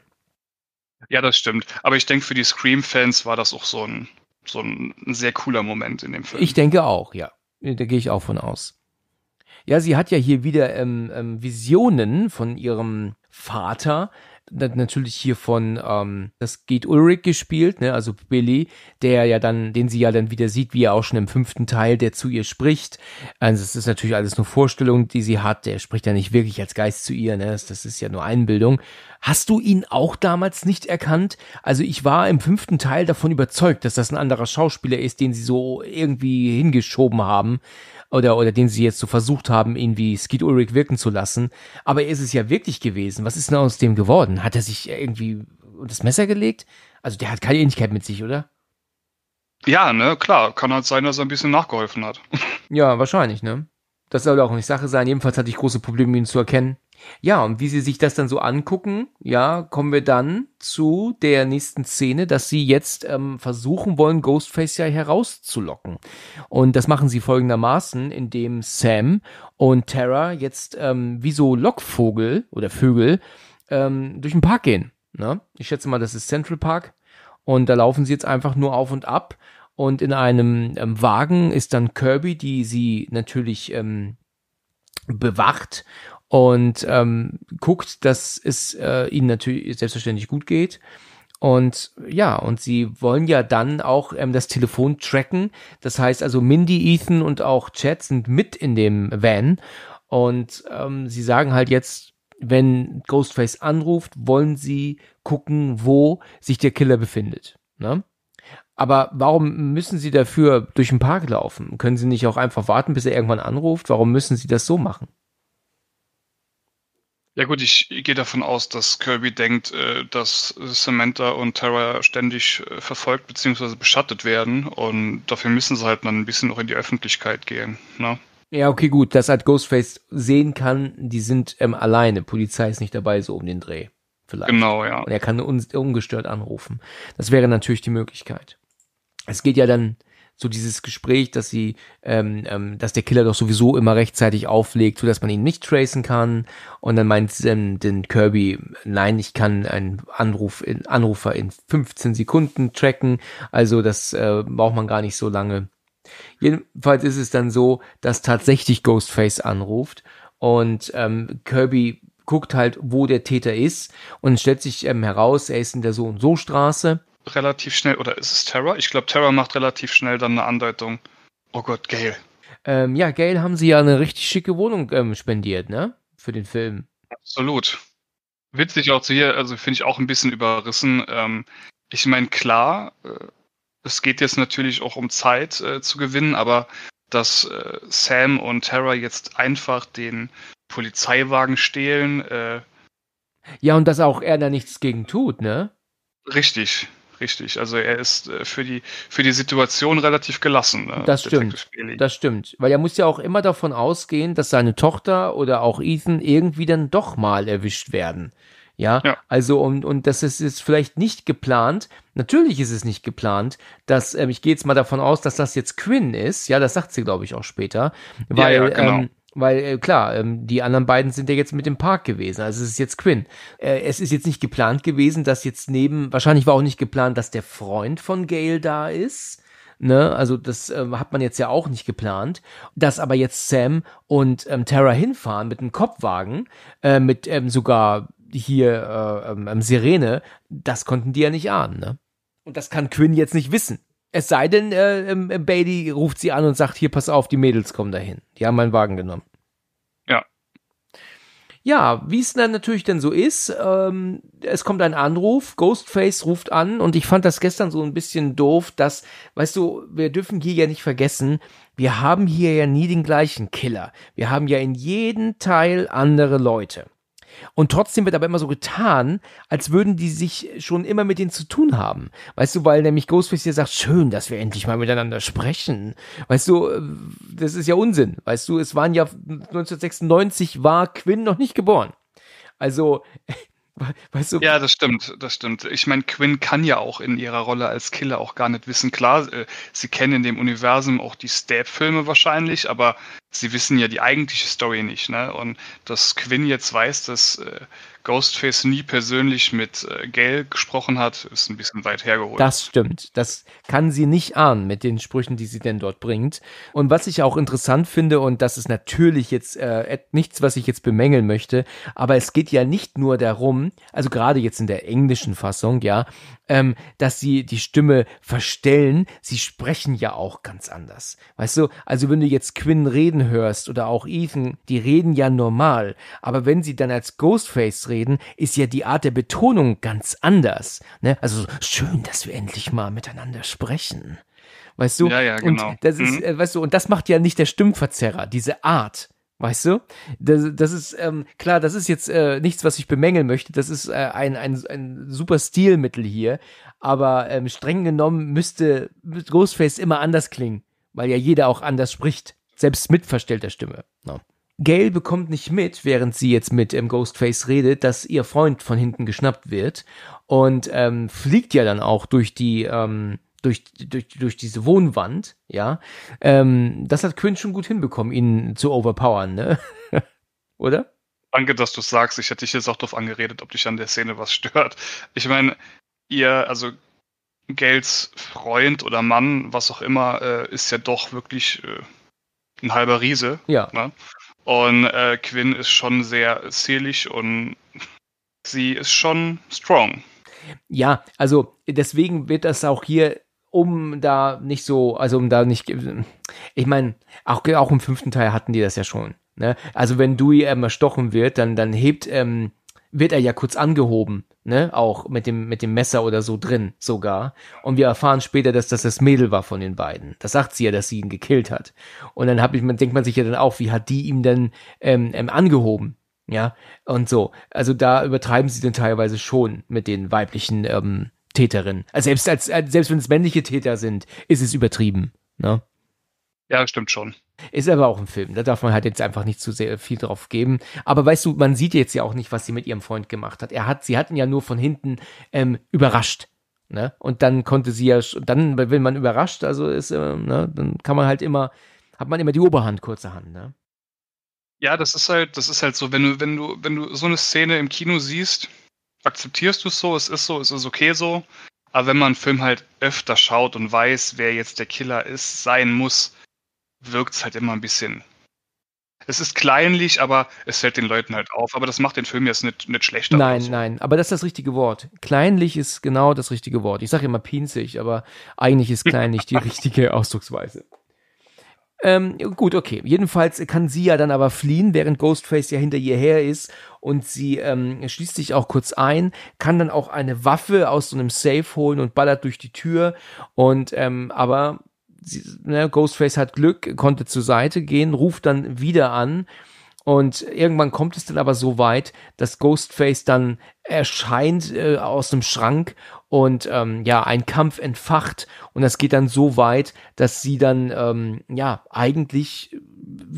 Ja, das stimmt. Aber ich denke, für die Scream-Fans war das auch so ein so ein sehr cooler Moment in dem Film. Ich denke auch, ja. Da gehe ich auch von aus. Ja, sie hat ja hier wieder ähm, ähm, Visionen von ihrem Vater, natürlich hier von, ähm, das geht Ulrich gespielt, ne, also Billy, der ja dann, den sie ja dann wieder sieht, wie er auch schon im fünften Teil, der zu ihr spricht. Also es ist natürlich alles nur Vorstellung, die sie hat. Der spricht ja nicht wirklich als Geist zu ihr, ne, das, das ist ja nur Einbildung. Hast du ihn auch damals nicht erkannt? Also ich war im fünften Teil davon überzeugt, dass das ein anderer Schauspieler ist, den sie so irgendwie hingeschoben haben oder, oder den sie jetzt so versucht haben, irgendwie Skeet Ulrich wirken zu lassen. Aber er ist es ja wirklich gewesen. Was ist denn aus dem geworden? Hat er sich irgendwie das Messer gelegt? Also der hat keine Ähnlichkeit mit sich, oder? Ja, ne, klar. Kann halt sein, dass er ein bisschen nachgeholfen hat. Ja, wahrscheinlich, ne? Das soll auch nicht Sache sein. Jedenfalls hatte ich große Probleme, ihn zu erkennen. Ja, und wie sie sich das dann so angucken, ja, kommen wir dann zu der nächsten Szene, dass sie jetzt ähm, versuchen wollen, Ghostface ja herauszulocken. Und das machen sie folgendermaßen, indem Sam und Tara jetzt ähm, wie so Lockvogel oder Vögel ähm, durch den Park gehen. Ne? Ich schätze mal, das ist Central Park. Und da laufen sie jetzt einfach nur auf und ab und in einem ähm, Wagen ist dann Kirby, die sie natürlich ähm, bewacht und ähm, guckt, dass es äh, ihnen natürlich selbstverständlich gut geht. Und ja, und sie wollen ja dann auch ähm, das Telefon tracken. Das heißt also, Mindy, Ethan und auch Chad sind mit in dem Van. Und ähm, sie sagen halt jetzt, wenn Ghostface anruft, wollen sie gucken, wo sich der Killer befindet. Ne? Aber warum müssen Sie dafür durch den Park laufen? Können Sie nicht auch einfach warten, bis er irgendwann anruft? Warum müssen Sie das so machen? Ja gut, ich gehe davon aus, dass Kirby denkt, äh, dass Samantha und Tara ständig äh, verfolgt bzw. beschattet werden und dafür müssen sie halt dann ein bisschen noch in die Öffentlichkeit gehen. Ne? Ja, okay, gut, dass halt Ghostface sehen kann, die sind ähm, alleine, Polizei ist nicht dabei, so um den Dreh. Vielleicht. Genau, ja. Und er kann ungestört anrufen. Das wäre natürlich die Möglichkeit es geht ja dann so dieses Gespräch, dass sie, ähm, ähm, dass der Killer doch sowieso immer rechtzeitig auflegt, so dass man ihn nicht tracen kann. Und dann meint ähm, den Kirby, nein, ich kann einen Anruf in, Anrufer in 15 Sekunden tracken. Also das äh, braucht man gar nicht so lange. Jedenfalls ist es dann so, dass tatsächlich Ghostface anruft und ähm, Kirby guckt halt, wo der Täter ist und stellt sich ähm, heraus, er ist in der so und so Straße relativ schnell, oder ist es Terra? Ich glaube, Terra macht relativ schnell dann eine Andeutung. Oh Gott, Gail. Ähm, ja, Gail haben sie ja eine richtig schicke Wohnung ähm, spendiert, ne? Für den Film. Absolut. Witzig auch zu hier, also finde ich auch ein bisschen überrissen. Ähm, ich meine, klar, äh, es geht jetzt natürlich auch um Zeit äh, zu gewinnen, aber dass äh, Sam und Terra jetzt einfach den Polizeiwagen stehlen. Äh ja, und dass auch er da nichts gegen tut, ne? Richtig richtig. Also er ist äh, für die, für die Situation relativ gelassen. Ne? Das stimmt. Das stimmt. Weil er muss ja auch immer davon ausgehen, dass seine Tochter oder auch Ethan irgendwie dann doch mal erwischt werden. Ja, ja. also und, und das ist jetzt vielleicht nicht geplant. Natürlich ist es nicht geplant, dass, ähm, ich gehe jetzt mal davon aus, dass das jetzt Quinn ist. Ja, das sagt sie, glaube ich, auch später. Weil, ja, ja, genau. ähm, weil äh, klar, ähm, die anderen beiden sind ja jetzt mit dem Park gewesen. Also es ist jetzt Quinn. Äh, es ist jetzt nicht geplant gewesen, dass jetzt neben, wahrscheinlich war auch nicht geplant, dass der Freund von Gail da ist. Ne? Also das äh, hat man jetzt ja auch nicht geplant. Dass aber jetzt Sam und ähm, Tara hinfahren mit einem Kopfwagen, äh, mit ähm, sogar hier äh, ähm, ähm Sirene, das konnten die ja nicht ahnen. Ne? Und das kann Quinn jetzt nicht wissen. Es sei denn, äh, äh, Bailey ruft sie an und sagt, hier, pass auf, die Mädels kommen dahin. Die haben meinen Wagen genommen. Ja. Ja, wie es dann natürlich denn so ist, ähm, es kommt ein Anruf, Ghostface ruft an und ich fand das gestern so ein bisschen doof, dass, weißt du, wir dürfen hier ja nicht vergessen, wir haben hier ja nie den gleichen Killer. Wir haben ja in jedem Teil andere Leute. Und trotzdem wird aber immer so getan, als würden die sich schon immer mit denen zu tun haben. Weißt du, weil nämlich Ghostface hier sagt, schön, dass wir endlich mal miteinander sprechen. Weißt du, äh, das ist ja Unsinn. Weißt du, es waren ja 1996 war Quinn noch nicht geboren. Also, weißt du. Ja, das stimmt, das stimmt. Ich meine, Quinn kann ja auch in ihrer Rolle als Killer auch gar nicht wissen. Klar, äh, sie kennen in dem Universum auch die Stab-Filme wahrscheinlich, aber sie wissen ja die eigentliche Story nicht. Ne? Und dass Quinn jetzt weiß, dass äh, Ghostface nie persönlich mit äh, Gail gesprochen hat, ist ein bisschen weit hergeholt. Das stimmt. Das kann sie nicht ahnen mit den Sprüchen, die sie denn dort bringt. Und was ich auch interessant finde, und das ist natürlich jetzt äh, nichts, was ich jetzt bemängeln möchte, aber es geht ja nicht nur darum, also gerade jetzt in der englischen Fassung, ja, ähm, dass sie die Stimme verstellen, sie sprechen ja auch ganz anders. Weißt du, also wenn du jetzt Quinn reden Amherst oder auch Ethan, die reden ja normal, aber wenn sie dann als Ghostface reden, ist ja die Art der Betonung ganz anders. Ne? Also schön, dass wir endlich mal miteinander sprechen. Weißt du? Ja, ja, genau. Und das ist, mhm. Äh, weißt du, und das macht ja nicht der Stimmverzerrer, diese Art. Weißt du? Das, das ist ähm, klar, das ist jetzt äh, nichts, was ich bemängeln möchte. Das ist äh, ein, ein, ein super Stilmittel hier. Aber ähm, streng genommen müsste Ghostface immer anders klingen, weil ja jeder auch anders spricht. Selbst mit verstellter Stimme. No. Gail bekommt nicht mit, während sie jetzt mit ähm, Ghostface redet, dass ihr Freund von hinten geschnappt wird und ähm, fliegt ja dann auch durch die ähm, durch, durch, durch diese Wohnwand, ja. Ähm, das hat Quinn schon gut hinbekommen, ihn zu overpowern, ne? Oder? Danke, dass du es sagst. Ich hätte dich jetzt auch darauf angeredet, ob dich an der Szene was stört. Ich meine, ihr, also Gels Freund oder Mann, was auch immer, äh, ist ja doch wirklich äh, ein halber Riese. Ja. Ne? Und äh, Quinn ist schon sehr zählig und sie ist schon strong. Ja, also deswegen wird das auch hier, um da nicht so, also um da nicht, ich meine, auch, auch im fünften Teil hatten die das ja schon. Ne? Also wenn Dewey ähm, erstochen wird, dann, dann hebt ähm, wird er ja kurz angehoben, ne? Auch mit dem, mit dem Messer oder so drin sogar. Und wir erfahren später, dass das das Mädel war von den beiden. Das sagt sie ja, dass sie ihn gekillt hat. Und dann hab ich, man, denkt man sich ja dann auch, wie hat die ihm denn ähm, ähm, angehoben? Ja, und so. Also da übertreiben sie dann teilweise schon mit den weiblichen ähm, Täterinnen. Also selbst, als, selbst wenn es männliche Täter sind, ist es übertrieben. Ne? Ja, stimmt schon. Ist aber auch ein Film, da darf man halt jetzt einfach nicht zu sehr viel drauf geben. Aber weißt du, man sieht jetzt ja auch nicht, was sie mit ihrem Freund gemacht hat. Er hat, sie hatten ja nur von hinten ähm, überrascht. Ne? Und dann konnte sie ja, dann, wenn man überrascht, also ist, ähm, ne? dann kann man halt immer, hat man immer die Oberhand kurzerhand, ne? Ja, das ist halt, das ist halt so, wenn du, wenn du, wenn du so eine Szene im Kino siehst, akzeptierst du es so, es ist so, es ist okay so. Aber wenn man einen Film halt öfter schaut und weiß, wer jetzt der Killer ist, sein muss, wirkt es halt immer ein bisschen. Es ist kleinlich, aber es fällt den Leuten halt auf. Aber das macht den Film jetzt nicht, nicht schlechter. Nein, so. nein, aber das ist das richtige Wort. Kleinlich ist genau das richtige Wort. Ich sage immer pinzig, aber eigentlich ist kleinlich die richtige Ausdrucksweise. Ähm, gut, okay. Jedenfalls kann sie ja dann aber fliehen, während Ghostface ja hinter ihr her ist und sie ähm, schließt sich auch kurz ein, kann dann auch eine Waffe aus so einem Safe holen und ballert durch die Tür und ähm, aber ne, Ghostface hat Glück, konnte zur Seite gehen, ruft dann wieder an. Und irgendwann kommt es dann aber so weit, dass Ghostface dann erscheint äh, aus dem Schrank und ähm, ja, ein Kampf entfacht. Und das geht dann so weit, dass sie dann ähm, ja eigentlich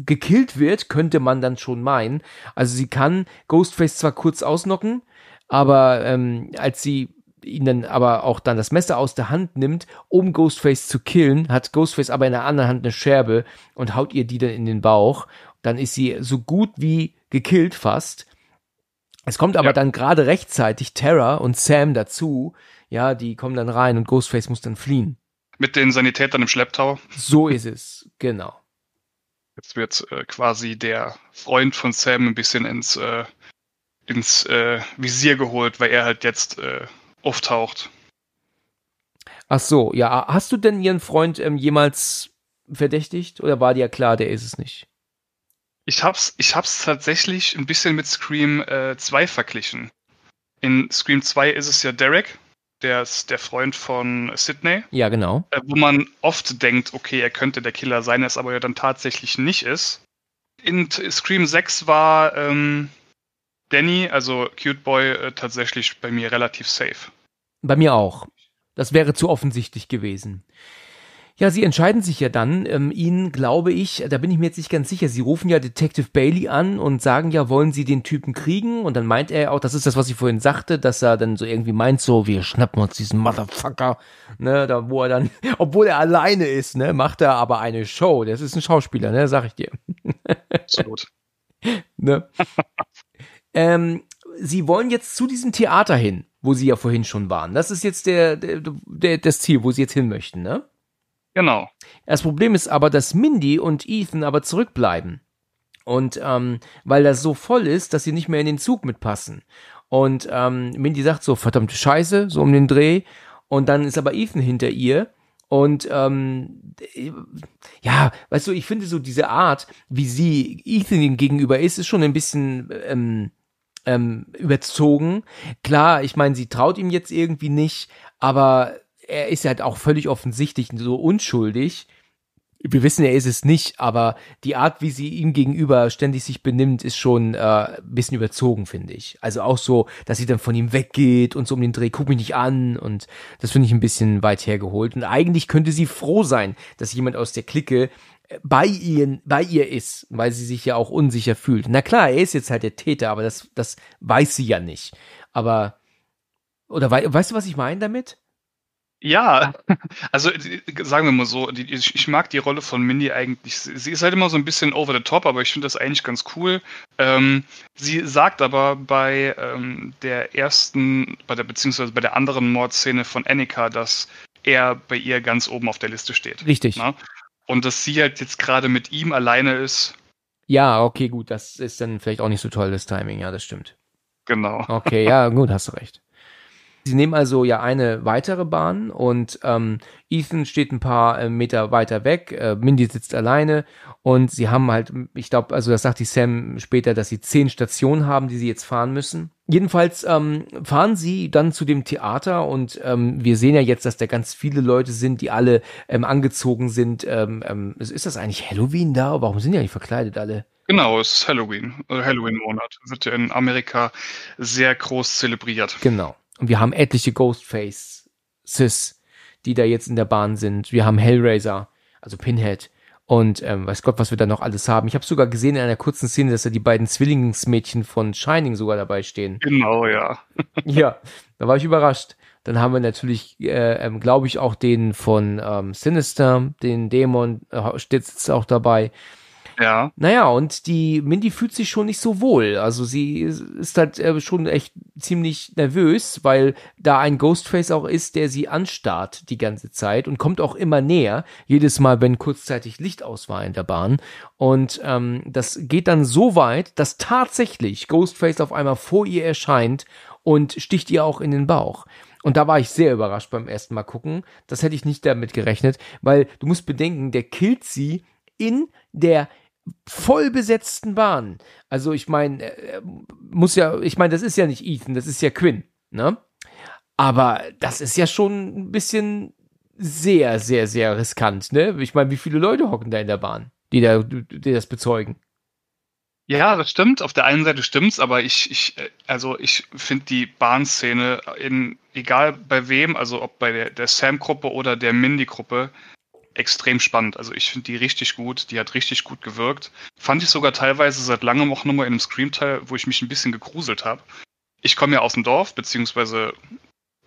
gekillt wird, könnte man dann schon meinen. Also sie kann Ghostface zwar kurz ausnocken, aber ähm, als sie ihnen aber auch dann das Messer aus der Hand nimmt, um Ghostface zu killen, hat Ghostface aber in der anderen Hand eine Scherbe und haut ihr die dann in den Bauch. Dann ist sie so gut wie gekillt fast. Es kommt aber ja. dann gerade rechtzeitig Terra und Sam dazu. Ja, die kommen dann rein und Ghostface muss dann fliehen. Mit den Sanitätern im Schlepptau. So ist es, genau. Jetzt wird äh, quasi der Freund von Sam ein bisschen ins, äh, ins äh, Visier geholt, weil er halt jetzt äh, auftaucht. Ach so, ja. Hast du denn ihren Freund ähm, jemals verdächtigt oder war dir klar, der ist es nicht? Ich hab's, ich hab's tatsächlich ein bisschen mit Scream äh, 2 verglichen. In Scream 2 ist es ja Derek, der ist der Freund von Sydney. Ja, genau. Äh, wo man oft denkt, okay, er könnte der Killer sein, er es aber ja dann tatsächlich nicht ist. In Scream 6 war ähm, Danny, also Cute Boy, äh, tatsächlich bei mir relativ safe. Bei mir auch. Das wäre zu offensichtlich gewesen. Ja, sie entscheiden sich ja dann, ähm, ihnen glaube ich, da bin ich mir jetzt nicht ganz sicher, sie rufen ja Detective Bailey an und sagen ja, wollen sie den Typen kriegen? Und dann meint er auch, das ist das, was ich vorhin sagte, dass er dann so irgendwie meint, so, wir schnappen uns diesen Motherfucker, ne, da wo er dann, obwohl er alleine ist, ne, macht er aber eine Show. Das ist ein Schauspieler, ne, sag ich dir. Absolut. ne? ähm, sie wollen jetzt zu diesem Theater hin wo sie ja vorhin schon waren. Das ist jetzt der, der, der, das Ziel, wo sie jetzt hin möchten, ne? Genau. Das Problem ist aber, dass Mindy und Ethan aber zurückbleiben. Und ähm, weil das so voll ist, dass sie nicht mehr in den Zug mitpassen. Und ähm, Mindy sagt so, verdammte Scheiße, so um den Dreh. Und dann ist aber Ethan hinter ihr. Und ähm, ja, weißt du, ich finde so diese Art, wie sie Ethan gegenüber ist, ist schon ein bisschen ähm, ähm, überzogen. Klar, ich meine, sie traut ihm jetzt irgendwie nicht, aber er ist halt auch völlig offensichtlich so unschuldig. Wir wissen, er ist es nicht, aber die Art, wie sie ihm gegenüber ständig sich benimmt, ist schon äh, ein bisschen überzogen, finde ich. Also auch so, dass sie dann von ihm weggeht und so um den Dreh, guck mich nicht an und das finde ich ein bisschen weit hergeholt. Und eigentlich könnte sie froh sein, dass jemand aus der Clique bei, ihren, bei ihr ist, weil sie sich ja auch unsicher fühlt. Na klar, er ist jetzt halt der Täter, aber das, das weiß sie ja nicht. Aber, oder we, weißt du, was ich meine damit? Ja, also sagen wir mal so, die, ich, ich, mag die Rolle von Mindy eigentlich. Sie ist halt immer so ein bisschen over the top, aber ich finde das eigentlich ganz cool. Ähm, sie sagt aber bei ähm, der ersten, bei der beziehungsweise bei der anderen Mordszene von Annika, dass er bei ihr ganz oben auf der Liste steht. Richtig. Na? Und dass sie halt jetzt gerade mit ihm alleine ist. Ja, okay, gut, das ist dann vielleicht auch nicht so toll, das Timing, ja, das stimmt. Genau. Okay, ja, gut, hast du recht. Sie nehmen also ja eine weitere Bahn und ähm, Ethan steht ein paar äh, Meter weiter weg, äh, Mindy sitzt alleine und sie haben halt, ich glaube, also das sagt die Sam später, dass sie zehn Stationen haben, die sie jetzt fahren müssen. Jedenfalls ähm, fahren sie dann zu dem Theater und ähm, wir sehen ja jetzt, dass da ganz viele Leute sind, die alle ähm, angezogen sind. Ähm, ähm, ist das eigentlich Halloween da? Warum sind die eigentlich verkleidet alle? Genau, es ist Halloween, äh, Halloween-Monat. Wird ja in Amerika sehr groß zelebriert. Genau. Und wir haben etliche Ghostfaces, die da jetzt in der Bahn sind. Wir haben Hellraiser, also Pinhead. Und ähm, weiß Gott, was wir da noch alles haben. Ich habe sogar gesehen in einer kurzen Szene, dass da die beiden Zwillingsmädchen von Shining sogar dabei stehen. Genau, ja. ja, da war ich überrascht. Dann haben wir natürlich, äh, ähm, glaube ich, auch den von ähm, Sinister, den Dämon, äh, steht jetzt auch dabei. Ja. Naja, und die Mindy fühlt sich schon nicht so wohl. Also sie ist halt äh, schon echt ziemlich nervös, weil da ein Ghostface auch ist, der sie anstarrt die ganze Zeit und kommt auch immer näher, jedes Mal, wenn kurzzeitig Licht aus war in der Bahn. Und ähm, das geht dann so weit, dass tatsächlich Ghostface auf einmal vor ihr erscheint und sticht ihr auch in den Bauch. Und da war ich sehr überrascht beim ersten Mal gucken. Das hätte ich nicht damit gerechnet, weil du musst bedenken, der killt sie in der voll besetzten Bahn. Also ich meine, äh, muss ja, ich meine, das ist ja nicht Ethan, das ist ja Quinn, ne? Aber das ist ja schon ein bisschen sehr, sehr, sehr riskant, ne? Ich meine, wie viele Leute hocken da in der Bahn, die da, die das bezeugen? Ja, das stimmt. Auf der einen Seite stimmt's, aber ich, ich äh, also ich finde die Bahnszene in, egal bei wem, also ob bei der, der Sam-Gruppe oder der Mindy-Gruppe, extrem spannend. Also ich finde die richtig gut, die hat richtig gut gewirkt. Fand ich sogar teilweise seit langem auch nochmal in einem Scream-Teil, wo ich mich ein bisschen gegruselt habe. Ich komme ja aus dem Dorf, beziehungsweise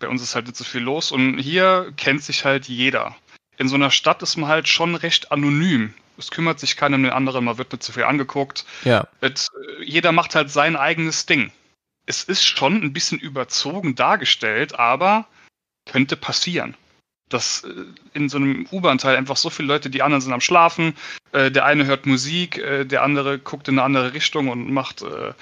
bei uns ist halt nicht so viel los und hier kennt sich halt jeder. In so einer Stadt ist man halt schon recht anonym. Es kümmert sich keiner um den anderen, man wird nicht zu so viel angeguckt. Ja. Es, äh, jeder macht halt sein eigenes Ding. Es ist schon ein bisschen überzogen dargestellt, aber könnte passieren dass äh, in so einem U-Bahn-Teil einfach so viele Leute, die anderen sind am Schlafen, äh, der eine hört Musik, äh, der andere guckt in eine andere Richtung und macht äh,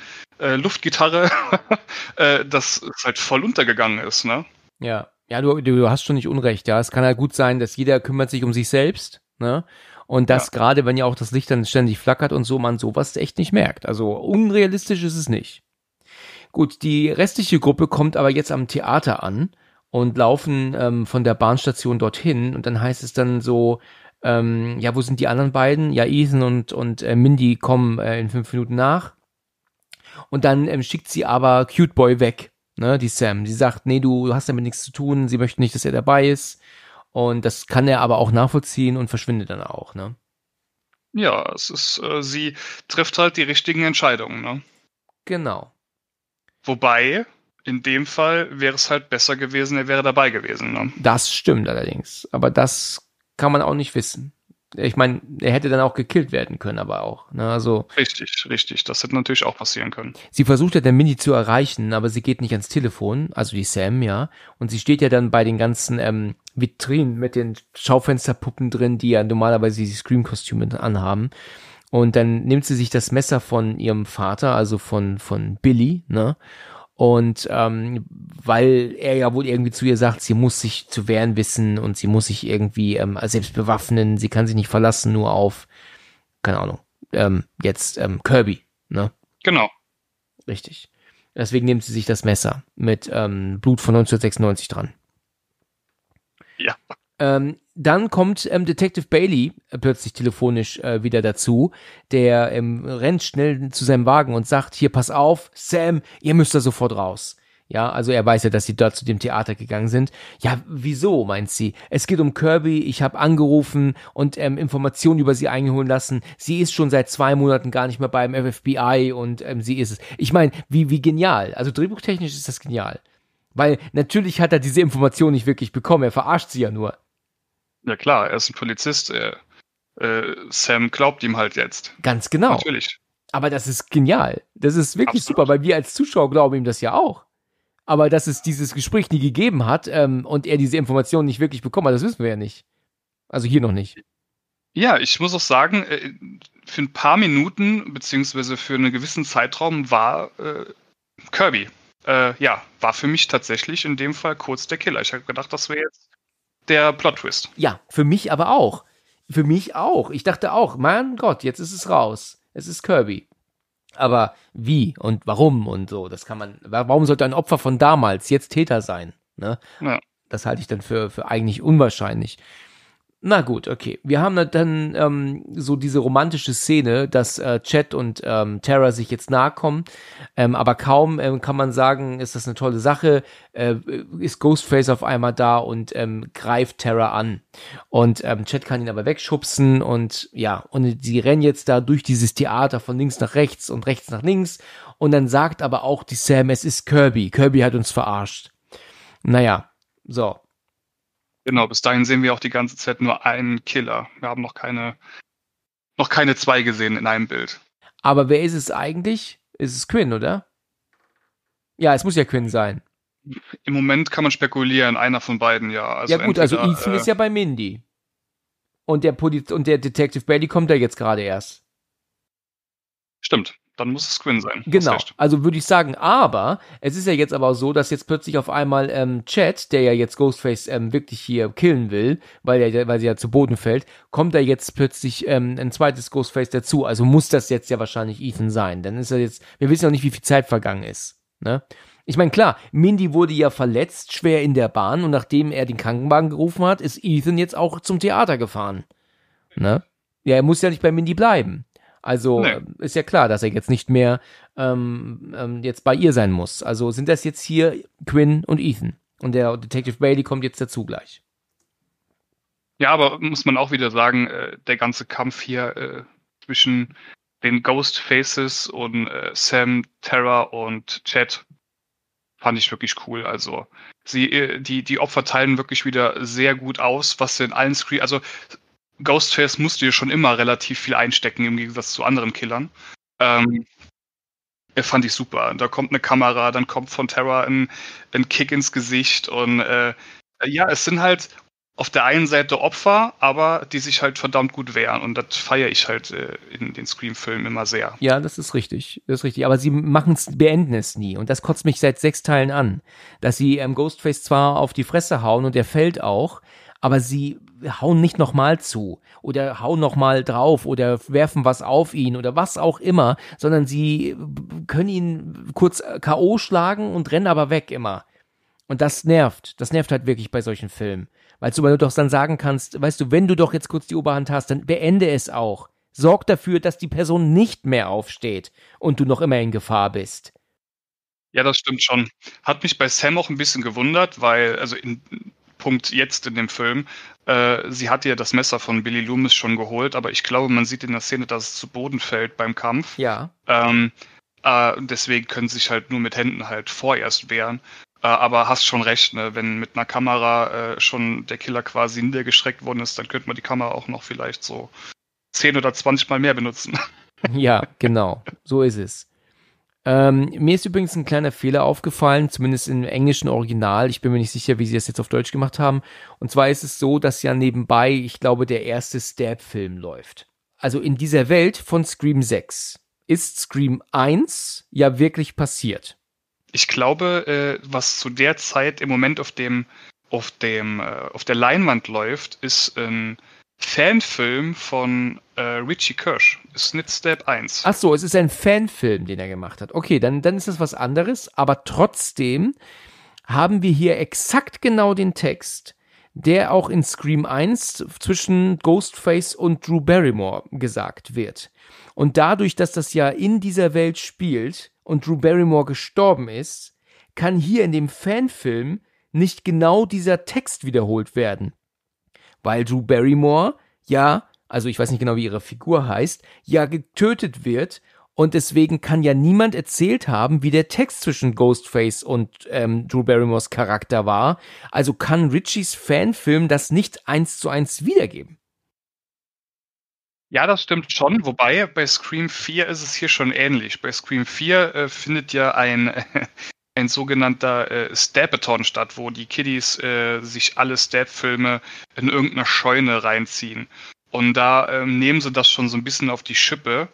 äh Luftgitarre, äh, dass es halt voll untergegangen ist, ne? Ja, ja, du, du hast schon nicht Unrecht, ja. Es kann halt gut sein, dass jeder kümmert sich um sich selbst, ne? Und das ja. gerade, wenn ja auch das Licht dann ständig flackert und so, man sowas echt nicht merkt. Also unrealistisch ist es nicht. Gut, die restliche Gruppe kommt aber jetzt am Theater an und laufen ähm, von der Bahnstation dorthin und dann heißt es dann so, ähm, ja, wo sind die anderen beiden? Ja, Ethan und, und äh, Mindy kommen äh, in fünf Minuten nach. Und dann ähm, schickt sie aber Cute Boy weg, ne, die Sam. Sie sagt, nee, du, hast damit nichts zu tun, sie möchte nicht, dass er dabei ist. Und das kann er aber auch nachvollziehen und verschwindet dann auch, ne? Ja, es ist, äh, sie trifft halt die richtigen Entscheidungen, ne? Genau. Wobei, in dem Fall wäre es halt besser gewesen, er wäre dabei gewesen. Ne? Das stimmt allerdings. Aber das kann man auch nicht wissen. Ich meine, er hätte dann auch gekillt werden können, aber auch. Ne? Also, richtig, richtig. Das hätte natürlich auch passieren können. Sie versucht ja dann Mini zu erreichen, aber sie geht nicht ans Telefon, also die Sam, ja. Und sie steht ja dann bei den ganzen ähm, Vitrinen mit den Schaufensterpuppen drin, die ja normalerweise die Scream-Kostüme anhaben. Und dann nimmt sie sich das Messer von ihrem Vater, also von, von Billy, ne? Und ähm, weil er ja wohl irgendwie zu ihr sagt, sie muss sich zu wehren wissen und sie muss sich irgendwie ähm, selbst bewaffnen, sie kann sich nicht verlassen, nur auf, keine Ahnung, ähm, jetzt ähm, Kirby, ne? Genau. Richtig. Deswegen nimmt sie sich das Messer mit ähm, Blut von 1996 dran. Ja. Ähm, dann kommt ähm, Detective Bailey äh, plötzlich telefonisch äh, wieder dazu. Der ähm, rennt schnell zu seinem Wagen und sagt, hier, pass auf, Sam, ihr müsst da sofort raus. Ja, also er weiß ja, dass sie dort zu dem Theater gegangen sind. Ja, wieso, meint sie? Es geht um Kirby, ich habe angerufen und ähm, Informationen über sie eingeholen lassen. Sie ist schon seit zwei Monaten gar nicht mehr beim FBI und ähm, sie ist es. Ich meine, wie, wie genial. Also drehbuchtechnisch ist das genial. Weil natürlich hat er diese Information nicht wirklich bekommen, er verarscht sie ja nur. Ja klar, er ist ein Polizist. Er, äh, Sam glaubt ihm halt jetzt. Ganz genau. Natürlich. Aber das ist genial. Das ist wirklich Absolut. super, weil wir als Zuschauer glauben ihm das ja auch. Aber dass es dieses Gespräch nie gegeben hat ähm, und er diese Informationen nicht wirklich bekommen hat, das wissen wir ja nicht. Also hier noch nicht. Ja, ich muss auch sagen, äh, für ein paar Minuten, beziehungsweise für einen gewissen Zeitraum war äh, Kirby. Äh, ja, war für mich tatsächlich in dem Fall kurz der Killer. Ich habe gedacht, das wäre jetzt der Plot-Twist. Ja, für mich aber auch. Für mich auch. Ich dachte auch, mein Gott, jetzt ist es raus. Es ist Kirby. Aber wie und warum und so, das kann man. Warum sollte ein Opfer von damals jetzt Täter sein? Ne? Ja. Das halte ich dann für, für eigentlich unwahrscheinlich. Na gut, okay. Wir haben dann ähm, so diese romantische Szene, dass äh, Chad und ähm, Tara sich jetzt nahe kommen. Ähm, aber kaum ähm, kann man sagen, ist das eine tolle Sache, äh, ist Ghostface auf einmal da und ähm, greift Tara an. Und ähm, Chad kann ihn aber wegschubsen und ja, und sie rennen jetzt da durch dieses Theater von links nach rechts und rechts nach links. Und dann sagt aber auch die Sam, es ist Kirby. Kirby hat uns verarscht. Naja, so. Genau, bis dahin sehen wir auch die ganze Zeit nur einen Killer. Wir haben noch keine, noch keine zwei gesehen in einem Bild. Aber wer ist es eigentlich? Ist es Quinn, oder? Ja, es muss ja Quinn sein. Im Moment kann man spekulieren, einer von beiden, ja. Also ja gut, also entweder, also Ethan äh, ist ja bei Mindy. Und der, Poliz und der Detective Bailey kommt da jetzt gerade erst. Stimmt dann muss es Quinn sein. Genau. Also würde ich sagen, aber es ist ja jetzt aber so, dass jetzt plötzlich auf einmal ähm, Chad, der ja jetzt Ghostface ähm, wirklich hier killen will, weil er, weil sie ja zu Boden fällt, kommt da jetzt plötzlich ähm, ein zweites Ghostface dazu. Also muss das jetzt ja wahrscheinlich Ethan sein. Dann ist er jetzt, wir wissen noch nicht, wie viel Zeit vergangen ist. Ne? Ich meine, klar, Mindy wurde ja verletzt, schwer in der Bahn und nachdem er den Krankenwagen gerufen hat, ist Ethan jetzt auch zum Theater gefahren. Ne? Ja, er muss ja nicht bei Mindy bleiben. Also nee. Ähm, ist ja klar, dass er jetzt nicht mehr ähm, ähm, jetzt bei ihr sein muss. Also sind das jetzt hier Quinn und Ethan. Und der Detective Bailey kommt jetzt dazu gleich. Ja, aber muss man auch wieder sagen, äh, der ganze Kampf hier äh, zwischen den Ghost Faces und äh, Sam, Terra und Chad fand ich wirklich cool. Also sie, äh, die, die Opfer teilen wirklich wieder sehr gut aus, was in allen Screen, also Ghostface musste ja schon immer relativ viel einstecken im Gegensatz zu anderen Killern. Ähm, fand ich super. Da kommt eine Kamera, dann kommt von Terra ein, ein Kick ins Gesicht und äh, ja, es sind halt auf der einen Seite Opfer, aber die sich halt verdammt gut wehren. Und das feiere ich halt äh, in den Scream-Filmen immer sehr. Ja, das ist richtig. Das ist richtig. Aber sie machen es, beenden es nie. Und das kotzt mich seit sechs Teilen an. Dass sie ähm, Ghostface zwar auf die Fresse hauen und er fällt auch, aber sie hauen nicht nochmal zu oder hauen nochmal drauf oder werfen was auf ihn oder was auch immer, sondern sie äh, können ihn kurz äh, K.O. schlagen und rennen aber weg immer. Und das nervt. Das nervt halt wirklich bei solchen Filmen. Weil du, weil du doch dann sagen kannst, weißt du, wenn du doch jetzt kurz die Oberhand hast, dann beende es auch. Sorg dafür, dass die Person nicht mehr aufsteht und du noch immer in Gefahr bist. Ja, das stimmt schon. Hat mich bei Sam auch ein bisschen gewundert, weil, also in, Punkt jetzt in dem Film. Äh, sie hat ja das Messer von Billy Loomis schon geholt, aber ich glaube, man sieht in der Szene, dass es zu Boden fällt beim Kampf. Ja. Ähm, äh, deswegen können sie sich halt nur mit Händen halt vorerst wehren. Äh, aber hast schon recht, ne? wenn mit einer Kamera äh, schon der Killer quasi niedergeschreckt worden ist, dann könnte man die Kamera auch noch vielleicht so 10 oder 20 Mal mehr benutzen. Ja, genau. So ist es. Ähm, mir ist übrigens ein kleiner Fehler aufgefallen, zumindest im englischen Original. Ich bin mir nicht sicher, wie sie das jetzt auf Deutsch gemacht haben. Und zwar ist es so, dass ja nebenbei, ich glaube, der erste Stab-Film läuft. Also in dieser Welt von Scream 6 ist Scream 1 ja wirklich passiert. Ich glaube, äh, was zu der Zeit im Moment auf dem auf dem äh, auf der Leinwand läuft, ist ein ähm Fanfilm von äh, Richie Kirsch. Snit Step 1. Ach so, es ist ein Fanfilm, den er gemacht hat. Okay, dann, dann ist das was anderes, aber trotzdem haben wir hier exakt genau den Text, der auch in Scream 1 zwischen Ghostface und Drew Barrymore gesagt wird. Und dadurch, dass das ja in dieser Welt spielt und Drew Barrymore gestorben ist, kann hier in dem Fanfilm nicht genau dieser Text wiederholt werden weil Drew Barrymore ja, also ich weiß nicht genau, wie ihre Figur heißt, ja getötet wird und deswegen kann ja niemand erzählt haben, wie der Text zwischen Ghostface und ähm, Drew Barrymores Charakter war. Also kann Richies Fanfilm das nicht eins zu eins wiedergeben. Ja, das stimmt schon. Wobei bei Scream 4 ist es hier schon ähnlich. Bei Scream 4 äh, findet ja ein, äh, ein sogenannter äh, Stabathon statt, wo die Kiddies äh, sich alle Stab-Filme in irgendeiner Scheune reinziehen. Und da ähm, nehmen sie das schon so ein bisschen auf die Schippe.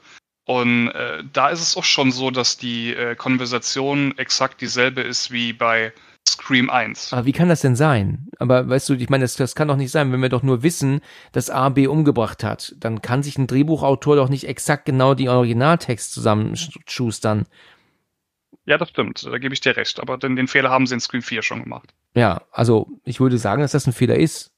Und äh, da ist es auch schon so, dass die äh, Konversation exakt dieselbe ist wie bei Scream 1. Aber wie kann das denn sein? Aber weißt du, ich meine, das, das kann doch nicht sein, wenn wir doch nur wissen, dass A B umgebracht hat. Dann kann sich ein Drehbuchautor doch nicht exakt genau die Originaltext zusammenschustern. Sch ja, das stimmt. Da gebe ich dir recht. Aber den, den Fehler haben sie in Screen 4 schon gemacht. Ja, also ich würde sagen, dass das ein Fehler ist.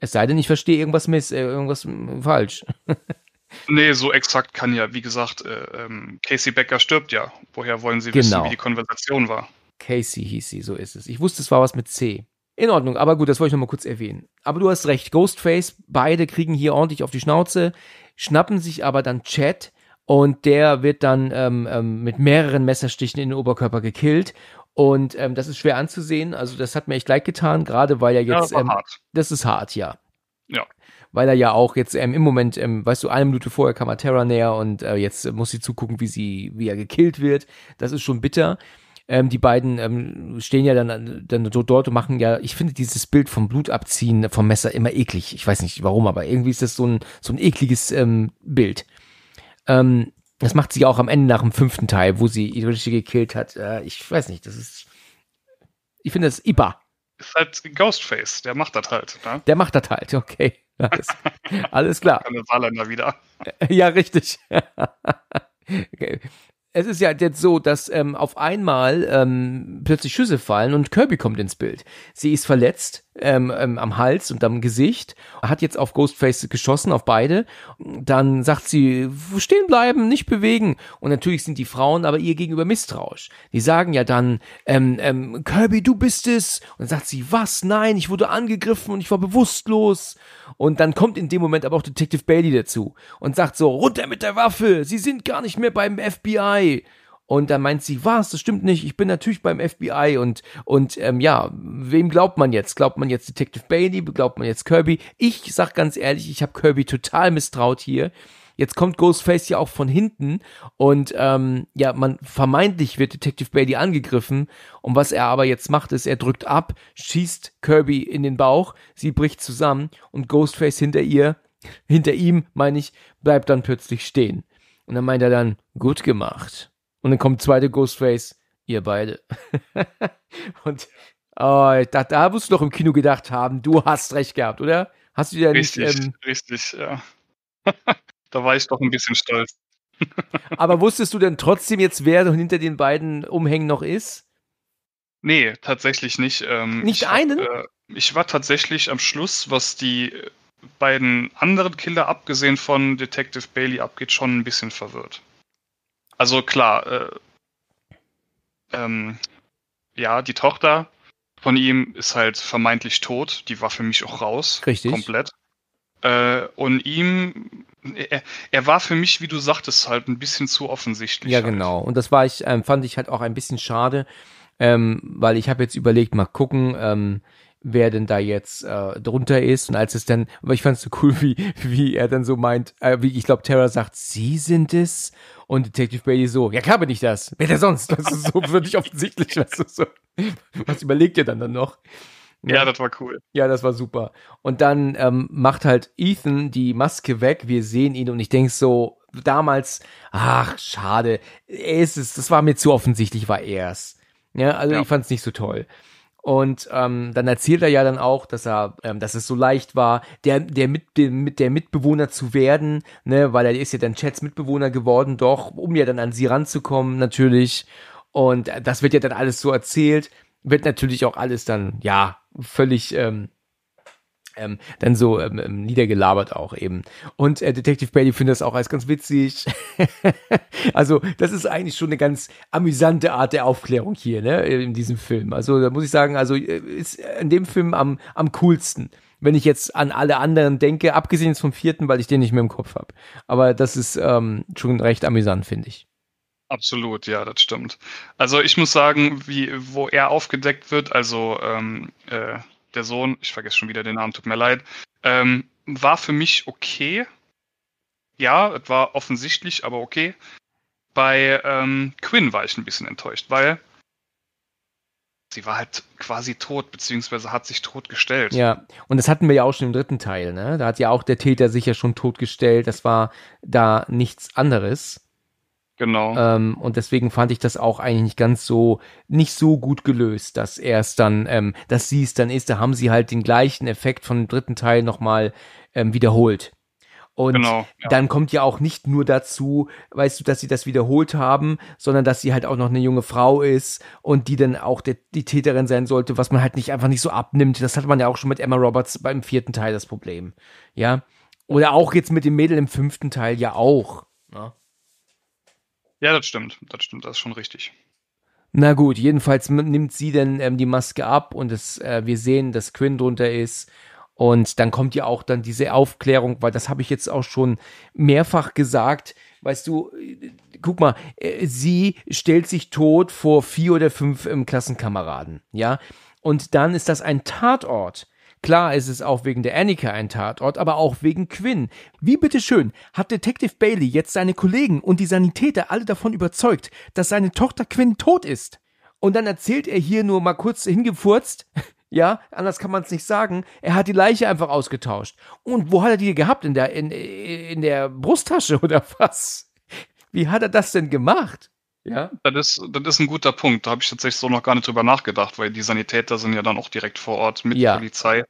Es sei denn, ich verstehe irgendwas miss, äh, irgendwas falsch. nee, so exakt kann ja, wie gesagt, äh, ähm, Casey Becker stirbt ja. Woher wollen sie genau. wissen, wie die Konversation war? Casey hieß sie, so ist es. Ich wusste, es war was mit C. In Ordnung, aber gut, das wollte ich nochmal kurz erwähnen. Aber du hast recht, Ghostface, beide kriegen hier ordentlich auf die Schnauze, schnappen sich aber dann Chat und der wird dann ähm, ähm, mit mehreren Messerstichen in den Oberkörper gekillt. Und ähm, das ist schwer anzusehen. Also, das hat mir echt leid getan, gerade weil er jetzt. Ja, das, ähm, hart. das ist hart, ja. Ja weil er ja auch jetzt ähm, im Moment, ähm, weißt du, eine Minute vorher kam er Terra näher und äh, jetzt äh, muss sie zugucken, wie sie, wie er gekillt wird. Das ist schon bitter. Ähm, die beiden ähm, stehen ja dann, dann so dort und machen ja, ich finde dieses Bild vom Blutabziehen vom Messer immer eklig. Ich weiß nicht warum, aber irgendwie ist das so ein, so ein ekliges ähm, Bild. Ähm, das macht sie auch am Ende nach dem fünften Teil, wo sie Idrissi gekillt hat. Äh, ich weiß nicht, das ist. Ich finde das Iba. Ist halt Ghostface, der macht das halt. Ne? Der macht das halt, okay. Alles, alles klar. Keine wieder. Ja, richtig. okay es ist ja jetzt so, dass ähm, auf einmal ähm, plötzlich Schüsse fallen und Kirby kommt ins Bild. Sie ist verletzt ähm, ähm, am Hals und am Gesicht, hat jetzt auf Ghostface geschossen, auf beide. Dann sagt sie, stehen bleiben, nicht bewegen. Und natürlich sind die Frauen aber ihr gegenüber misstrauisch. Die sagen ja dann, ähm, ähm, Kirby, du bist es. Und dann sagt sie, was? Nein, ich wurde angegriffen und ich war bewusstlos. Und dann kommt in dem Moment aber auch Detective Bailey dazu und sagt so, runter mit der Waffe, sie sind gar nicht mehr beim FBI FBI. Und dann meint sie, was, das stimmt nicht, ich bin natürlich beim FBI und, und ähm, ja, wem glaubt man jetzt? Glaubt man jetzt Detective Bailey, glaubt man jetzt Kirby? Ich sag ganz ehrlich, ich habe Kirby total misstraut hier. Jetzt kommt Ghostface ja auch von hinten und ähm, ja, man vermeintlich wird Detective Bailey angegriffen und was er aber jetzt macht, ist, er drückt ab, schießt Kirby in den Bauch, sie bricht zusammen und Ghostface hinter ihr, hinter ihm, meine ich, bleibt dann plötzlich stehen. Und dann meint er dann, gut gemacht. Und dann kommt zweite Ghostface, ihr beide. und oh, ich dachte, da musst du doch im Kino gedacht haben, du hast recht gehabt, oder? Hast du ja nicht. Richtig, ähm, richtig, ja. da war ich doch ein bisschen stolz. Aber wusstest du denn trotzdem jetzt, wer hinter den beiden Umhängen noch ist? Nee, tatsächlich nicht. Ähm, nicht ich einen? Hab, äh, ich war tatsächlich am Schluss, was die bei den anderen Killer, abgesehen von Detective Bailey, abgeht, schon ein bisschen verwirrt. Also klar, äh, ähm, ja, die Tochter von ihm ist halt vermeintlich tot. Die war für mich auch raus. Richtig. Komplett. Äh, und ihm, er, er, war für mich, wie du sagtest, halt ein bisschen zu offensichtlich. Ja, halt. genau. Und das war ich, ähm, fand ich halt auch ein bisschen schade, ähm, weil ich habe jetzt überlegt, mal gucken, ähm, wer denn da jetzt äh, drunter ist. Und als es dann, aber ich fand es so cool, wie, wie er dann so meint, äh, wie ich glaube, Tara sagt, sie sind es. Und Detective Bailey so, ja klar bin ich das. Wer denn sonst? Das ist so wirklich offensichtlich. Weißt du, so. Was überlegt ihr dann dann noch? Ja, das war cool. Ja, das war super. Und dann ähm, macht halt Ethan die Maske weg. Wir sehen ihn und ich denke so, damals, ach, schade. Er ist das war mir zu offensichtlich, war er es. Ja, also ja. ich fand es nicht so toll. Und ähm, dann erzählt er ja dann auch, dass er, ähm, dass es so leicht war, der, der mit dem, mit der Mitbewohner zu werden, ne, weil er ist ja dann Chats Mitbewohner geworden, doch, um ja dann an sie ranzukommen, natürlich. Und äh, das wird ja dann alles so erzählt, wird natürlich auch alles dann, ja, völlig ähm, ähm, dann so ähm, ähm, niedergelabert auch eben. Und äh, Detective Bailey findet das auch als ganz witzig. also das ist eigentlich schon eine ganz amüsante Art der Aufklärung hier, ne, in diesem Film. Also da muss ich sagen, also äh, ist in dem Film am, am coolsten. Wenn ich jetzt an alle anderen denke, abgesehen jetzt vom vierten, weil ich den nicht mehr im Kopf habe. Aber das ist ähm, schon recht amüsant, finde ich. Absolut, ja, das stimmt. Also ich muss sagen, wie, wo er aufgedeckt wird, also ähm, äh der Sohn, ich vergesse schon wieder den Namen, tut mir leid, ähm, war für mich okay. Ja, es war offensichtlich, aber okay. Bei ähm, Quinn war ich ein bisschen enttäuscht, weil sie war halt quasi tot, beziehungsweise hat sich totgestellt. Ja, und das hatten wir ja auch schon im dritten Teil, ne? Da hat ja auch der Täter sich ja schon totgestellt, das war da nichts anderes. Genau. Ähm, und deswegen fand ich das auch eigentlich nicht ganz so, nicht so gut gelöst, dass er es dann, ähm, dass sie es dann ist, da haben sie halt den gleichen Effekt von dem dritten Teil nochmal ähm, wiederholt. Und genau, ja. dann kommt ja auch nicht nur dazu, weißt du, dass sie das wiederholt haben, sondern dass sie halt auch noch eine junge Frau ist und die dann auch der, die Täterin sein sollte, was man halt nicht einfach nicht so abnimmt. Das hat man ja auch schon mit Emma Roberts beim vierten Teil das Problem. Ja. Oder auch jetzt mit dem Mädel im fünften Teil ja auch. Ja. Ne? Ja, das stimmt. Das stimmt, das ist schon richtig. Na gut, jedenfalls nimmt sie dann ähm, die Maske ab und es, äh, wir sehen, dass Quinn drunter ist. Und dann kommt ja auch dann diese Aufklärung, weil das habe ich jetzt auch schon mehrfach gesagt. Weißt du, äh, guck mal, äh, sie stellt sich tot vor vier oder fünf ähm, Klassenkameraden, ja. Und dann ist das ein Tatort. Klar, ist es auch wegen der Annika ein Tatort, aber auch wegen Quinn. Wie bitteschön hat Detective Bailey jetzt seine Kollegen und die Sanitäter alle davon überzeugt, dass seine Tochter Quinn tot ist? Und dann erzählt er hier nur mal kurz hingefurzt, ja, anders kann man es nicht sagen. Er hat die Leiche einfach ausgetauscht. Und wo hat er die gehabt? In der, in, in der Brusttasche oder was? Wie hat er das denn gemacht? Ja. Das ist, das ist ein guter Punkt. Da habe ich tatsächlich so noch gar nicht drüber nachgedacht, weil die Sanitäter sind ja dann auch direkt vor Ort mit ja. Polizei.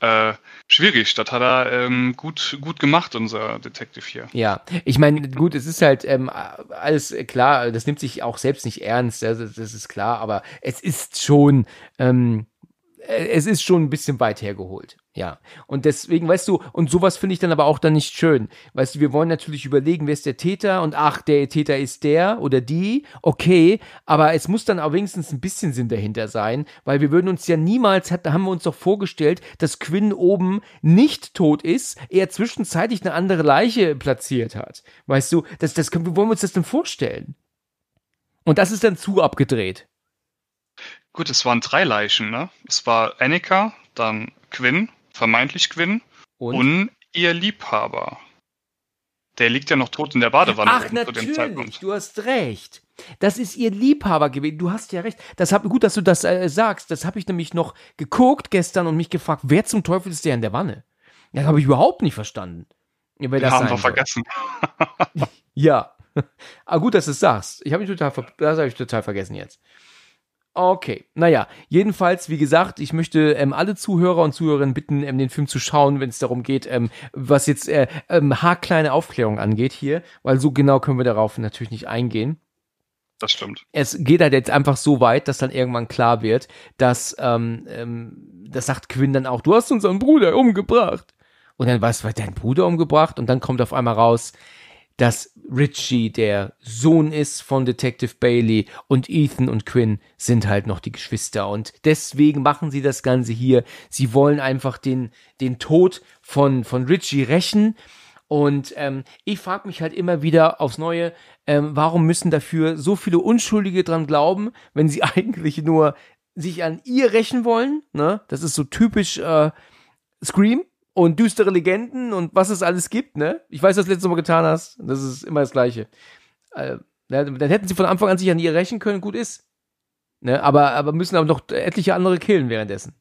Äh, schwierig. Das hat er ähm, gut, gut gemacht, unser Detective hier. Ja, ich meine, gut, es ist halt ähm, alles klar, das nimmt sich auch selbst nicht ernst, das, das ist klar, aber es ist schon, ähm, äh, es ist schon ein bisschen weit hergeholt. Ja, und deswegen, weißt du, und sowas finde ich dann aber auch dann nicht schön. Weißt du, wir wollen natürlich überlegen, wer ist der Täter und ach, der Täter ist der oder die, okay, aber es muss dann auch wenigstens ein bisschen Sinn dahinter sein, weil wir würden uns ja niemals, da haben wir uns doch vorgestellt, dass Quinn oben nicht tot ist, er zwischenzeitlich eine andere Leiche platziert hat. Weißt du, das, das können, wollen wir uns das denn vorstellen? Und das ist dann zu abgedreht. Gut, es waren drei Leichen, ne? Es war Annika, dann Quinn vermeintlich Quinn, und, und ihr Liebhaber. Der liegt ja noch tot in der Badewanne. Ach, natürlich, du hast recht. Das ist ihr Liebhaber gewesen. Du hast ja recht. Das hab, gut, dass du das äh, sagst. Das habe ich nämlich noch geguckt gestern und mich gefragt, wer zum Teufel ist der in der Wanne? Das habe ich überhaupt nicht verstanden. Wer Wir das haben wir vergessen. ja. Aber ah, gut, dass du es sagst. Ich habe mich total, das habe ich total vergessen jetzt. Okay, naja, jedenfalls, wie gesagt, ich möchte ähm, alle Zuhörer und Zuhörerinnen bitten, ähm, den Film zu schauen, wenn es darum geht, ähm, was jetzt äh, ähm, haarkleine Aufklärung angeht hier, weil so genau können wir darauf natürlich nicht eingehen. Das stimmt. Es geht halt jetzt einfach so weit, dass dann irgendwann klar wird, dass, ähm, ähm, das sagt Quinn dann auch, du hast unseren Bruder umgebracht. Und dann weißt du, dein Bruder umgebracht und dann kommt auf einmal raus, dass Richie der Sohn ist von Detective Bailey und Ethan und Quinn sind halt noch die Geschwister. Und deswegen machen sie das Ganze hier. Sie wollen einfach den, den Tod von, von Richie rächen. Und ähm, ich frage mich halt immer wieder aufs Neue, ähm, warum müssen dafür so viele Unschuldige dran glauben, wenn sie eigentlich nur sich an ihr rächen wollen? Ne? Das ist so typisch äh, Scream und düstere Legenden und was es alles gibt, ne? Ich weiß, was du das letzte Mal getan hast. Das ist immer das Gleiche. Äh, dann hätten sie von Anfang an sich an ihr rächen können, gut ist. Ne? Aber, aber müssen aber noch etliche andere killen währenddessen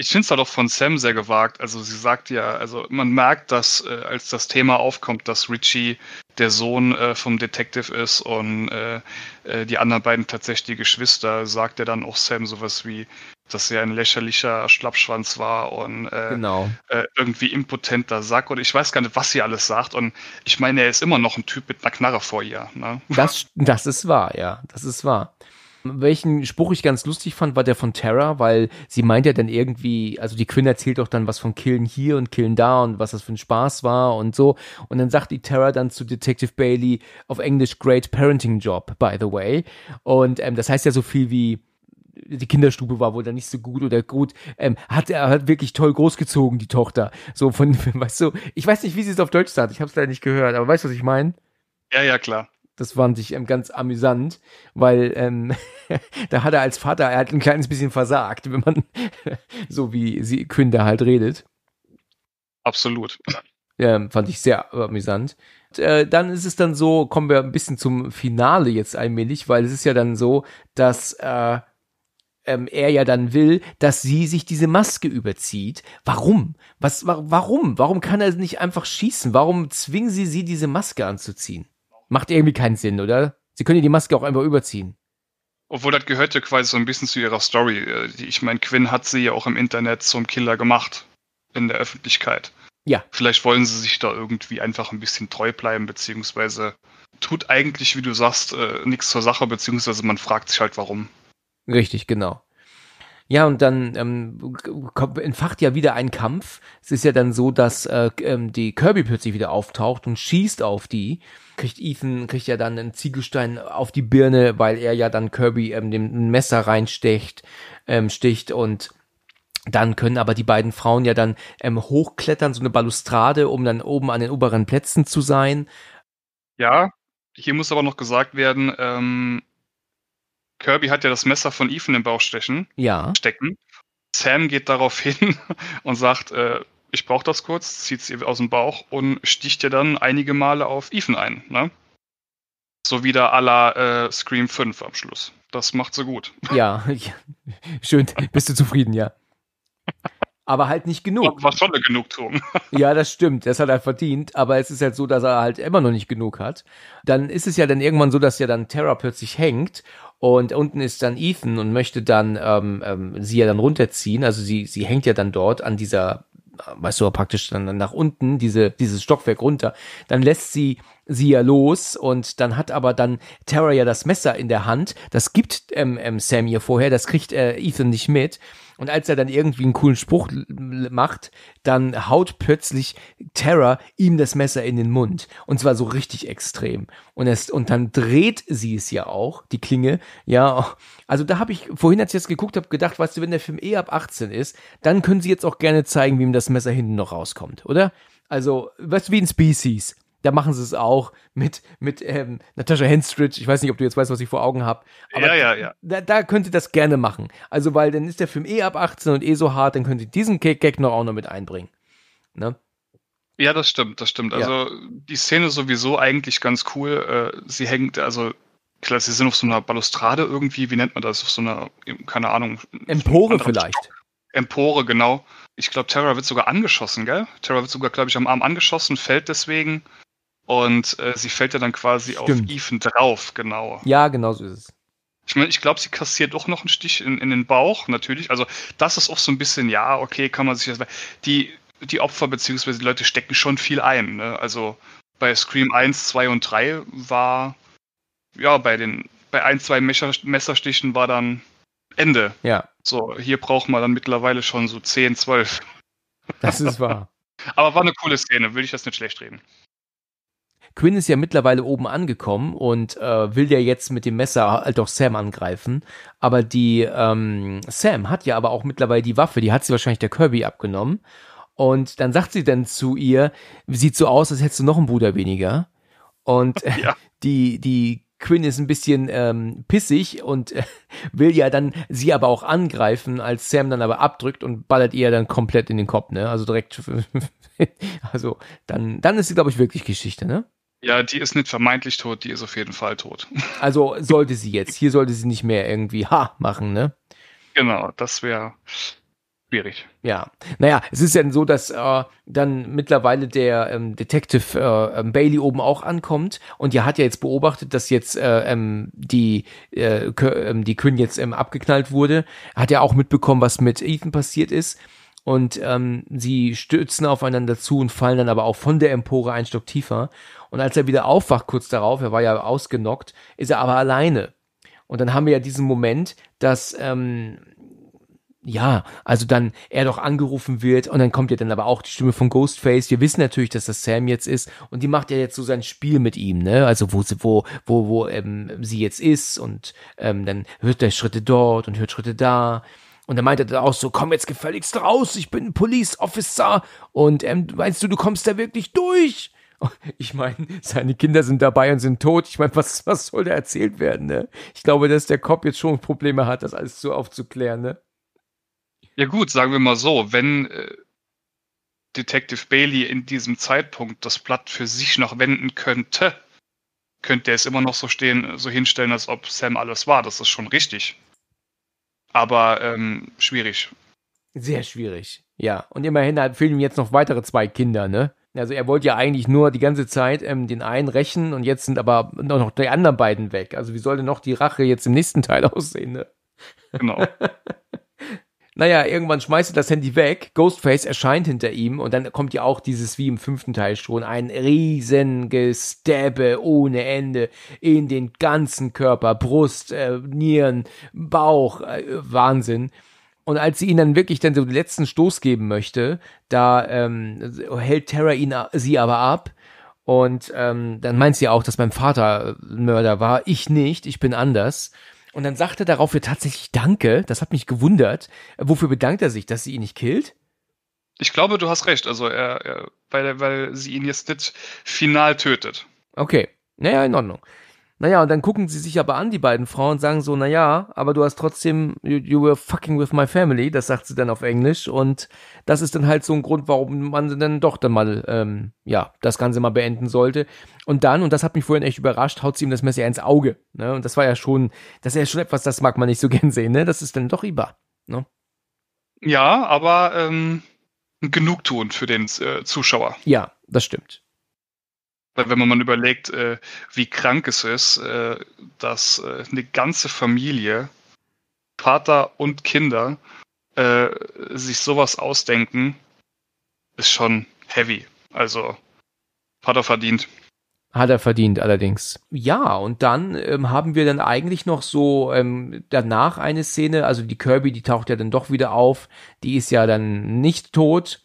ich finde es halt auch von Sam sehr gewagt. Also sie sagt ja, also man merkt, dass äh, als das Thema aufkommt, dass Richie der Sohn äh, vom Detective ist und äh, äh die anderen beiden tatsächlich die Geschwister, sagt er dann auch Sam sowas wie, dass er ein lächerlicher Schlappschwanz war und äh, genau. Äh, irgendwie impotenter Sack oder ich weiß gar nicht, was sie alles sagt. Und ich meine, er ist immer noch ein Typ mit einer Knarre vor ihr. Ne? Das, das ist wahr, ja, das ist wahr welchen Spruch ich ganz lustig fand, war der von Terra, weil sie meint ja dann irgendwie, also die Quinn erzählt doch dann was von Killen hier und Killen da und was das für ein Spaß war und so. Und dann sagt die Terra dann zu Detective Bailey auf Englisch Great Parenting Job, by the way. Und ähm, das heißt ja so viel wie, die Kinderstube war wohl dann nicht so gut oder gut, ähm, hat er hat wirklich toll großgezogen, die Tochter. So von, weißt du, ich weiß nicht, wie sie es auf Deutsch sagt, ich habe es leider nicht gehört, aber weißt du, was ich meine? Ja, ja, klar. Das fand ich ähm, ganz amüsant, weil ähm, da hat er als Vater, er hat ein kleines bisschen versagt, wenn man so wie sie Künder halt redet. Absolut. Ähm, fand ich sehr amüsant. Und, äh, dann ist es dann so, kommen wir ein bisschen zum Finale jetzt allmählich, weil es ist ja dann so, dass äh, ähm, er ja dann will, dass sie sich diese Maske überzieht. Warum? Was, wa warum? Warum kann er nicht einfach schießen? Warum zwingen sie sie, diese Maske anzuziehen? Macht irgendwie keinen Sinn, oder? Sie können die Maske auch einfach überziehen. Obwohl das gehörte quasi so ein bisschen zu ihrer Story. Äh, ich meine, Quinn hat sie ja auch im Internet zum Killer gemacht. In der Öffentlichkeit. Ja. Vielleicht wollen sie sich da irgendwie einfach ein bisschen treu bleiben, beziehungsweise tut eigentlich, wie du sagst, äh, nichts zur Sache, beziehungsweise man fragt sich halt warum. Richtig, genau. Ja, und dann ähm, entfacht ja wieder ein Kampf. Es ist ja dann so, dass äh, ähm, die Kirby plötzlich wieder auftaucht und schießt auf die. Kriegt Ethan, kriegt ja dann einen Ziegelstein auf die Birne, weil er ja dann Kirby ähm, dem Messer reinstecht, ähm, sticht und dann können aber die beiden Frauen ja dann ähm, hochklettern, so eine Balustrade, um dann oben an den oberen Plätzen zu sein. Ja, hier muss aber noch gesagt werden, ähm, Kirby hat ja das Messer von Ethan im Bauch stechen, ja. stecken. Sam geht darauf hin und sagt, äh, ich brauche das kurz, zieht es ihr aus dem Bauch und sticht ihr dann einige Male auf Ethan ein. Ne? So wieder à la äh, Scream 5 am Schluss. Das macht sie gut. Ja, ja. schön. Bist du zufrieden, ja. Aber halt nicht genug. War schon eine Genugtuung. ja, das stimmt. Das hat er verdient. Aber es ist halt so, dass er halt immer noch nicht genug hat. Dann ist es ja dann irgendwann so, dass ja dann Terra plötzlich hängt und unten ist dann Ethan und möchte dann ähm, ähm, sie ja dann runterziehen. Also sie, sie hängt ja dann dort an dieser, weißt du, praktisch dann nach unten, diese, dieses Stockwerk runter. Dann lässt sie sie ja los und dann hat aber dann Tara ja das Messer in der Hand. Das gibt ähm, ähm, Sam ihr vorher, das kriegt äh, Ethan nicht mit. Und als er dann irgendwie einen coolen Spruch macht, dann haut plötzlich Terra ihm das Messer in den Mund. Und zwar so richtig extrem. Und, es, und dann dreht sie es ja auch, die Klinge. Ja, also da habe ich vorhin, als ich jetzt geguckt habe, gedacht, weißt du, wenn der Film eh ab 18 ist, dann können sie jetzt auch gerne zeigen, wie ihm das Messer hinten noch rauskommt, oder? Also, was wie in Species da machen sie es auch mit, mit ähm, Natascha Henstridge. Ich weiß nicht, ob du jetzt weißt, was ich vor Augen habe. Aber ja, ja, ja. Da, da könnt ihr das gerne machen. Also, weil dann ist der Film eh ab 18 und eh so hart, dann könnt ihr diesen Gag noch auch noch mit einbringen. Ne? Ja, das stimmt, das stimmt. Also ja. die Szene sowieso eigentlich ganz cool. Äh, sie hängt, also klar, sie sind auf so einer Balustrade irgendwie, wie nennt man das? Auf so einer, keine Ahnung. Empore vielleicht. Stock. Empore, genau. Ich glaube, Terra wird sogar angeschossen, gell? Terra wird sogar, glaube ich, am Arm angeschossen, fällt deswegen. Und äh, sie fällt ja dann quasi Stimmt. auf Ethan drauf, genau. Ja, genau so ist es. Ich meine, ich glaube, sie kassiert doch noch einen Stich in, in den Bauch, natürlich. Also, das ist auch so ein bisschen, ja, okay, kann man sich das. Die, die Opfer bzw. die Leute stecken schon viel ein. Ne? Also, bei Scream 1, 2 und 3 war, ja, bei den, bei 1, 2 Messerstichen war dann Ende. Ja. So, hier braucht man dann mittlerweile schon so 10, 12. Das ist wahr. Aber war eine coole Szene, würde ich das nicht schlecht reden. Quinn ist ja mittlerweile oben angekommen und äh, will ja jetzt mit dem Messer halt doch Sam angreifen. Aber die ähm, Sam hat ja aber auch mittlerweile die Waffe, die hat sie wahrscheinlich der Kirby abgenommen. Und dann sagt sie dann zu ihr, sieht so aus, als hättest du noch einen Bruder weniger. Und äh, ja. die, die Quinn ist ein bisschen ähm, pissig und äh, will ja dann sie aber auch angreifen, als Sam dann aber abdrückt und ballert ihr dann komplett in den Kopf, ne? Also direkt, also dann, dann ist sie, glaube ich, wirklich Geschichte, ne? Ja, die ist nicht vermeintlich tot, die ist auf jeden Fall tot. Also sollte sie jetzt, hier sollte sie nicht mehr irgendwie Ha machen, ne? Genau, das wäre schwierig. Ja, naja, es ist ja so, dass äh, dann mittlerweile der ähm, Detective äh, ähm, Bailey oben auch ankommt und die hat ja jetzt beobachtet, dass jetzt äh, ähm, die äh, ähm, die Quinn jetzt ähm, abgeknallt wurde, hat ja auch mitbekommen, was mit Ethan passiert ist und ähm, sie stürzen aufeinander zu und fallen dann aber auch von der Empore einen Stock tiefer. Und als er wieder aufwacht kurz darauf, er war ja ausgenockt, ist er aber alleine. Und dann haben wir ja diesen Moment, dass ähm, ja, also dann er doch angerufen wird und dann kommt ja dann aber auch die Stimme von Ghostface. Wir wissen natürlich, dass das Sam jetzt ist und die macht ja jetzt so sein Spiel mit ihm, ne? Also wo sie, wo, wo, wo ähm, sie jetzt ist und ähm, dann hört er Schritte dort und hört Schritte da. Und dann meinte er auch so, komm jetzt gefälligst raus, ich bin ein Police Officer. Und ähm, meinst du, du kommst da wirklich durch? Ich meine, seine Kinder sind dabei und sind tot. Ich meine, was, was soll da erzählt werden, ne? Ich glaube, dass der Cop jetzt schon Probleme hat, das alles so aufzuklären, ne? Ja gut, sagen wir mal so, wenn äh, Detective Bailey in diesem Zeitpunkt das Blatt für sich noch wenden könnte, könnte er es immer noch so stehen, so hinstellen, als ob Sam alles war. Das ist schon richtig. Aber ähm, schwierig. Sehr schwierig, ja. Und immerhin fehlen ihm jetzt noch weitere zwei Kinder, ne? Also er wollte ja eigentlich nur die ganze Zeit ähm, den einen rächen und jetzt sind aber noch, noch die anderen beiden weg. Also wie soll denn noch die Rache jetzt im nächsten Teil aussehen, ne? Genau. Naja, irgendwann schmeißt er das Handy weg, Ghostface erscheint hinter ihm und dann kommt ja auch dieses, wie im fünften Teil schon, ein riesengestäbe ohne Ende in den ganzen Körper, Brust, äh, Nieren, Bauch, äh, Wahnsinn. Und als sie ihn dann wirklich dann so den letzten Stoß geben möchte, da ähm, hält Terra ihn sie aber ab. Und ähm, dann meint sie auch, dass mein Vater Mörder war. Ich nicht, ich bin anders. Und dann sagt er daraufhin tatsächlich Danke. Das hat mich gewundert. Wofür bedankt er sich, dass sie ihn nicht killt? Ich glaube, du hast recht. Also, er, er weil, weil sie ihn jetzt nicht final tötet. Okay. Naja, in Ordnung. Naja, und dann gucken sie sich aber an, die beiden Frauen, und sagen so, naja, aber du hast trotzdem, you, you were fucking with my family, das sagt sie dann auf Englisch. Und das ist dann halt so ein Grund, warum man dann doch dann mal, ähm, ja, das Ganze mal beenden sollte. Und dann, und das hat mich vorhin echt überrascht, haut sie ihm das Messer ins Auge. Ne? Und das war ja schon, das ist ja schon etwas, das mag man nicht so gern sehen, ne? Das ist dann doch Iba. Ne? Ja, aber ähm, genug tun für den äh, Zuschauer. Ja, das stimmt. Weil wenn man mal überlegt, äh, wie krank es ist, äh, dass äh, eine ganze Familie, Vater und Kinder, äh, sich sowas ausdenken, ist schon heavy. Also hat er verdient. Hat er verdient allerdings. Ja, und dann ähm, haben wir dann eigentlich noch so ähm, danach eine Szene, also die Kirby, die taucht ja dann doch wieder auf, die ist ja dann nicht tot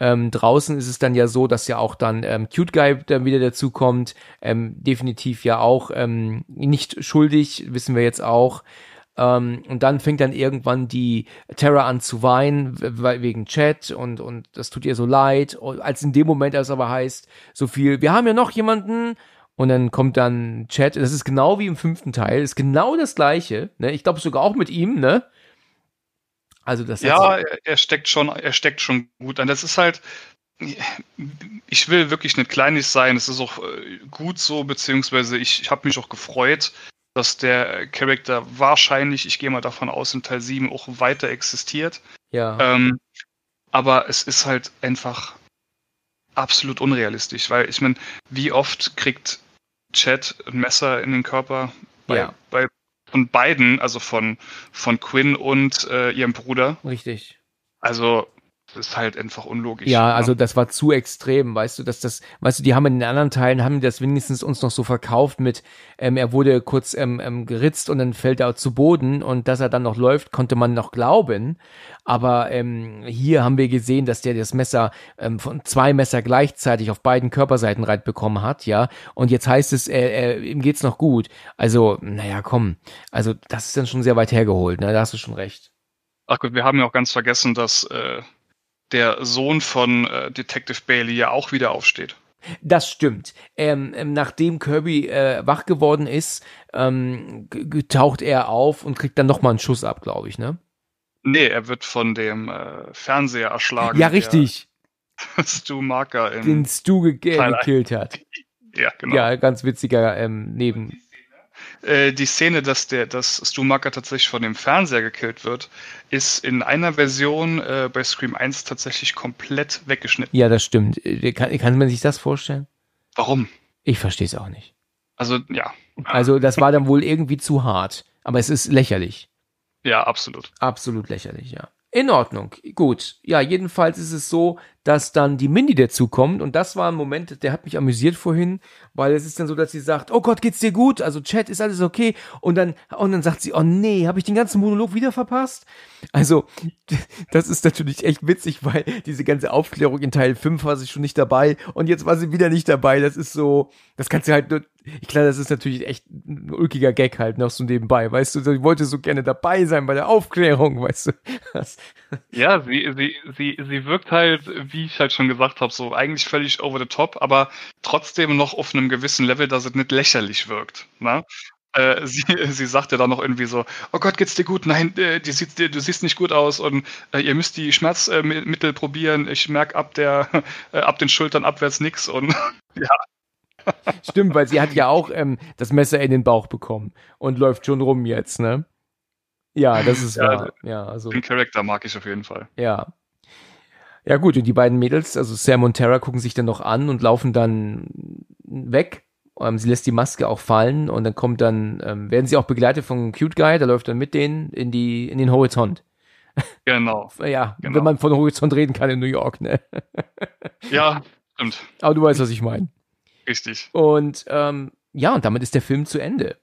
ähm, draußen ist es dann ja so, dass ja auch dann ähm, Cute Guy dann wieder dazukommt. Ähm, definitiv ja auch ähm, nicht schuldig, wissen wir jetzt auch. Ähm, und dann fängt dann irgendwann die Terra an zu weinen wegen Chat und, und das tut ihr so leid. Als in dem Moment, als aber heißt, so viel, wir haben ja noch jemanden. Und dann kommt dann Chat, das ist genau wie im fünften Teil, ist genau das gleiche, ne? Ich glaube sogar auch mit ihm, ne? Also das ja, er steckt schon, er steckt schon gut an. Das ist halt, ich will wirklich nicht kleinig sein. Es ist auch äh, gut so, beziehungsweise ich, ich habe mich auch gefreut, dass der Charakter wahrscheinlich, ich gehe mal davon aus, in Teil 7 auch weiter existiert. Ja. Ähm, aber es ist halt einfach absolut unrealistisch, weil ich meine, wie oft kriegt Chad ein Messer in den Körper bei, ja. bei und beiden, also von, von Quinn und äh, ihrem Bruder. Richtig. Also ist halt einfach unlogisch. Ja, ne? also das war zu extrem, weißt du, dass das, weißt du, die haben in den anderen Teilen, haben das wenigstens uns noch so verkauft mit, ähm, er wurde kurz ähm, ähm, geritzt und dann fällt er zu Boden und dass er dann noch läuft, konnte man noch glauben. Aber ähm, hier haben wir gesehen, dass der das Messer ähm, von zwei Messer gleichzeitig auf beiden Körperseiten reit bekommen hat, ja. Und jetzt heißt es, äh, äh, ihm geht's noch gut. Also, naja, komm. Also, das ist dann schon sehr weit hergeholt, ne? Da hast du schon recht. Ach gut, wir haben ja auch ganz vergessen, dass äh, der Sohn von äh, Detective Bailey ja auch wieder aufsteht. Das stimmt. Ähm, ähm nachdem Kirby äh, wach geworden ist, ähm, taucht er auf und kriegt dann nochmal einen Schuss ab, glaube ich, ne? Nee, er wird von dem äh, Fernseher erschlagen. Ja, richtig. Stu Marker den Stu gekillt hat. Ja, genau. Ja, ganz witziger ähm, Neben äh, die Szene, dass der, dass Stu Macker tatsächlich von dem Fernseher gekillt wird, ist in einer Version äh, bei Scream 1 tatsächlich komplett weggeschnitten. Ja, das stimmt. Äh, kann, kann man sich das vorstellen? Warum? Ich verstehe es auch nicht. Also, ja. Also, das war dann wohl irgendwie zu hart. Aber es ist lächerlich. Ja, absolut. Absolut lächerlich, ja. In Ordnung, gut. Ja, jedenfalls ist es so, dass dann die Mindy dazukommt und das war ein Moment, der hat mich amüsiert vorhin, weil es ist dann so, dass sie sagt, oh Gott, geht's dir gut? Also Chat, ist alles okay? Und dann, und dann sagt sie, oh nee, habe ich den ganzen Monolog wieder verpasst? Also, das ist natürlich echt witzig, weil diese ganze Aufklärung in Teil 5 war sie schon nicht dabei und jetzt war sie wieder nicht dabei. Das ist so, das kannst du halt nur klar, das ist natürlich echt ein ulkiger Gag halt noch so nebenbei, weißt du, ich wollte so gerne dabei sein bei der Aufklärung, weißt du. ja, sie, sie, sie, sie wirkt halt, wie ich halt schon gesagt habe, so eigentlich völlig over the top, aber trotzdem noch auf einem gewissen Level, dass es nicht lächerlich wirkt. Ne? Äh, sie, sie sagt ja dann noch irgendwie so, oh Gott, geht's dir gut? Nein, äh, die sieht, die, du siehst nicht gut aus und äh, ihr müsst die Schmerzmittel probieren. Ich merke ab der, äh, ab den Schultern abwärts nichts und ja. Stimmt, weil sie hat ja auch ähm, das Messer in den Bauch bekommen und läuft schon rum jetzt, ne? Ja, das ist ja, wahr. Also ja, also. Den Charakter mag ich auf jeden Fall. Ja. Ja, gut, und die beiden Mädels, also Sam und Tara, gucken sich dann noch an und laufen dann weg. Ähm, sie lässt die Maske auch fallen und dann kommt dann, ähm, werden sie auch begleitet von Cute Guy, der läuft dann mit denen in die, in den Horizont. Genau. ja, genau. wenn man von Horizont reden kann in New York, ne? ja, stimmt. Aber du weißt, was ich meine. Richtig. Und ähm, ja, und damit ist der Film zu Ende.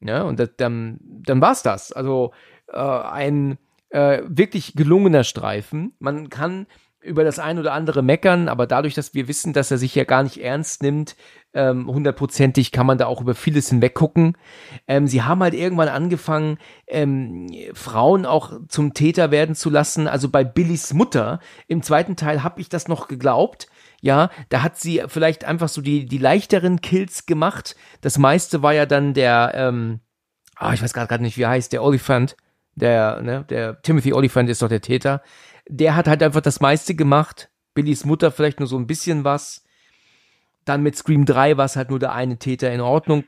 Ja, ne? und das, dann, dann war es das. Also äh, ein äh, wirklich gelungener Streifen. Man kann über das ein oder andere meckern, aber dadurch, dass wir wissen, dass er sich ja gar nicht ernst nimmt, ähm, hundertprozentig kann man da auch über vieles hinweggucken. Ähm, sie haben halt irgendwann angefangen, ähm, Frauen auch zum Täter werden zu lassen. Also bei Billys Mutter im zweiten Teil habe ich das noch geglaubt, ja, da hat sie vielleicht einfach so die, die leichteren Kills gemacht. Das meiste war ja dann der, ähm, ah, oh, ich weiß gerade nicht, wie er heißt, der Oliphant. Der, ne, der Timothy Oliphant ist doch der Täter. Der hat halt einfach das meiste gemacht. Billys Mutter vielleicht nur so ein bisschen was. Dann mit Scream 3 war es halt nur der eine Täter in Ordnung.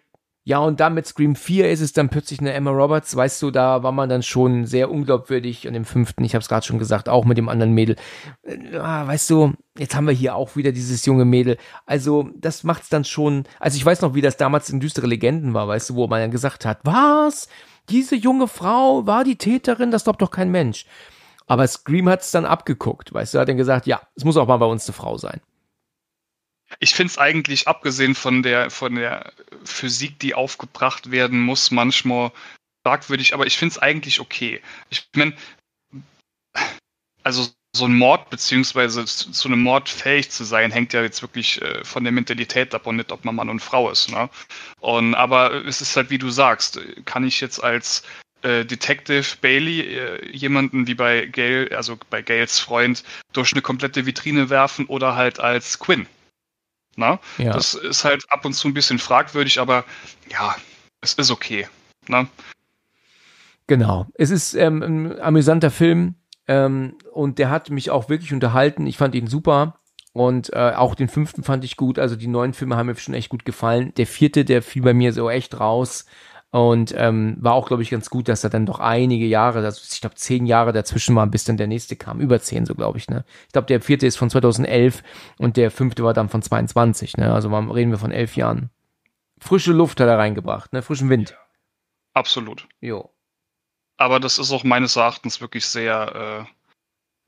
Ja, und dann mit Scream 4 ist es dann plötzlich eine Emma Roberts, weißt du, da war man dann schon sehr unglaubwürdig. Und im fünften, ich habe es gerade schon gesagt, auch mit dem anderen Mädel. Äh, ah, weißt du, jetzt haben wir hier auch wieder dieses junge Mädel. Also, das macht's dann schon. Also, ich weiß noch, wie das damals in düstere Legenden war, weißt du, wo man dann gesagt hat, was? Diese junge Frau war die Täterin, das glaubt doch kein Mensch. Aber Scream hat's dann abgeguckt, weißt du, hat dann gesagt, ja, es muss auch mal bei uns eine Frau sein. Ich finde es eigentlich, abgesehen von der, von der Physik, die aufgebracht werden muss, manchmal fragwürdig, aber ich finde es eigentlich okay. Ich meine, also so ein Mord beziehungsweise zu, einem Mord fähig zu sein, hängt ja jetzt wirklich äh, von der Mentalität ab und nicht, ob man Mann und Frau ist. Ne? Und aber es ist halt, wie du sagst, kann ich jetzt als äh, Detective Bailey äh, jemanden wie bei Gail, also bei Gales Freund, durch eine komplette Vitrine werfen oder halt als Quinn. Na? Ja. Das ist halt ab und zu ein bisschen fragwürdig, aber ja, es ist okay. Na? Genau. Es ist ähm, ein amüsanter Film ähm, und der hat mich auch wirklich unterhalten. Ich fand ihn super. Und äh, auch den fünften fand ich gut. Also die neuen Filme haben mir schon echt gut gefallen. Der vierte, der fiel bei mir so echt raus. Und ähm, war auch, glaube ich, ganz gut, dass er dann doch einige Jahre, also ich glaube zehn Jahre dazwischen waren, bis dann der nächste kam. Über zehn, so glaube ich. Ne? Ich glaube, der vierte ist von 2011 und der fünfte war dann von 22. Ne? Also reden wir von elf Jahren. Frische Luft hat er reingebracht, ne? frischen Wind. Ja, absolut. Jo. Aber das ist auch meines Erachtens wirklich sehr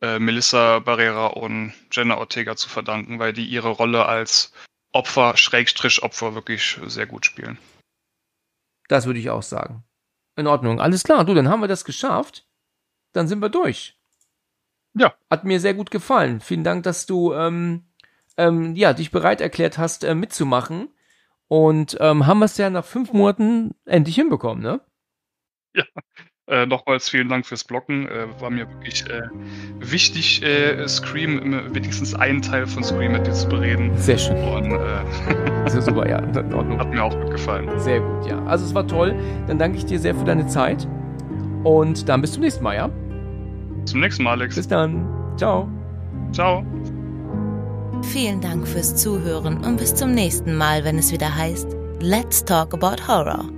äh, äh, Melissa Barrera und Jenna Ortega zu verdanken, weil die ihre Rolle als Opfer, Schrägstrich Opfer wirklich sehr gut spielen. Das würde ich auch sagen. In Ordnung, alles klar. Du, dann haben wir das geschafft. Dann sind wir durch. Ja. Hat mir sehr gut gefallen. Vielen Dank, dass du ähm, ähm, ja, dich bereit erklärt hast, äh, mitzumachen. Und ähm, haben wir es ja nach fünf Monaten endlich hinbekommen, ne? Ja, äh, nochmals vielen Dank fürs Blocken. Äh, war mir wirklich äh, wichtig, äh, Scream, wenigstens einen Teil von Scream mit dir zu bereden. Sehr schön. Und, äh, Sehr super, ja. In Ordnung. Hat mir auch gut gefallen. Sehr gut, ja. Also es war toll. Dann danke ich dir sehr für deine Zeit. Und dann bis zum nächsten Mal, ja? Bis zum nächsten Mal, Alex. Bis dann. Ciao. Ciao. Vielen Dank fürs Zuhören und bis zum nächsten Mal, wenn es wieder heißt Let's Talk About Horror.